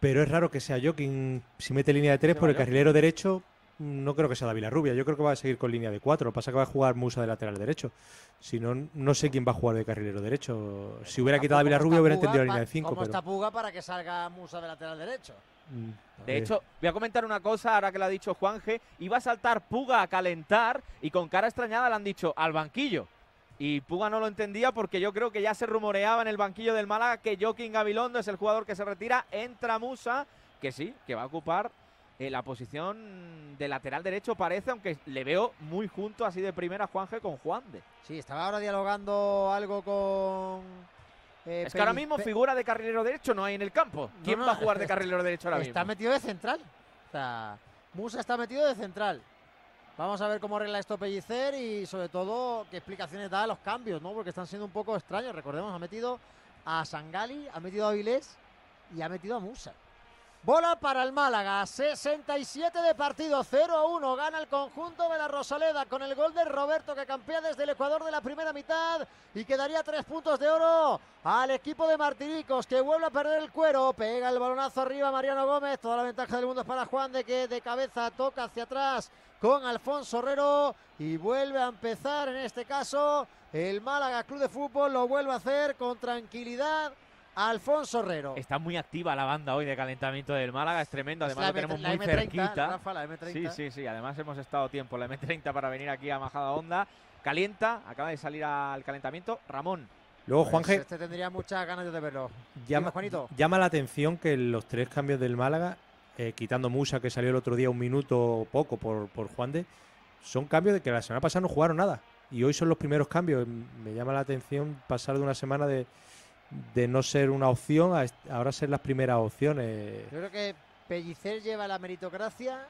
pero es raro que sea Jokin si mete línea de tres por el carrilero derecho. No creo que sea Davila Rubia. Yo creo que va a seguir con línea de cuatro. Lo pasa que va a jugar Musa de lateral derecho. Si no, no sé quién va a jugar de carrilero derecho. Si hubiera quitado a Rubia, hubiera entendido la línea de cinco. ¿Cómo está Puga para que salga Musa de lateral derecho? Mm. De hecho, voy a comentar una cosa ahora que lo ha dicho Juanje. Iba a saltar Puga a calentar y con cara extrañada le han dicho al banquillo. Y Puga no lo entendía porque yo creo que ya se rumoreaba en el banquillo del Málaga que Joaquín Gabilondo es el jugador que se retira. Entra Musa, que sí, que va a ocupar eh, la posición de lateral derecho, parece, aunque le veo muy junto así de primera Juanje con Juan de. Sí, estaba ahora dialogando algo con eh, es que ahora mismo figura de carrilero derecho no hay en el campo. ¿Quién va a jugar de carrilero derecho ahora mismo? Está metido de central. Musa está metido de central. Vamos a ver cómo arregla esto Pellicer y sobre todo qué explicaciones da a los cambios, ¿no? Porque están siendo un poco extraños. Recordemos, ha metido a Sangali, ha metido a Vilés y ha metido a Musa. Bola para el Málaga, 67 de partido, 0-1, a gana el conjunto de la Rosaleda con el gol de Roberto que campea desde el Ecuador de la primera mitad y quedaría tres puntos de oro al equipo de Martiricos que vuelve a perder el cuero, pega el balonazo arriba Mariano Gómez, toda la ventaja del mundo es para Juan de que de cabeza toca hacia atrás con Alfonso Herrero y vuelve a empezar en este caso el Málaga Club de Fútbol, lo vuelve a hacer con tranquilidad Alfonso Herrero. Está muy activa la banda hoy de calentamiento del Málaga, es tremendo. Además, lo tenemos muy cerquita. Sí, sí, sí. Además, hemos estado tiempo la M30 para venir aquí a Majada Onda. Calienta, acaba de salir al calentamiento. Ramón. Luego, pues Juan Este tendría muchas ganas de verlo. Llama, Juanito? llama la atención que los tres cambios del Málaga, eh, quitando Musa, que salió el otro día un minuto poco por, por Juan de, son cambios de que la semana pasada no jugaron nada. Y hoy son los primeros cambios. Me llama la atención pasar de una semana de de no ser una opción ahora ser las primeras opciones. Yo creo que Pellicer lleva la meritocracia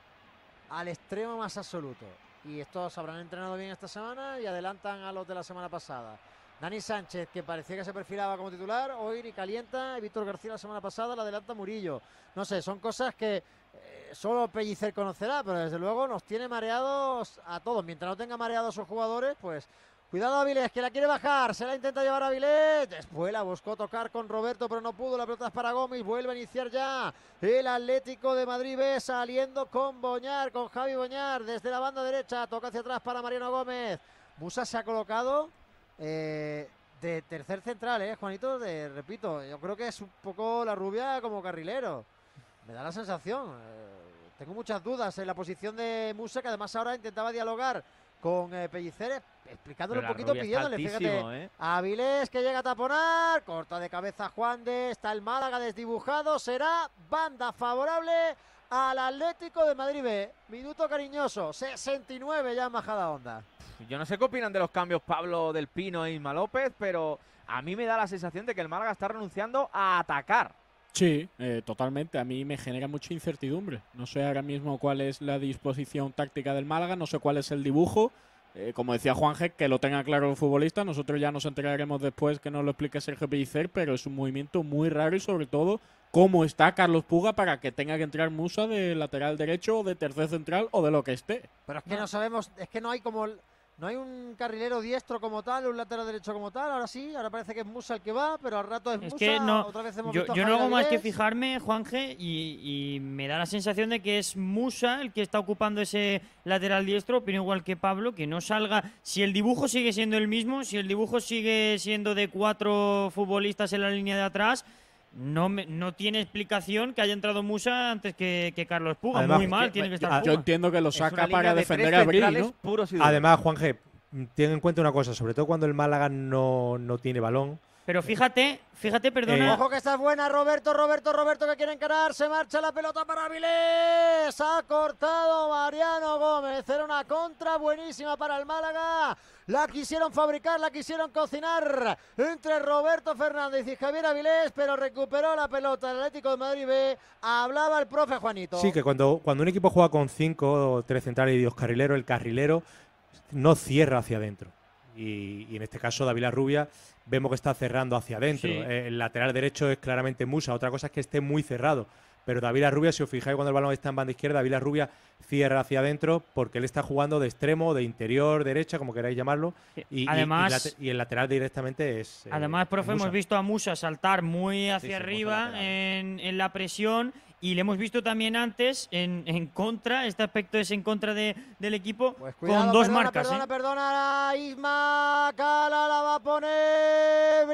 al extremo más absoluto. Y estos habrán entrenado bien esta semana y adelantan a los de la semana pasada. Dani Sánchez, que parecía que se perfilaba como titular, hoy ni calienta. Y Víctor García la semana pasada la adelanta Murillo. No sé, son cosas que eh, solo Pellicer conocerá, pero desde luego nos tiene mareados a todos. Mientras no tenga mareados a sus jugadores, pues Cuidado Avilés, que la quiere bajar, se la intenta llevar Avilés, después la buscó tocar con Roberto, pero no pudo, la pelota es para Gómez, vuelve a iniciar ya el Atlético de Madrid saliendo con Boñar, con Javi Boñar, desde la banda derecha, toca hacia atrás para Mariano Gómez, Musa se ha colocado eh, de tercer central, eh, Juanito, de, repito, yo creo que es un poco la rubia como carrilero, me da la sensación, eh, tengo muchas dudas en la posición de Musa, que además ahora intentaba dialogar con eh, Pelliceres Pellicer, explicándole un poquito, pidiéndole. Fíjate, ¿eh? Avilés que llega a taponar, corta de cabeza Juan de, está el Málaga desdibujado, será banda favorable al Atlético de Madrid B. Minuto cariñoso, 69 ya en onda. Yo no sé qué opinan de los cambios Pablo del Pino e Isma López, pero a mí me da la sensación de que el Málaga está renunciando a atacar. Sí, eh, totalmente. A mí me genera mucha incertidumbre. No sé ahora mismo cuál es la disposición táctica del Málaga, no sé cuál es el dibujo. Eh, como decía Juanje, que lo tenga claro el futbolista. Nosotros ya nos enteraremos después que nos lo explique Sergio Pellicer, pero es un movimiento muy raro y sobre todo cómo está Carlos Puga para que tenga que entrar Musa de lateral derecho o de tercer central o de lo que esté. Pero es que no, sabemos, es que no hay como... No hay un carrilero diestro como tal, un lateral derecho como tal. Ahora sí, ahora parece que es Musa el que va, pero al rato es, Musa. Que no, otra vez yo, no hago más que fijarme, Juanje, y, y, me da la sensación de que es Musa el que está ocupando ese lateral diestro, opino igual que Pablo, que no salga. Si el dibujo sigue siendo el mismo, si el dibujo sigue siendo de cuatro futbolistas en la línea de atrás, no, no tiene explicación que haya entrado Musa antes que, Carlos Puga. Muy mal, tiene que estar. Yo entiendo que lo saca para defender a Bril, Además, Juan G, ten en cuenta una cosa, sobre todo cuando el Málaga no, no tiene balón, pero eh, fíjate, fíjate, perdona. Ojo que esta buena, Roberto, Roberto, Roberto que quieren encarar. Se marcha la pelota para Avilés. Ha cortado Mariano Gómez. Era una contra buenísima para el Málaga. La quisieron fabricar, la quisieron cocinar entre Roberto Fernández y Javier Avilés, pero recuperó la pelota. El Atlético de Madrid B hablaba el profe Juanito. Sí, que cuando, cuando un equipo juega con cinco o tres centrales y dos carrileros, el carrilero no cierra hacia adentro y, en este caso David Rubia vemos que está cerrando hacia adentro. Eh, el lateral derecho es claramente Musa, otra cosa es que esté muy cerrado. Pero David Rubia, si os fijáis cuando el balón está en banda izquierda, David Rubia cierra hacia adentro porque él está jugando de extremo, de interior, derecha, como queráis llamarlo. Y, además, y, el lateral directamente es. Eh, además, profe, hemos visto a Musa saltar muy hacia arriba en la presión y le hemos visto también antes en, contra, este aspecto es en contra de, del equipo, pues con dos marcas. Perdona, ¿eh? perdona, Isma Cala la va a poner.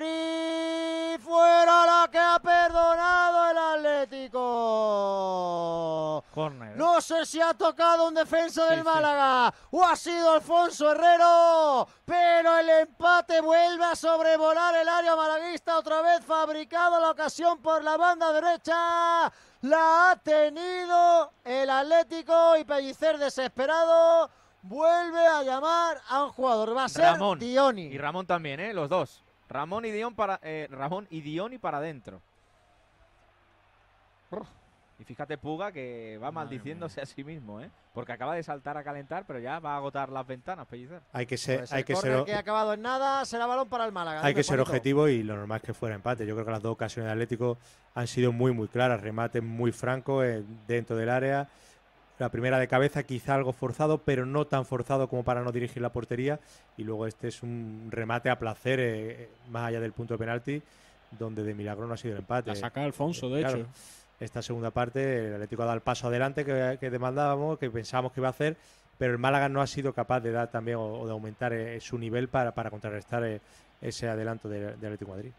fuera la que ha perdonado el Atlético. ¿eh? No sé si ha tocado un defensa del Málaga o ha sido Alfonso Herrero, pero el empate vuelve a sobrevolar el área malaguista otra vez, fabricado la ocasión por la banda derecha. La ha tenido el Atlético y Pellicer desesperado. Vuelve a llamar a un jugador. Va a ser Ramón. Dioni. Y Ramón también, ¿eh? Los dos. Ramón y para, eh, Ramón y Dioni para adentro. Y fíjate Puga que va maldiciéndose a sí mismo, ¿eh? Porque acaba de saltar a calentar, pero ya va a agotar las ventanas, Hay que pues ser, hay que ser que acabado en nada, será balón para Hay que ser objetivo y lo normal es que fuera empate. Yo creo que las dos ocasiones de Atlético han sido muy muy claras, Remate muy franco eh, dentro del área. La primera de cabeza quizá algo forzado, pero no tan forzado como para no dirigir la portería. Y luego este es un remate a placer, eh, eh, más allá del punto de penalti, donde de milagro no ha sido el empate. La saca Alfonso, de hecho esta segunda parte el Atlético ha dado el paso adelante que, demandábamos, que pensábamos que iba a hacer, pero el Málaga no ha sido capaz de dar también o, de aumentar eh, su nivel para, para contrarrestar eh, ese adelanto del Atlético Madrid.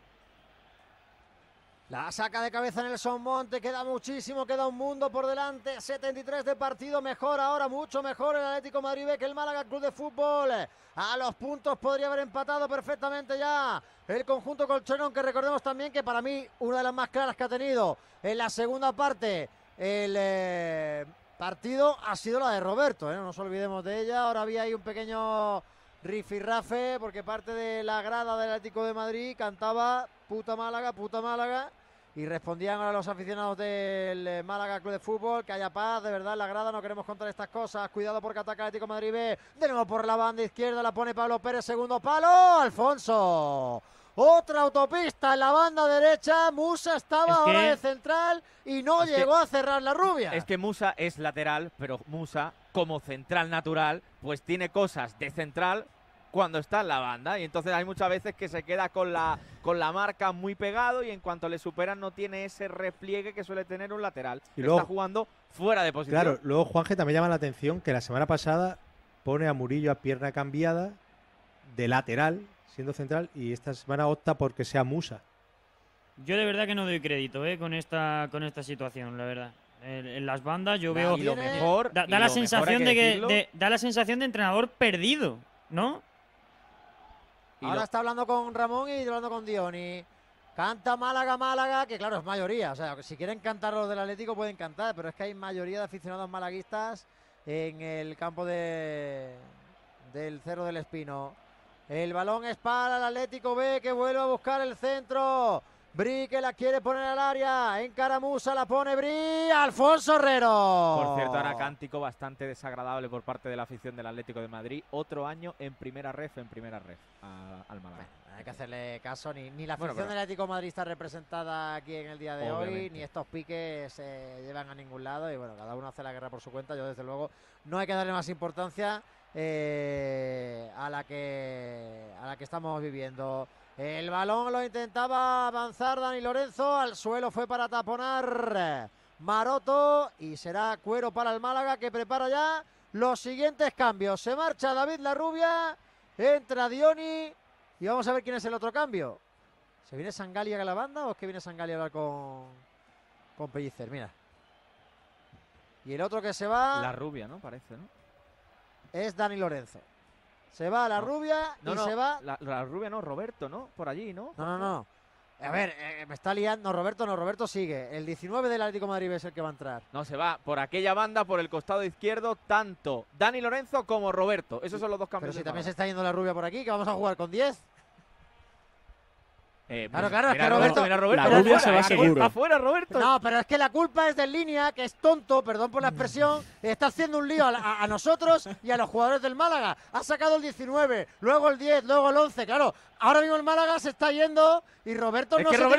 La saca de cabeza en Nelson Monte, queda muchísimo, queda un mundo por delante. 73 de partido, mejor ahora, mucho mejor el Atlético Madrid que el Málaga Club de Fútbol. A los puntos podría haber empatado perfectamente ya el conjunto colchón, aunque recordemos también que para mí una de las más claras que ha tenido en la segunda parte el eh, partido ha sido la de Roberto. ¿eh? No nos olvidemos de ella. Ahora había ahí un pequeño rifirrafe porque parte de la grada del Atlético de Madrid cantaba puta Málaga, puta Málaga y respondían ahora los aficionados del eh, Málaga Club de Fútbol, que haya paz, de verdad, la grada, no queremos contar estas cosas. Cuidado porque ataca Atlético Madrid De nuevo por la banda izquierda, la pone Pablo Pérez, segundo palo, Alfonso. Otra autopista en la banda derecha. Musa estaba ahora de central y no llegó a cerrar la rubia. Es que Musa es lateral, pero Musa, como central natural, pues tiene cosas de central cuando está en la banda. Y entonces hay muchas veces que se queda con la, con la marca muy pegado y en cuanto le superan no tiene ese repliegue que suele tener un lateral. Y luego, está jugando fuera de posición. Claro, luego Juanje también llama la atención que la semana pasada pone a Murillo a pierna cambiada de lateral, siendo central, y esta semana opta porque sea Musa. Yo de verdad que no doy crédito ¿eh? con, esta, con esta situación, la verdad. En, las bandas yo veo... Lo mejor, da, la sensación de que... da la sensación de entrenador perdido, ¿no? Ahora está hablando con Ramón y hablando con Dioni. Canta Málaga, Málaga, que claro, es mayoría. O sea, si quieren cantar los del Atlético pueden cantar, pero es que hay mayoría de aficionados malaguistas en el campo de, del Cerro del Espino. El balón es para el Atlético B que vuelve a buscar el centro. Bri que la quiere poner al área. En Caramusa la pone Bri. Alfonso Herrero. Por cierto, ahora cántico bastante desagradable por parte de la afición del Atlético de Madrid. Otro año en primera ref, en primera ref al hay que hacerle caso. Ni, la afición del Atlético Madrid está representada aquí en el día de hoy. Ni estos piques se llevan a ningún lado. Y bueno, cada uno hace la guerra por su cuenta. Yo, desde luego, no hay que darle más importancia eh, a, la que, a la que estamos viviendo. El balón lo intentaba avanzar Dani Lorenzo. Al suelo fue para taponar Maroto. Y será cuero para el Málaga que prepara ya los siguientes cambios. Se marcha David La Rubia. Entra Dioni. Y vamos a ver quién es el otro cambio. ¿Se viene Sangalia a la banda o es que viene Sangalia a con, con Pellicer? Mira. Y el otro que se va. La rubia, ¿no? Parece, ¿no? Es Dani Lorenzo. Se va la rubia no, y se va. La, la, rubia no, Roberto, ¿no? Por allí, ¿no? No, no, no. A ver, eh, eh, me está liando. Roberto no, Roberto sigue. El 19 del Atlético de Madrid es el que va a entrar. No, se va por aquella banda, por el costado izquierdo, tanto Dani Lorenzo como Roberto. Esos son los dos campeones. Pero si también se está yendo la rubia por aquí, que vamos a jugar con 10. Eh, pues, claro, claro, es que Roberto, la se va eh, No, pero es que la culpa es del línea, que es tonto, perdón por la expresión, está haciendo un lío a, nosotros y a los jugadores del Málaga. Ha sacado el 19, luego el 10, luego el 11, claro. Ahora mismo el Málaga se está yendo y Roberto no se pero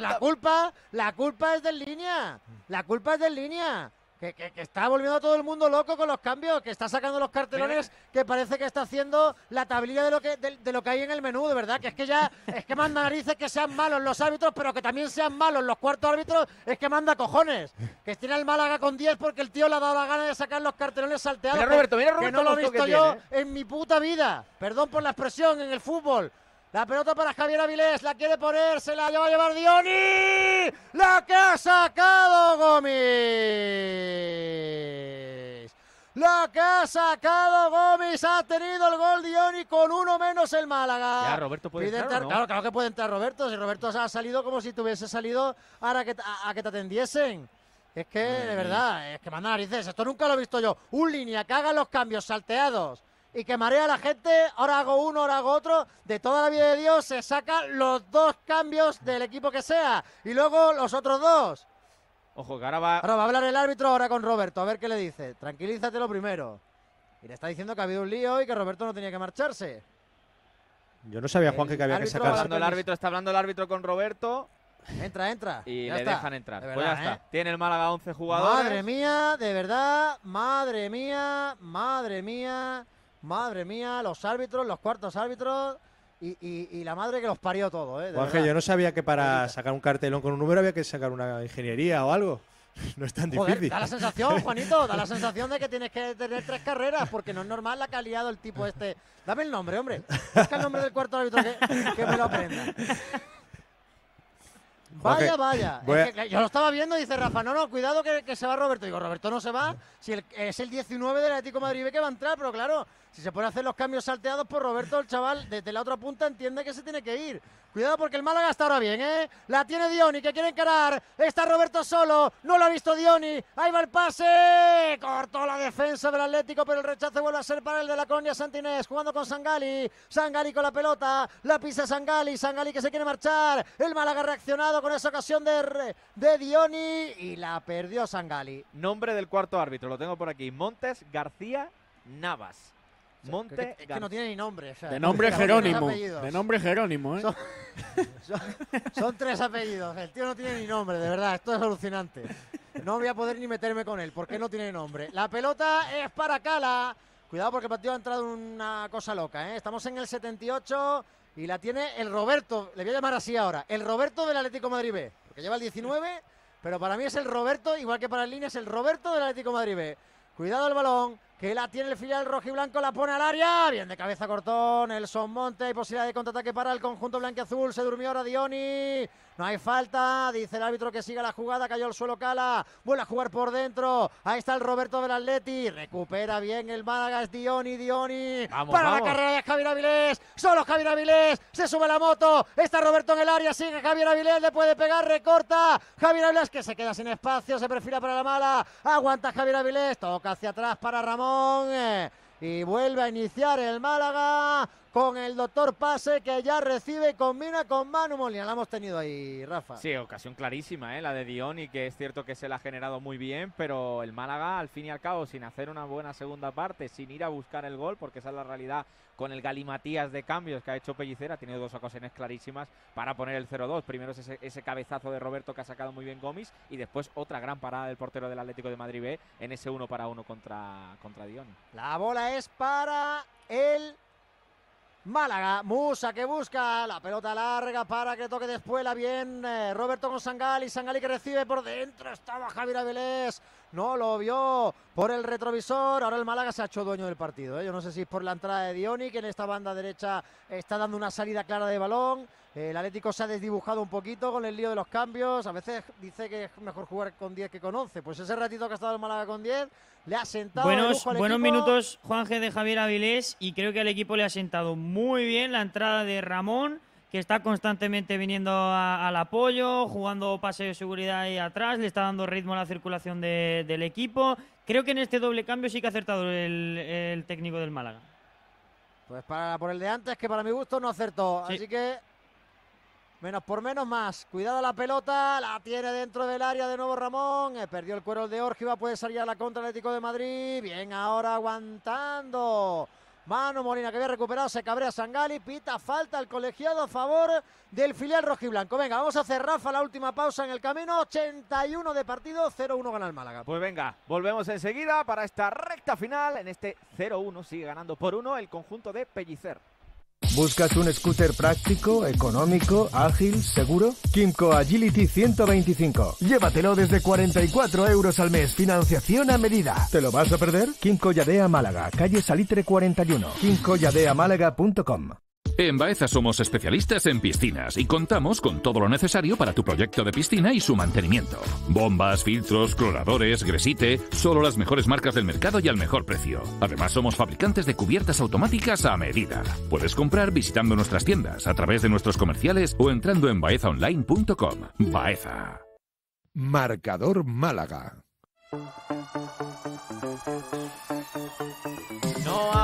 la culpa, la culpa es del línea. La culpa es del línea que, está volviendo a todo el mundo loco con los cambios, que está sacando los cartelones, que parece que está haciendo la tablilla de lo que, de, lo que hay en el menú, de verdad, que es que ya, es que manda narices que sean malos los árbitros, pero que también sean malos los cuartos árbitros, es que manda cojones, que tiene el Málaga con 10 porque el tío le ha dado la gana de sacar los cartelones salteados. Mira Roberto, mira Roberto, que no lo he visto yo en mi puta vida, perdón por la expresión, en el fútbol. La pelota para Javier Avilés, la quiere poner, se la lleva a llevar Dioni. La que ha sacado Gómez. La que ha sacado Gómez ha tenido el gol Dioni con uno menos el Málaga. Ya, Roberto puede entrar, claro, que puede entrar Roberto. Si Roberto ha salido como si tuviese salido ahora que, a, que te atendiesen. Es que, de verdad, es que manda narices. Esto nunca lo he visto yo. Un línea que haga los cambios salteados y que marea a la gente. Ahora hago uno, ahora hago otro. De toda la vida de Dios se sacan los dos cambios del equipo que sea y luego los otros dos. Ojo, que ahora va. Ahora va a hablar el árbitro ahora con Roberto, a ver qué le dice. tranquilízate lo primero. Y le está diciendo que ha habido un lío y que Roberto no tenía que marcharse. Yo no sabía, Juan, que, había que sacarse. el árbitro, está hablando el árbitro con Roberto. Entra, entra. Y le dejan entrar. Pues está. ¿eh? Tiene el Málaga 11 jugadores. Madre mía, de verdad. Madre mía, madre mía. Madre mía, los árbitros, los cuartos árbitros. Y, la madre que los parió todo, ¿eh? yo no sabía que para sacar un cartelón con un número había que sacar una ingeniería o algo. No es tan difícil. Da la sensación, Juanito, da la sensación de que tienes que tener tres carreras, porque no es normal la que ha liado el tipo este. Dame el nombre, hombre. Busca el nombre del cuarto árbitro que, me lo aprenda. Vaya, vaya. yo lo estaba viendo y dice Rafa, no, no, cuidado que, se va Roberto. Digo, Roberto no se va, si es el 19 del Atlético de Madrid que va a entrar, pero claro, si se puede hacer los cambios salteados por pues Roberto, el chaval desde la otra punta entiende que se tiene que ir. Cuidado porque el Málaga está ahora bien, ¿eh? La tiene Dioni, que quiere encarar. Está Roberto solo, no lo ha visto Dioni. Ahí va el pase. Cortó la defensa del Atlético, pero el rechazo vuelve a ser para el de la colonia Santinés. Jugando con Sangali. Sangali con la pelota. La pisa Sangali. Sangali que se quiere marchar. El Málaga reaccionado con esa ocasión de, de Dioni. Y la perdió Sangali. Nombre del cuarto árbitro, lo tengo por aquí. Montes García Navas. Monte es que, no tiene ni nombre. de nombre Jerónimo. De nombre Jerónimo, ¿eh? Son, tres apellidos. El tío no tiene ni nombre, de verdad. Esto es alucinante. No voy a poder ni meterme con él porque no tiene nombre. La pelota es para Cala. Cuidado porque el partido ha entrado una cosa loca, ¿eh? Estamos en el 78 y la tiene el Roberto. Le voy a llamar así ahora. El Roberto del Atlético Madrid B. Porque lleva el 19, pero para mí es el Roberto, igual que para el Línea, es el Roberto del Atlético Madrid Cuidado el balón, que la tiene el filial rojo y blanco la pone al área. Bien de cabeza Cortón, son Monte, hay posibilidad de contraataque para el conjunto azul. Se durmió ahora Dioni. No hay falta, dice el árbitro que siga la jugada, cayó al suelo Cala, vuelve a jugar por dentro. Ahí está el Roberto del Atleti, recupera bien el Málaga, es Dioni, Dioni. para la carrera de Javier Avilés, solo Javier Avilés, se sube la moto, está Roberto en el área, sigue Javier Avilés, le puede pegar, recorta. Javier Avilés que se queda sin espacio, se perfila para la mala, aguanta Javier Avilés, toca hacia atrás para Ramón. y vuelve a iniciar el Málaga con el doctor Pase que ya recibe y combina con Manu Molina. La hemos tenido ahí, Rafa. Sí, ocasión clarísima, ¿eh? la de Dioni, que es cierto que se la ha generado muy bien, pero el Málaga, al fin y al cabo, sin hacer una buena segunda parte, sin ir a buscar el gol, porque esa es la realidad con el galimatías de cambios que ha hecho Pellicera, ha tenido dos ocasiones clarísimas para poner el 0-2. Primero ese, cabezazo de Roberto que ha sacado muy bien Gómez y después otra gran parada del portero del Atlético de Madrid B en ese 1 para 1 contra, contra Dioni. La bola es para el Málaga, Musa que busca la pelota larga para que toque después la bien eh, Roberto con Sangali, Sangali que recibe por dentro, estaba Javier Abelés no lo vio por el retrovisor. Ahora el Málaga se ha hecho dueño del partido. ¿eh? Yo no sé si es por la entrada de Dioni, que en esta banda derecha está dando una salida clara de balón. El Atlético se ha desdibujado un poquito con el lío de los cambios. A veces dice que es mejor jugar con 10 que con 11. Pues ese ratito que ha estado el Málaga con 10 le ha sentado. Buenos, buenos minutos, Juan de Javier Avilés. Y creo que al equipo le ha sentado muy bien la entrada de Ramón que está constantemente viniendo al apoyo, jugando pase de seguridad ahí atrás, le está dando ritmo a la circulación del equipo. Creo que en este doble cambio sí que ha acertado el, técnico del Málaga. Pues para por el de antes, que para mi gusto no acertó. Así que menos por menos más. Cuidado la pelota, la tiene dentro del área de nuevo Ramón. Eh, perdió el cuero el de Orjiva, puede salir a la contra Atlético de Madrid. Bien ahora aguantando. Mano Molina que había recuperado, se cabrea Sangali, pita falta al colegiado a favor del filial rojiblanco. Venga, vamos a hacer Rafa la última pausa en el camino. 81 de partido, 0-1 gana el Málaga. Pues venga, volvemos enseguida para esta recta final. En este 0-1 sigue ganando por uno el conjunto de Pellicer. ¿Buscas un scooter práctico, económico, ágil, seguro? Kimco Agility 125. Llévatelo desde 44 euros al mes. Financiación a medida. ¿Te lo vas a perder? Kimco Yadea Málaga, calle Salitre 41. Málaga.com en Baeza somos especialistas en piscinas y contamos con todo lo necesario para tu proyecto de piscina y su mantenimiento. Bombas, filtros, cloradores, gresite, solo las mejores marcas del mercado y al mejor precio. Además somos fabricantes de cubiertas automáticas a medida. Puedes comprar visitando nuestras tiendas, a través de nuestros comerciales o entrando en baezaonline.com. Baeza. Marcador Málaga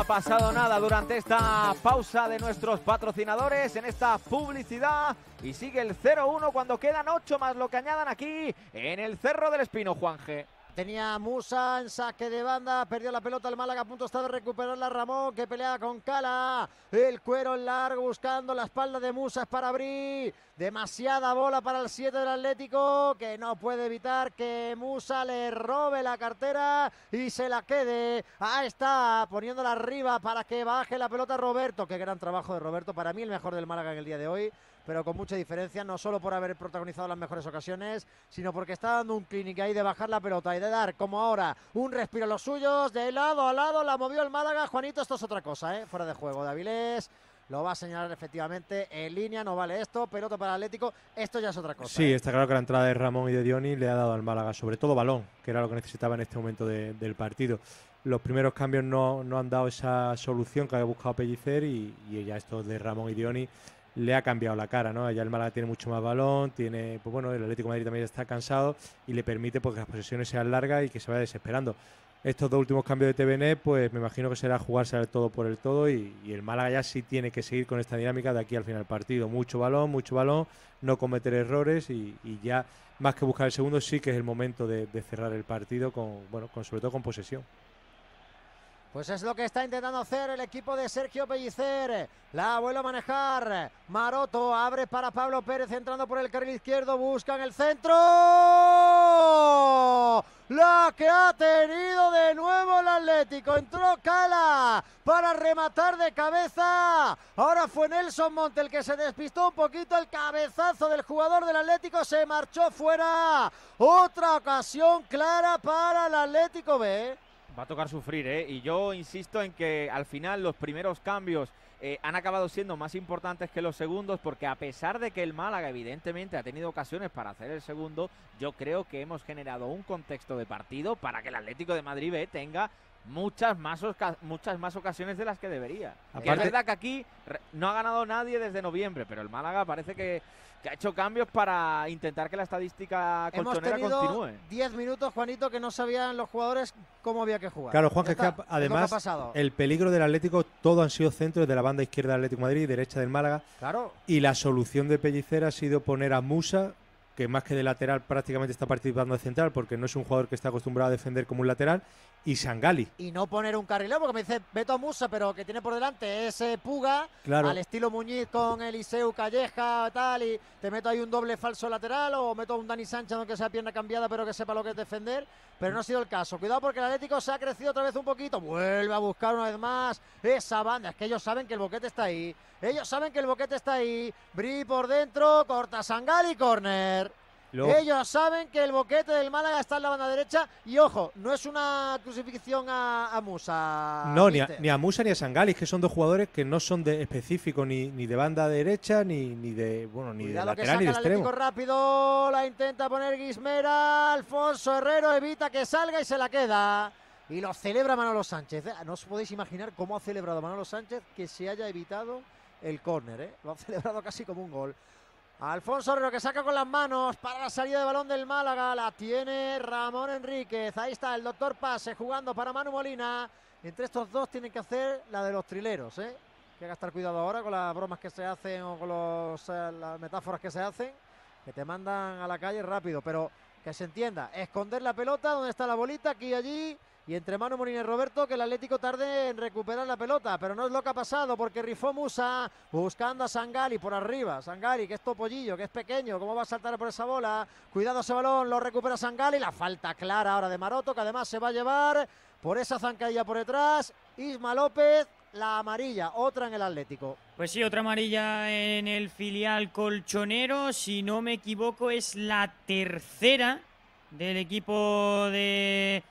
ha pasado nada durante esta pausa de nuestros patrocinadores en esta publicidad y sigue el 0-1 cuando quedan 8 más lo que añadan aquí en el Cerro del Espino, Juanje. Tenía Musa en saque de banda, perdió la pelota el Málaga, a punto está de recuperarla Ramón, que pelea con Cala. El cuero en largo buscando la espalda de Musa es para abrir. Demasiada bola para el 7 del Atlético, que no puede evitar que Musa le robe la cartera y se la quede. Ahí está, poniéndola arriba para que baje la pelota Roberto. Qué gran trabajo de Roberto, para mí el mejor del Málaga en el día de hoy pero con mucha diferencia, no solo por haber protagonizado las mejores ocasiones, sino porque está dando un clinic ahí de bajar la pelota y de dar, como ahora, un respiro a los suyos, de lado a lado, la movió el Málaga, Juanito, esto es otra cosa, ¿eh? fuera de juego de Avilés, lo va a señalar efectivamente en línea, no vale esto, pelota para Atlético, esto ya es otra cosa. Sí, ¿eh? está claro que la entrada de Ramón y de Dioni le ha dado al Málaga, sobre todo balón, que era lo que necesitaba en este momento del partido. Los primeros cambios no, no, han dado esa solución que había buscado Pellicer y, y ya esto de Ramón y Dioni le ha cambiado la cara, ¿no? Ya el Málaga tiene mucho más balón, tiene, pues bueno, el Atlético de Madrid también está cansado y le permite porque que las posesiones sean largas y que se vaya desesperando. Estos dos últimos cambios de TVN, e, pues me imagino que será jugarse al todo por el todo y, el Málaga ya sí tiene que seguir con esta dinámica de aquí al final del partido. Mucho balón, mucho balón, no cometer errores y, ya más que buscar el segundo sí que es el momento de, de cerrar el partido con, bueno, con, sobre todo con posesión. Pues es lo que está intentando hacer el equipo de Sergio Pellicer. La vuelve a manejar. Maroto abre para Pablo Pérez entrando por el carril izquierdo. busca en el centro. La que ha tenido de nuevo el Atlético. Entró Cala para rematar de cabeza. Ahora fue Nelson Monte el que se despistó un poquito. El cabezazo del jugador del Atlético se marchó fuera. Otra ocasión clara para el Atlético B. Va a tocar sufrir, ¿eh? Y yo insisto en que al final los primeros cambios eh, han acabado siendo más importantes que los segundos, porque a pesar de que el Málaga evidentemente ha tenido ocasiones para hacer el segundo, yo creo que hemos generado un contexto de partido para que el Atlético de Madrid eh, tenga muchas más, muchas más ocasiones de las que debería. Aparte... Es verdad que aquí no ha ganado nadie desde noviembre, pero el Málaga parece que que ha hecho cambios para intentar que la estadística colchonera Hemos continúe. 10 minutos, Juanito, que no sabían los jugadores cómo había que jugar. Claro, Juan, que además el peligro del Atlético, todo han sido centros de la banda izquierda del Atlético de Madrid y derecha del Málaga. Claro. Y la solución de Pellicer ha sido poner a Musa que más que de lateral prácticamente está participando de central porque no es un jugador que está acostumbrado a defender como un lateral, y Sangali. Y no poner un carrilero, porque me dice Beto Musa, pero que tiene por delante ese eh, Puga, claro. al estilo Muñiz con Eliseu Calleja, tal, y te meto ahí un doble falso lateral o meto a un Dani Sánchez aunque sea pierna cambiada, pero que sepa lo que es defender, pero no ha sido el caso. Cuidado porque el Atlético se ha crecido otra vez un poquito, vuelve a buscar una vez más esa banda, es que ellos saben que el boquete está ahí, ellos saben que el boquete está ahí, Bri por dentro, corta Sangali, corner. Ellos saben que el boquete del Málaga está en la banda derecha y ojo, no es una crucifixión a, Musa. No, ni a, Musa ni a Sangalis, que son dos jugadores que no son de específicos ni, ni de banda derecha ni, ni de bueno ni de lateral que ni de extremo. rápido, la intenta poner Guismera, Alfonso Herrero evita que salga y se la queda. Y lo celebra Manolo Sánchez. ¿eh? No os podéis imaginar cómo ha celebrado Manolo Sánchez que se haya evitado el córner, ¿eh? Lo ha celebrado casi como un gol. Alfonso lo que saca con las manos para la salida de balón del Málaga. La tiene Ramón Enríquez. Ahí está el doctor Pase jugando para Manu Molina. Entre estos dos tienen que hacer la de los trileros. ¿eh? Hay que estar cuidado ahora con las bromas que se hacen o con eh, las metáforas que se hacen. Que te mandan a la calle rápido. Pero que se entienda. Esconder la pelota. donde está la bolita? Aquí y allí. Y entre Manu Molina y Roberto, que el Atlético tarde en recuperar la pelota, pero no es lo que ha pasado, porque rifó Musa buscando a Sangali por arriba. Sangali, que es topollillo, que es pequeño, ¿cómo va a saltar por esa bola? Cuidado ese balón, lo recupera Sangali, la falta clara ahora de Maroto, que además se va a llevar por esa zancadilla por detrás. Isma López, la amarilla, otra en el Atlético. Pues sí, otra amarilla en el filial colchonero, si no me equivoco, es la tercera del equipo de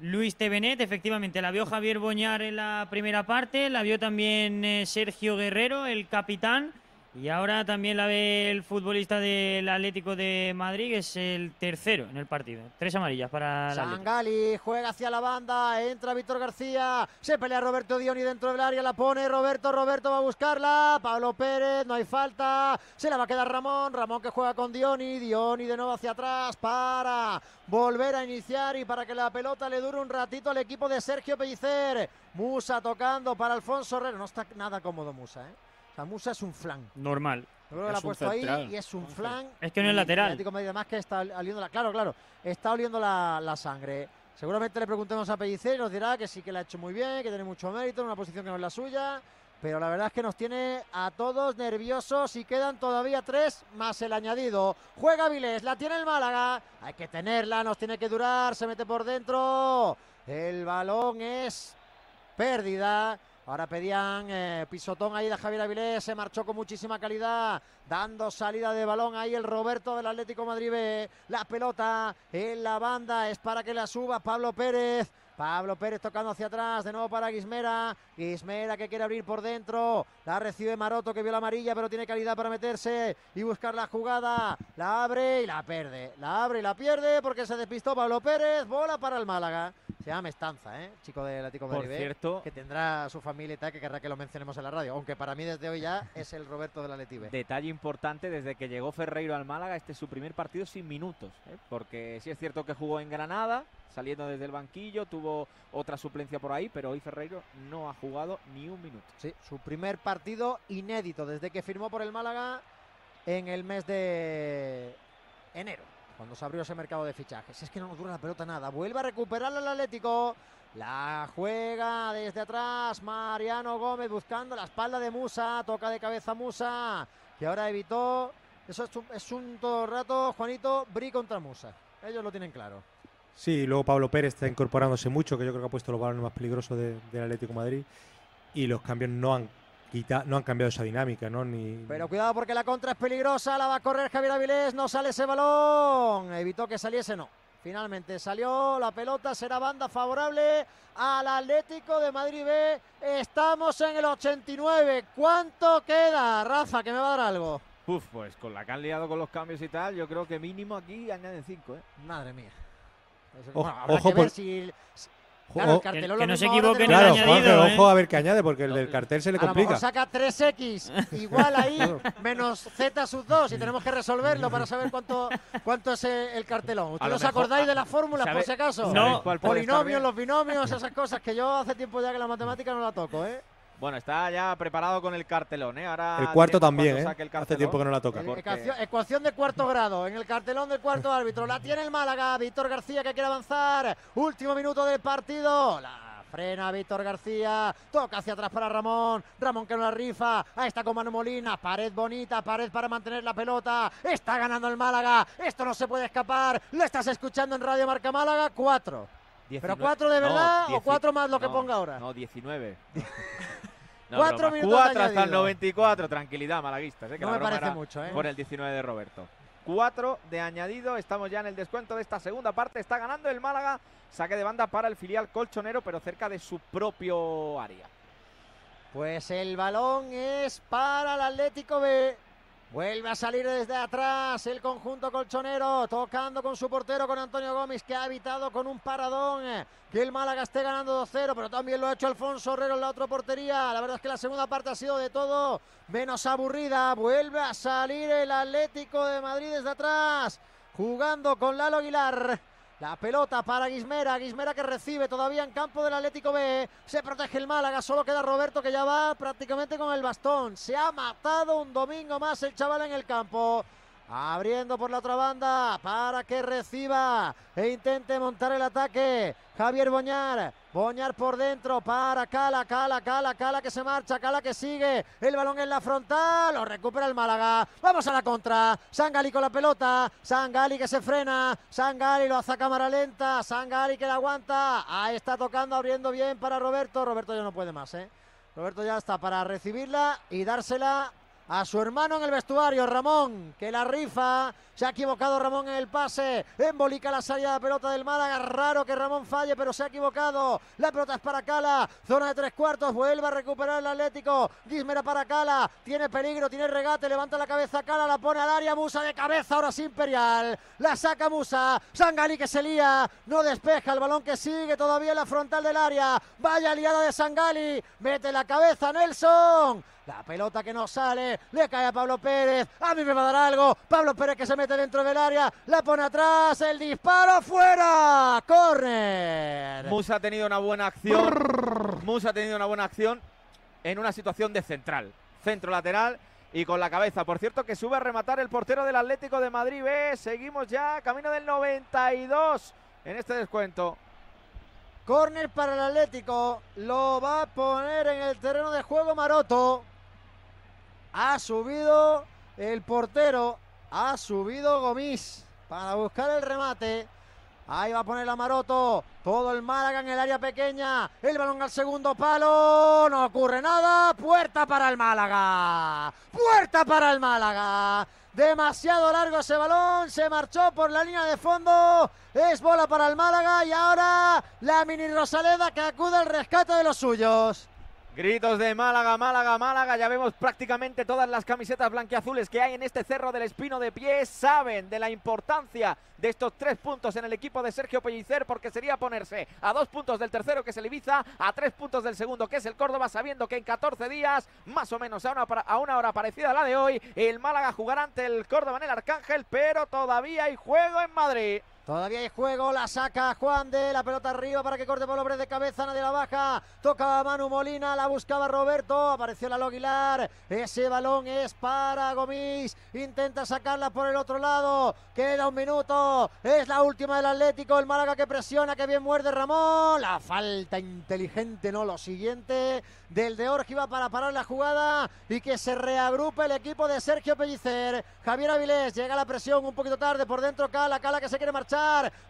Luis Tevenet, efectivamente, la vio Javier Boñar en la primera parte, la vio también eh, Sergio Guerrero, el capitán, y ahora también la ve el futbolista del Atlético de Madrid, es el tercero en el partido. Tres amarillas para la. Sangali juega hacia la banda, entra Víctor García, se pelea Roberto Dioni dentro del área, la pone Roberto, Roberto va a buscarla, Pablo Pérez, no hay falta, se la va a quedar Ramón, Ramón que juega con Dioni, Dioni de nuevo hacia atrás para volver a iniciar y para que la pelota le dure un ratito al equipo de Sergio Pellicer. Musa tocando para Alfonso Herrero, no está nada cómodo Musa, ¿eh? Musa es un flan. Normal. la ha puesto ahí y es un Es que no es lateral. que está oliendo la, claro, claro, está oliendo la, la sangre. Seguramente le preguntemos a Pellicer y nos dirá que sí que la ha hecho muy bien, que tiene mucho mérito en una posición que no es la suya. Pero la verdad es que nos tiene a todos nerviosos y quedan todavía tres más el añadido. Juega Vilés, la tiene el Málaga. Hay que tenerla, nos tiene que durar, se mete por dentro. El balón es pérdida. Ahora pedían eh, pisotón ahí de Javier Avilés, se marchó con muchísima calidad, dando salida de balón ahí el Roberto del Atlético Madrid La pelota en la banda es para que la suba Pablo Pérez. Pablo Pérez tocando hacia atrás, de nuevo para Guismera. Guismera que quiere abrir por dentro. La recibe Maroto que vio la amarilla, pero tiene calidad para meterse y buscar la jugada. La abre y la pierde. La abre y la pierde porque se despistó Pablo Pérez. Bola para el Málaga. Se llama Estanza, ¿eh? chico del Atlético de Por cierto. Que tendrá su familia y tal, que querrá que lo mencionemos en la radio. Aunque para mí desde hoy ya es el Roberto de la Letive. Detalle importante: desde que llegó Ferreiro al Málaga, este es su primer partido sin minutos. ¿eh? Porque sí es cierto que jugó en Granada saliendo desde el banquillo, tuvo otra suplencia por ahí, pero hoy Ferreiro no ha jugado ni un minuto. Sí, su primer partido inédito desde que firmó por el Málaga en el mes de enero, cuando se abrió ese mercado de fichajes. Es que no nos dura la pelota nada, vuelve a recuperarla el Atlético. La juega desde atrás Mariano Gómez buscando la espalda de Musa, toca de cabeza Musa, que ahora evitó. Eso es un, es rato, Juanito, Bri contra Musa. Ellos lo tienen claro. Sí, luego Pablo Pérez está incorporándose mucho, que yo creo que ha puesto los balones más peligrosos del Atlético Madrid. Y los cambios no han no han cambiado esa dinámica, ¿no? Pero cuidado porque la contra es peligrosa, la va a correr Javier Avilés, no sale ese balón, evitó que saliese, no. Finalmente salió la pelota, será banda favorable al Atlético de Madrid B. Estamos en el 89. ¿Cuánto queda, Rafa, que me va a dar algo? Uf, pues con la que han liado con los cambios y tal, yo creo que mínimo aquí añaden 5, ¿eh? Madre mía ojo que ver si... el cartelón no se ojo a ver qué añade, porque el del cartel se le complica. saca 3X, igual ahí, menos Z sub 2, y tenemos que resolverlo para saber cuánto, cuánto es el cartelón. ¿Ustedes os acordáis de las fórmulas, por si acaso? No. Polinomios, los binomios, esas cosas, que yo hace tiempo ya que la matemática no la toco, ¿eh? Bueno, está ya preparado con el cartelón, ¿eh? Ahora el cuarto también, ¿eh? Hace tiempo que no la toca. Ecuación de cuarto grado en el cartelón del cuarto árbitro. La tiene el Málaga, Víctor García que quiere avanzar. Último minuto del partido. La frena Víctor García, toca hacia atrás para Ramón, Ramón que no la rifa, ahí está con Manu Molina, pared bonita, pared para mantener la pelota, está ganando el Málaga, esto no se puede escapar, lo estás escuchando en Radio Marca Málaga, Cuatro ¿Pero cuatro de verdad o cuatro más lo que ponga ahora? No, 19. cuatro 4 hasta el 94, tranquilidad, malaguistas. que no me parece mucho, ¿eh? Por el 19 de Roberto. cuatro de añadido. Estamos ya en el descuento de esta segunda parte. Está ganando el Málaga. Saque de banda para el filial colchonero, pero cerca de su propio área. Pues el balón es para el Atlético B. Vuelve a salir desde atrás el conjunto colchonero, tocando con su portero, con Antonio Gómez, que ha evitado con un paradón eh, que el Málaga esté ganando 2-0, pero también lo ha hecho Alfonso Herrero en la otra portería. La verdad es que la segunda parte ha sido de todo menos aburrida. Vuelve a salir el Atlético de Madrid desde atrás, jugando con Lalo Aguilar. La pelota para Guismera, Guismera que recibe todavía en campo del Atlético B. Se protege el Málaga, solo queda Roberto que ya va prácticamente con el bastón. Se ha matado un domingo más el chaval en el campo. Abriendo por la otra banda para que reciba e intente montar el ataque. Javier Boñar Poñar por dentro para Cala, Cala, Cala, Cala que se marcha, Cala que sigue. El balón en la frontal, lo recupera el Málaga. Vamos a la contra. Sangali con la pelota. Sangali que se frena. Sangali lo hace a cámara lenta. Sangali que la aguanta. Ahí está tocando, abriendo bien para Roberto. Roberto ya no puede más, ¿eh? Roberto ya está para recibirla y dársela a su hermano en el vestuario, Ramón, que la rifa. Se ha equivocado Ramón en el pase. Embolica la salida de pelota del Málaga. Raro que Ramón falle, pero se ha equivocado. La pelota es para Cala. Zona de tres cuartos. Vuelve a recuperar el Atlético. Gismera para Cala. Tiene peligro, tiene regate. Levanta la cabeza Cala. La pone al área. Musa de cabeza. Ahora sí Imperial. La saca Musa. Sangali que se lía. No despeja el balón que sigue todavía en la frontal del área. Vaya liada de Sangali. Mete la cabeza Nelson. La pelota que no sale. Le cae a Pablo Pérez. A mí me va a dar algo. Pablo Pérez que se mete dentro del área, la pone atrás, el disparo fuera, corner. Musa ha tenido una buena acción. Musa ha tenido una buena acción en una situación de central, centro lateral y con la cabeza. Por cierto, que sube a rematar el portero del Atlético de Madrid. Seguimos ya, camino del 92 en este descuento. Corner para el Atlético. Lo va a poner en el terreno de juego Maroto. Ha subido el portero ha subido Gomis para buscar el remate. Ahí va a poner la Maroto. Todo el Málaga en el área pequeña. El balón al segundo palo. No ocurre nada. Puerta para el Málaga. Puerta para el Málaga. Demasiado largo ese balón. Se marchó por la línea de fondo. Es bola para el Málaga. Y ahora la mini Rosaleda que acude al rescate de los suyos. Gritos de Málaga, Málaga, Málaga. Ya vemos prácticamente todas las camisetas blanquiazules que hay en este cerro del Espino de Pie. Saben de la importancia de estos tres puntos en el equipo de Sergio Pellicer, porque sería ponerse a dos puntos del tercero, que es el Ibiza, a tres puntos del segundo, que es el Córdoba, sabiendo que en 14 días, más o menos a una hora parecida a la de hoy, el Málaga jugará ante el Córdoba en el Arcángel, pero todavía hay juego en Madrid. Todavía hay juego, la saca Juan de la pelota arriba para que corte por hombre de cabeza, nadie la baja. Toca Manu Molina, la buscaba Roberto, apareció la Loguilar, Ese balón es para Gomis, intenta sacarla por el otro lado. Queda un minuto, es la última del Atlético, el Málaga que presiona, que bien muerde Ramón. La falta inteligente, no lo siguiente, del de Orgiva para parar la jugada y que se reagrupe el equipo de Sergio Pellicer. Javier Avilés llega a la presión un poquito tarde por dentro, Cala, Cala que se quiere marchar.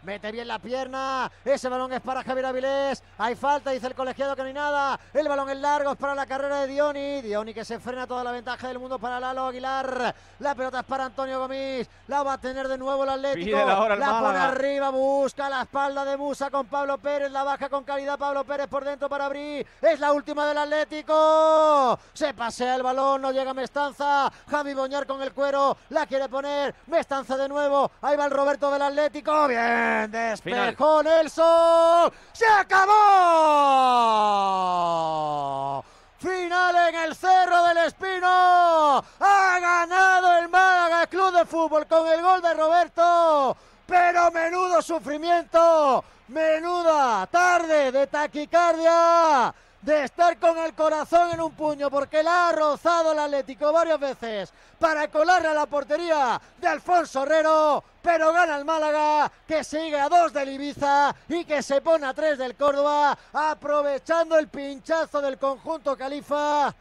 Mete bien la pierna. Ese balón es para Javier Avilés. Hay falta, dice el colegiado que no hay nada. El balón es largo, es para la carrera de Dioni. Dioni que se frena toda la ventaja del mundo para Lalo Aguilar. La pelota es para Antonio Gomis. La va a tener de nuevo el Atlético. La, pone arriba, busca la espalda de Musa con Pablo Pérez. La baja con calidad Pablo Pérez por dentro para abrir. Es la última del Atlético. Se pasea el balón, no llega Mestanza. Javi Boñar con el cuero. La quiere poner. Mestanza de nuevo. Ahí va el Roberto del Atlético. Bien, bien, con el sol, ¡Se acabó! Final en el Cerro del Espino. Ha ganado el Málaga Club de Fútbol con el gol de Roberto. Pero menudo sufrimiento, menuda tarde de taquicardia de estar con el corazón en un puño, porque la ha rozado el Atlético varias veces para colarle a la portería de Alfonso Herrero, pero gana el Málaga, que sigue a dos del Ibiza y que se pone a tres del Córdoba, aprovechando el pinchazo del conjunto Califa.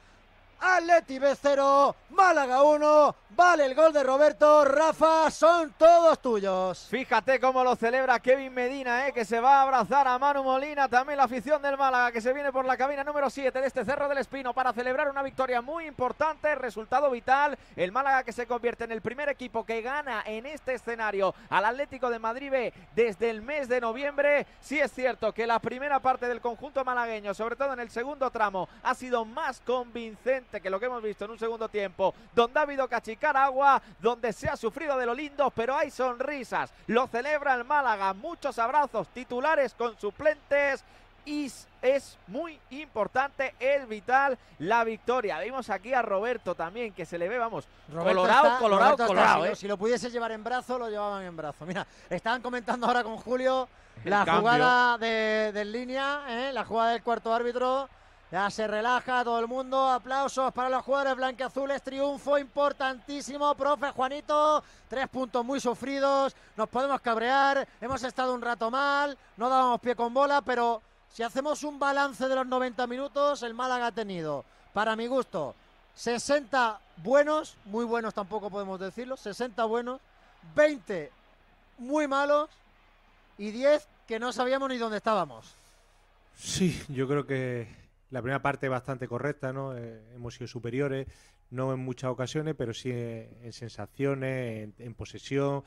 Atleti 0, Málaga 1, vale el gol de Roberto, Rafa, son todos tuyos. Fíjate cómo lo celebra Kevin Medina, eh, que se va a abrazar a Manu Molina, también la afición del Málaga, que se viene por la cabina número 7 de este Cerro del Espino para celebrar una victoria muy importante, resultado vital, el Málaga que se convierte en el primer equipo que gana en este escenario al Atlético de Madrid desde el mes de noviembre. Sí es cierto que la primera parte del conjunto malagueño, sobre todo en el segundo tramo, ha sido más convincente que lo que hemos visto en un segundo tiempo, donde ha habido cachicar agua, donde se ha sufrido de lo lindo, pero hay sonrisas. Lo celebra el Málaga, muchos abrazos, titulares con suplentes y es muy importante, es vital la victoria. Vimos aquí a Roberto también, que se le ve, vamos, colorado, colorado, colorado. ¿eh? si, lo, pudiese llevar en brazo, lo llevaban en brazo. Mira, estaban comentando ahora con Julio la jugada de, línea, ¿eh? la jugada del cuarto árbitro. Ya se relaja todo el mundo. Aplausos para los jugadores blanqueazules. Triunfo importantísimo, profe Juanito. Tres puntos muy sufridos. Nos podemos cabrear. Hemos estado un rato mal. No dábamos pie con bola, pero si hacemos un balance de los 90 minutos, el Málaga ha tenido, para mi gusto, 60 buenos, muy buenos tampoco podemos decirlo, 60 buenos, 20 muy malos y 10 que no sabíamos ni dónde estábamos. Sí, yo creo que, la primera parte bastante correcta, ¿no? Eh, hemos sido superiores, no en muchas ocasiones, pero sí en, sensaciones, en, posesión.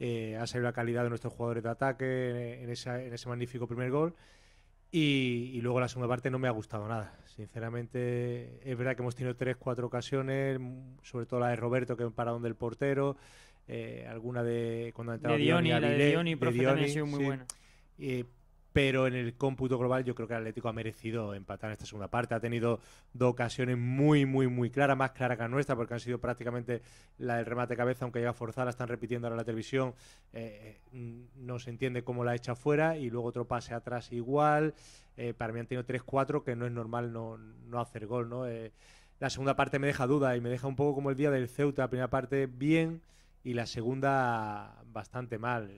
Eh, ha salido la calidad de nuestros jugadores de ataque en, en ese magnífico primer gol. Y, y, luego la segunda parte no me ha gustado nada. Sinceramente, es verdad que hemos tenido tres, cuatro ocasiones, sobre todo la de Roberto, que es un el del portero, eh, alguna de cuando ha entrado de Dioni, la de Dioni, profe, también ha sido muy buena. Eh, pero en el cómputo global yo creo que el Atlético ha merecido empatar en esta segunda parte. Ha tenido dos ocasiones muy, muy, muy claras, más claras que la nuestra, porque han sido prácticamente la del remate de cabeza, aunque llega forzada están repitiendo ahora la televisión, eh, eh, no se entiende cómo la echa fuera, y luego otro pase atrás igual. Eh, para mí han tenido 3-4, que no es normal no, no hacer gol, ¿no? la segunda parte me deja duda y me deja un poco como el día del Ceuta. La primera parte bien y la segunda bastante mal.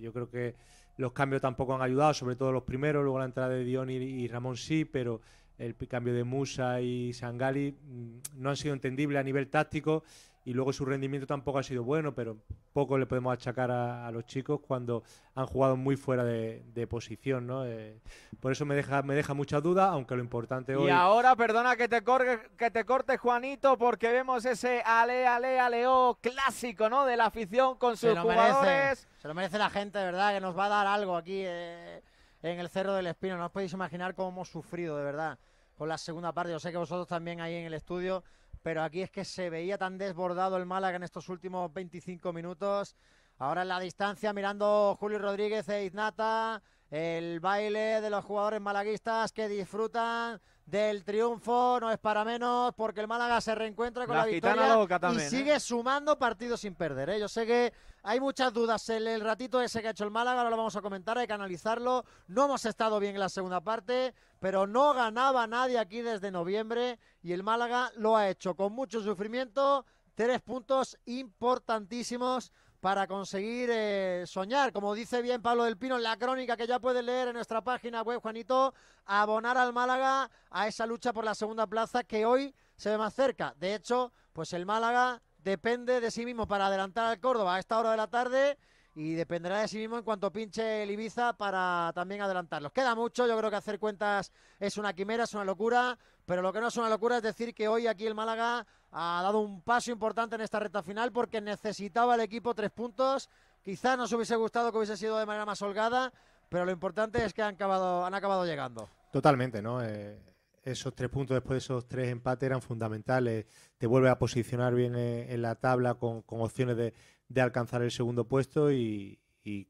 yo creo que los cambios tampoco han ayudado, sobre todo los primeros, luego la entrada de Dion y, Ramón sí, pero el cambio de Musa y Sangali mm, no han sido entendibles a nivel táctico y luego su rendimiento tampoco ha sido bueno, pero poco le podemos achacar a, los chicos cuando han jugado muy fuera de, posición, eh, por eso me deja, me deja mucha duda, aunque lo importante hoy... Y ahora, perdona que te, corte, que te corte, Juanito, porque vemos ese ale, ale, aleo clásico, ¿no? De la afición con sus jugadores. se lo merece la gente, verdad, que nos va a dar algo aquí. Eh, en el Cerro del Espino. No os podéis imaginar cómo hemos sufrido, de verdad, con la segunda parte. Yo sé que vosotros también ahí en el estudio, pero aquí es que se veía tan desbordado el Málaga en estos últimos 25 minutos. Ahora en la distancia mirando Julio Rodríguez e Iznata el baile de los jugadores malaguistas que disfrutan del triunfo, no es para menos, porque el Málaga se reencuentra con la, victoria y ¿eh? sigue sumando partidos sin perder. ¿eh? Yo sé que hay muchas dudas. El, el, ratito ese que ha hecho el Málaga, ahora lo vamos a comentar, hay que analizarlo. No hemos estado bien en la segunda parte, pero no ganaba nadie aquí desde noviembre y el Málaga lo ha hecho con mucho sufrimiento. Tres puntos importantísimos para conseguir eh, soñar. Como dice bien Pablo del Pino en la crónica que ya puedes leer en nuestra página web, Juanito, abonar al Málaga a esa lucha por la segunda plaza que hoy se ve más cerca. De hecho, pues el Málaga depende de sí mismo para adelantar al Córdoba a esta hora de la tarde y dependerá de sí mismo en cuanto pinche el Ibiza para también adelantarlos. Queda mucho, yo creo que hacer cuentas es una quimera, es una locura, pero lo que no es una locura es decir que hoy aquí el Málaga ha dado un paso importante en esta recta final porque necesitaba el equipo tres puntos. Quizá nos hubiese gustado que hubiese sido de manera más holgada, pero lo importante es que han acabado, han acabado llegando. Totalmente, ¿no? Eh, esos tres puntos después de esos tres empates eran fundamentales. Te vuelve a posicionar bien eh, en, la tabla con, opciones de, alcanzar el segundo puesto y,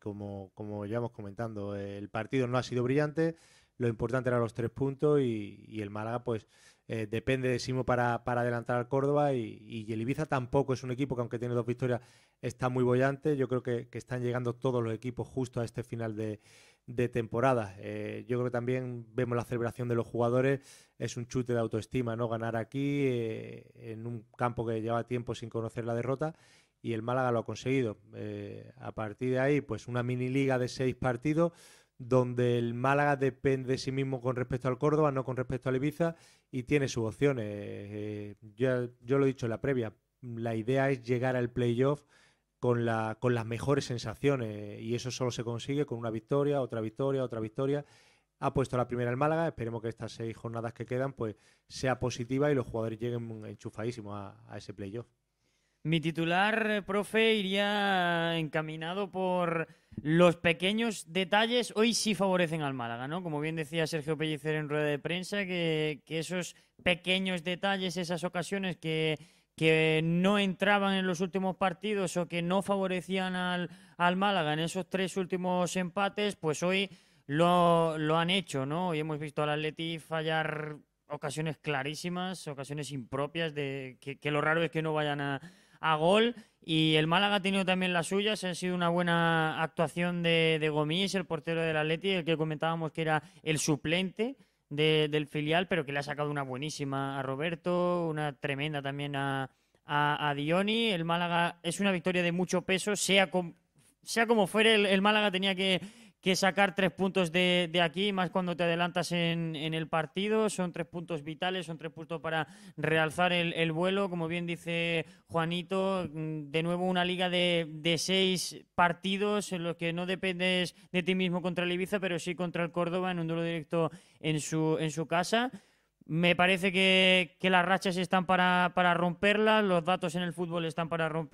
como, como hemos comentando, el partido no ha sido brillante, lo importante eran los tres puntos y, y el Málaga pues eh, depende de Simo para, adelantar al Córdoba y, y, el Ibiza tampoco es un equipo que aunque tiene dos victorias está muy bollante. Yo creo que, que están llegando todos los equipos justo a este final de, temporada. Eh, yo creo que también vemos la celebración de los jugadores, es un chute de autoestima, ¿no? Ganar aquí eh, en un campo que lleva tiempo sin conocer la derrota y el Málaga lo ha conseguido. a partir de ahí, pues una mini liga de seis partidos donde el Málaga depende de sí mismo con respecto al Córdoba, no con respecto al Ibiza, y tiene sus opciones. Eh, yo, lo he dicho en la previa, la idea es llegar al playoff con, la, con las mejores sensaciones, y eso solo se consigue con una victoria, otra victoria, otra victoria. Ha puesto la primera el Málaga, esperemos que estas seis jornadas que quedan pues sea positiva y los jugadores lleguen enchufadísimos a, a ese playoff. Mi titular, eh, profe, iría encaminado por los pequeños detalles. Hoy sí favorecen al Málaga, ¿no? Como bien decía Sergio Pellicer en rueda de prensa, que, esos pequeños detalles, esas ocasiones que, que no entraban en los últimos partidos o que no favorecían al, al Málaga en esos tres últimos empates, pues hoy lo, han hecho, ¿no? Hoy hemos visto al Atleti fallar ocasiones clarísimas, ocasiones impropias, de que lo raro es que no vayan a, a gol. Y el Málaga ha tenido también las suyas, ha sido una buena actuación de, de Gomis, el portero del Atleti, el que comentábamos que era el suplente del filial, pero que le ha sacado una buenísima a Roberto, una tremenda también a, Dioni. El Málaga es una victoria de mucho peso, sea, sea como fuere, el Málaga tenía que que sacar tres puntos de, de aquí, más cuando te adelantas en, en, el partido. Son tres puntos vitales, son tres puntos para realzar el, vuelo. Como bien dice Juanito, mm, de nuevo una liga de, de, seis partidos en los que no dependes de ti mismo contra el Ibiza, pero sí contra el Córdoba en un duelo directo en su, en su casa. Me parece que, que las rachas están para, para romperlas, los datos en el fútbol están para romper.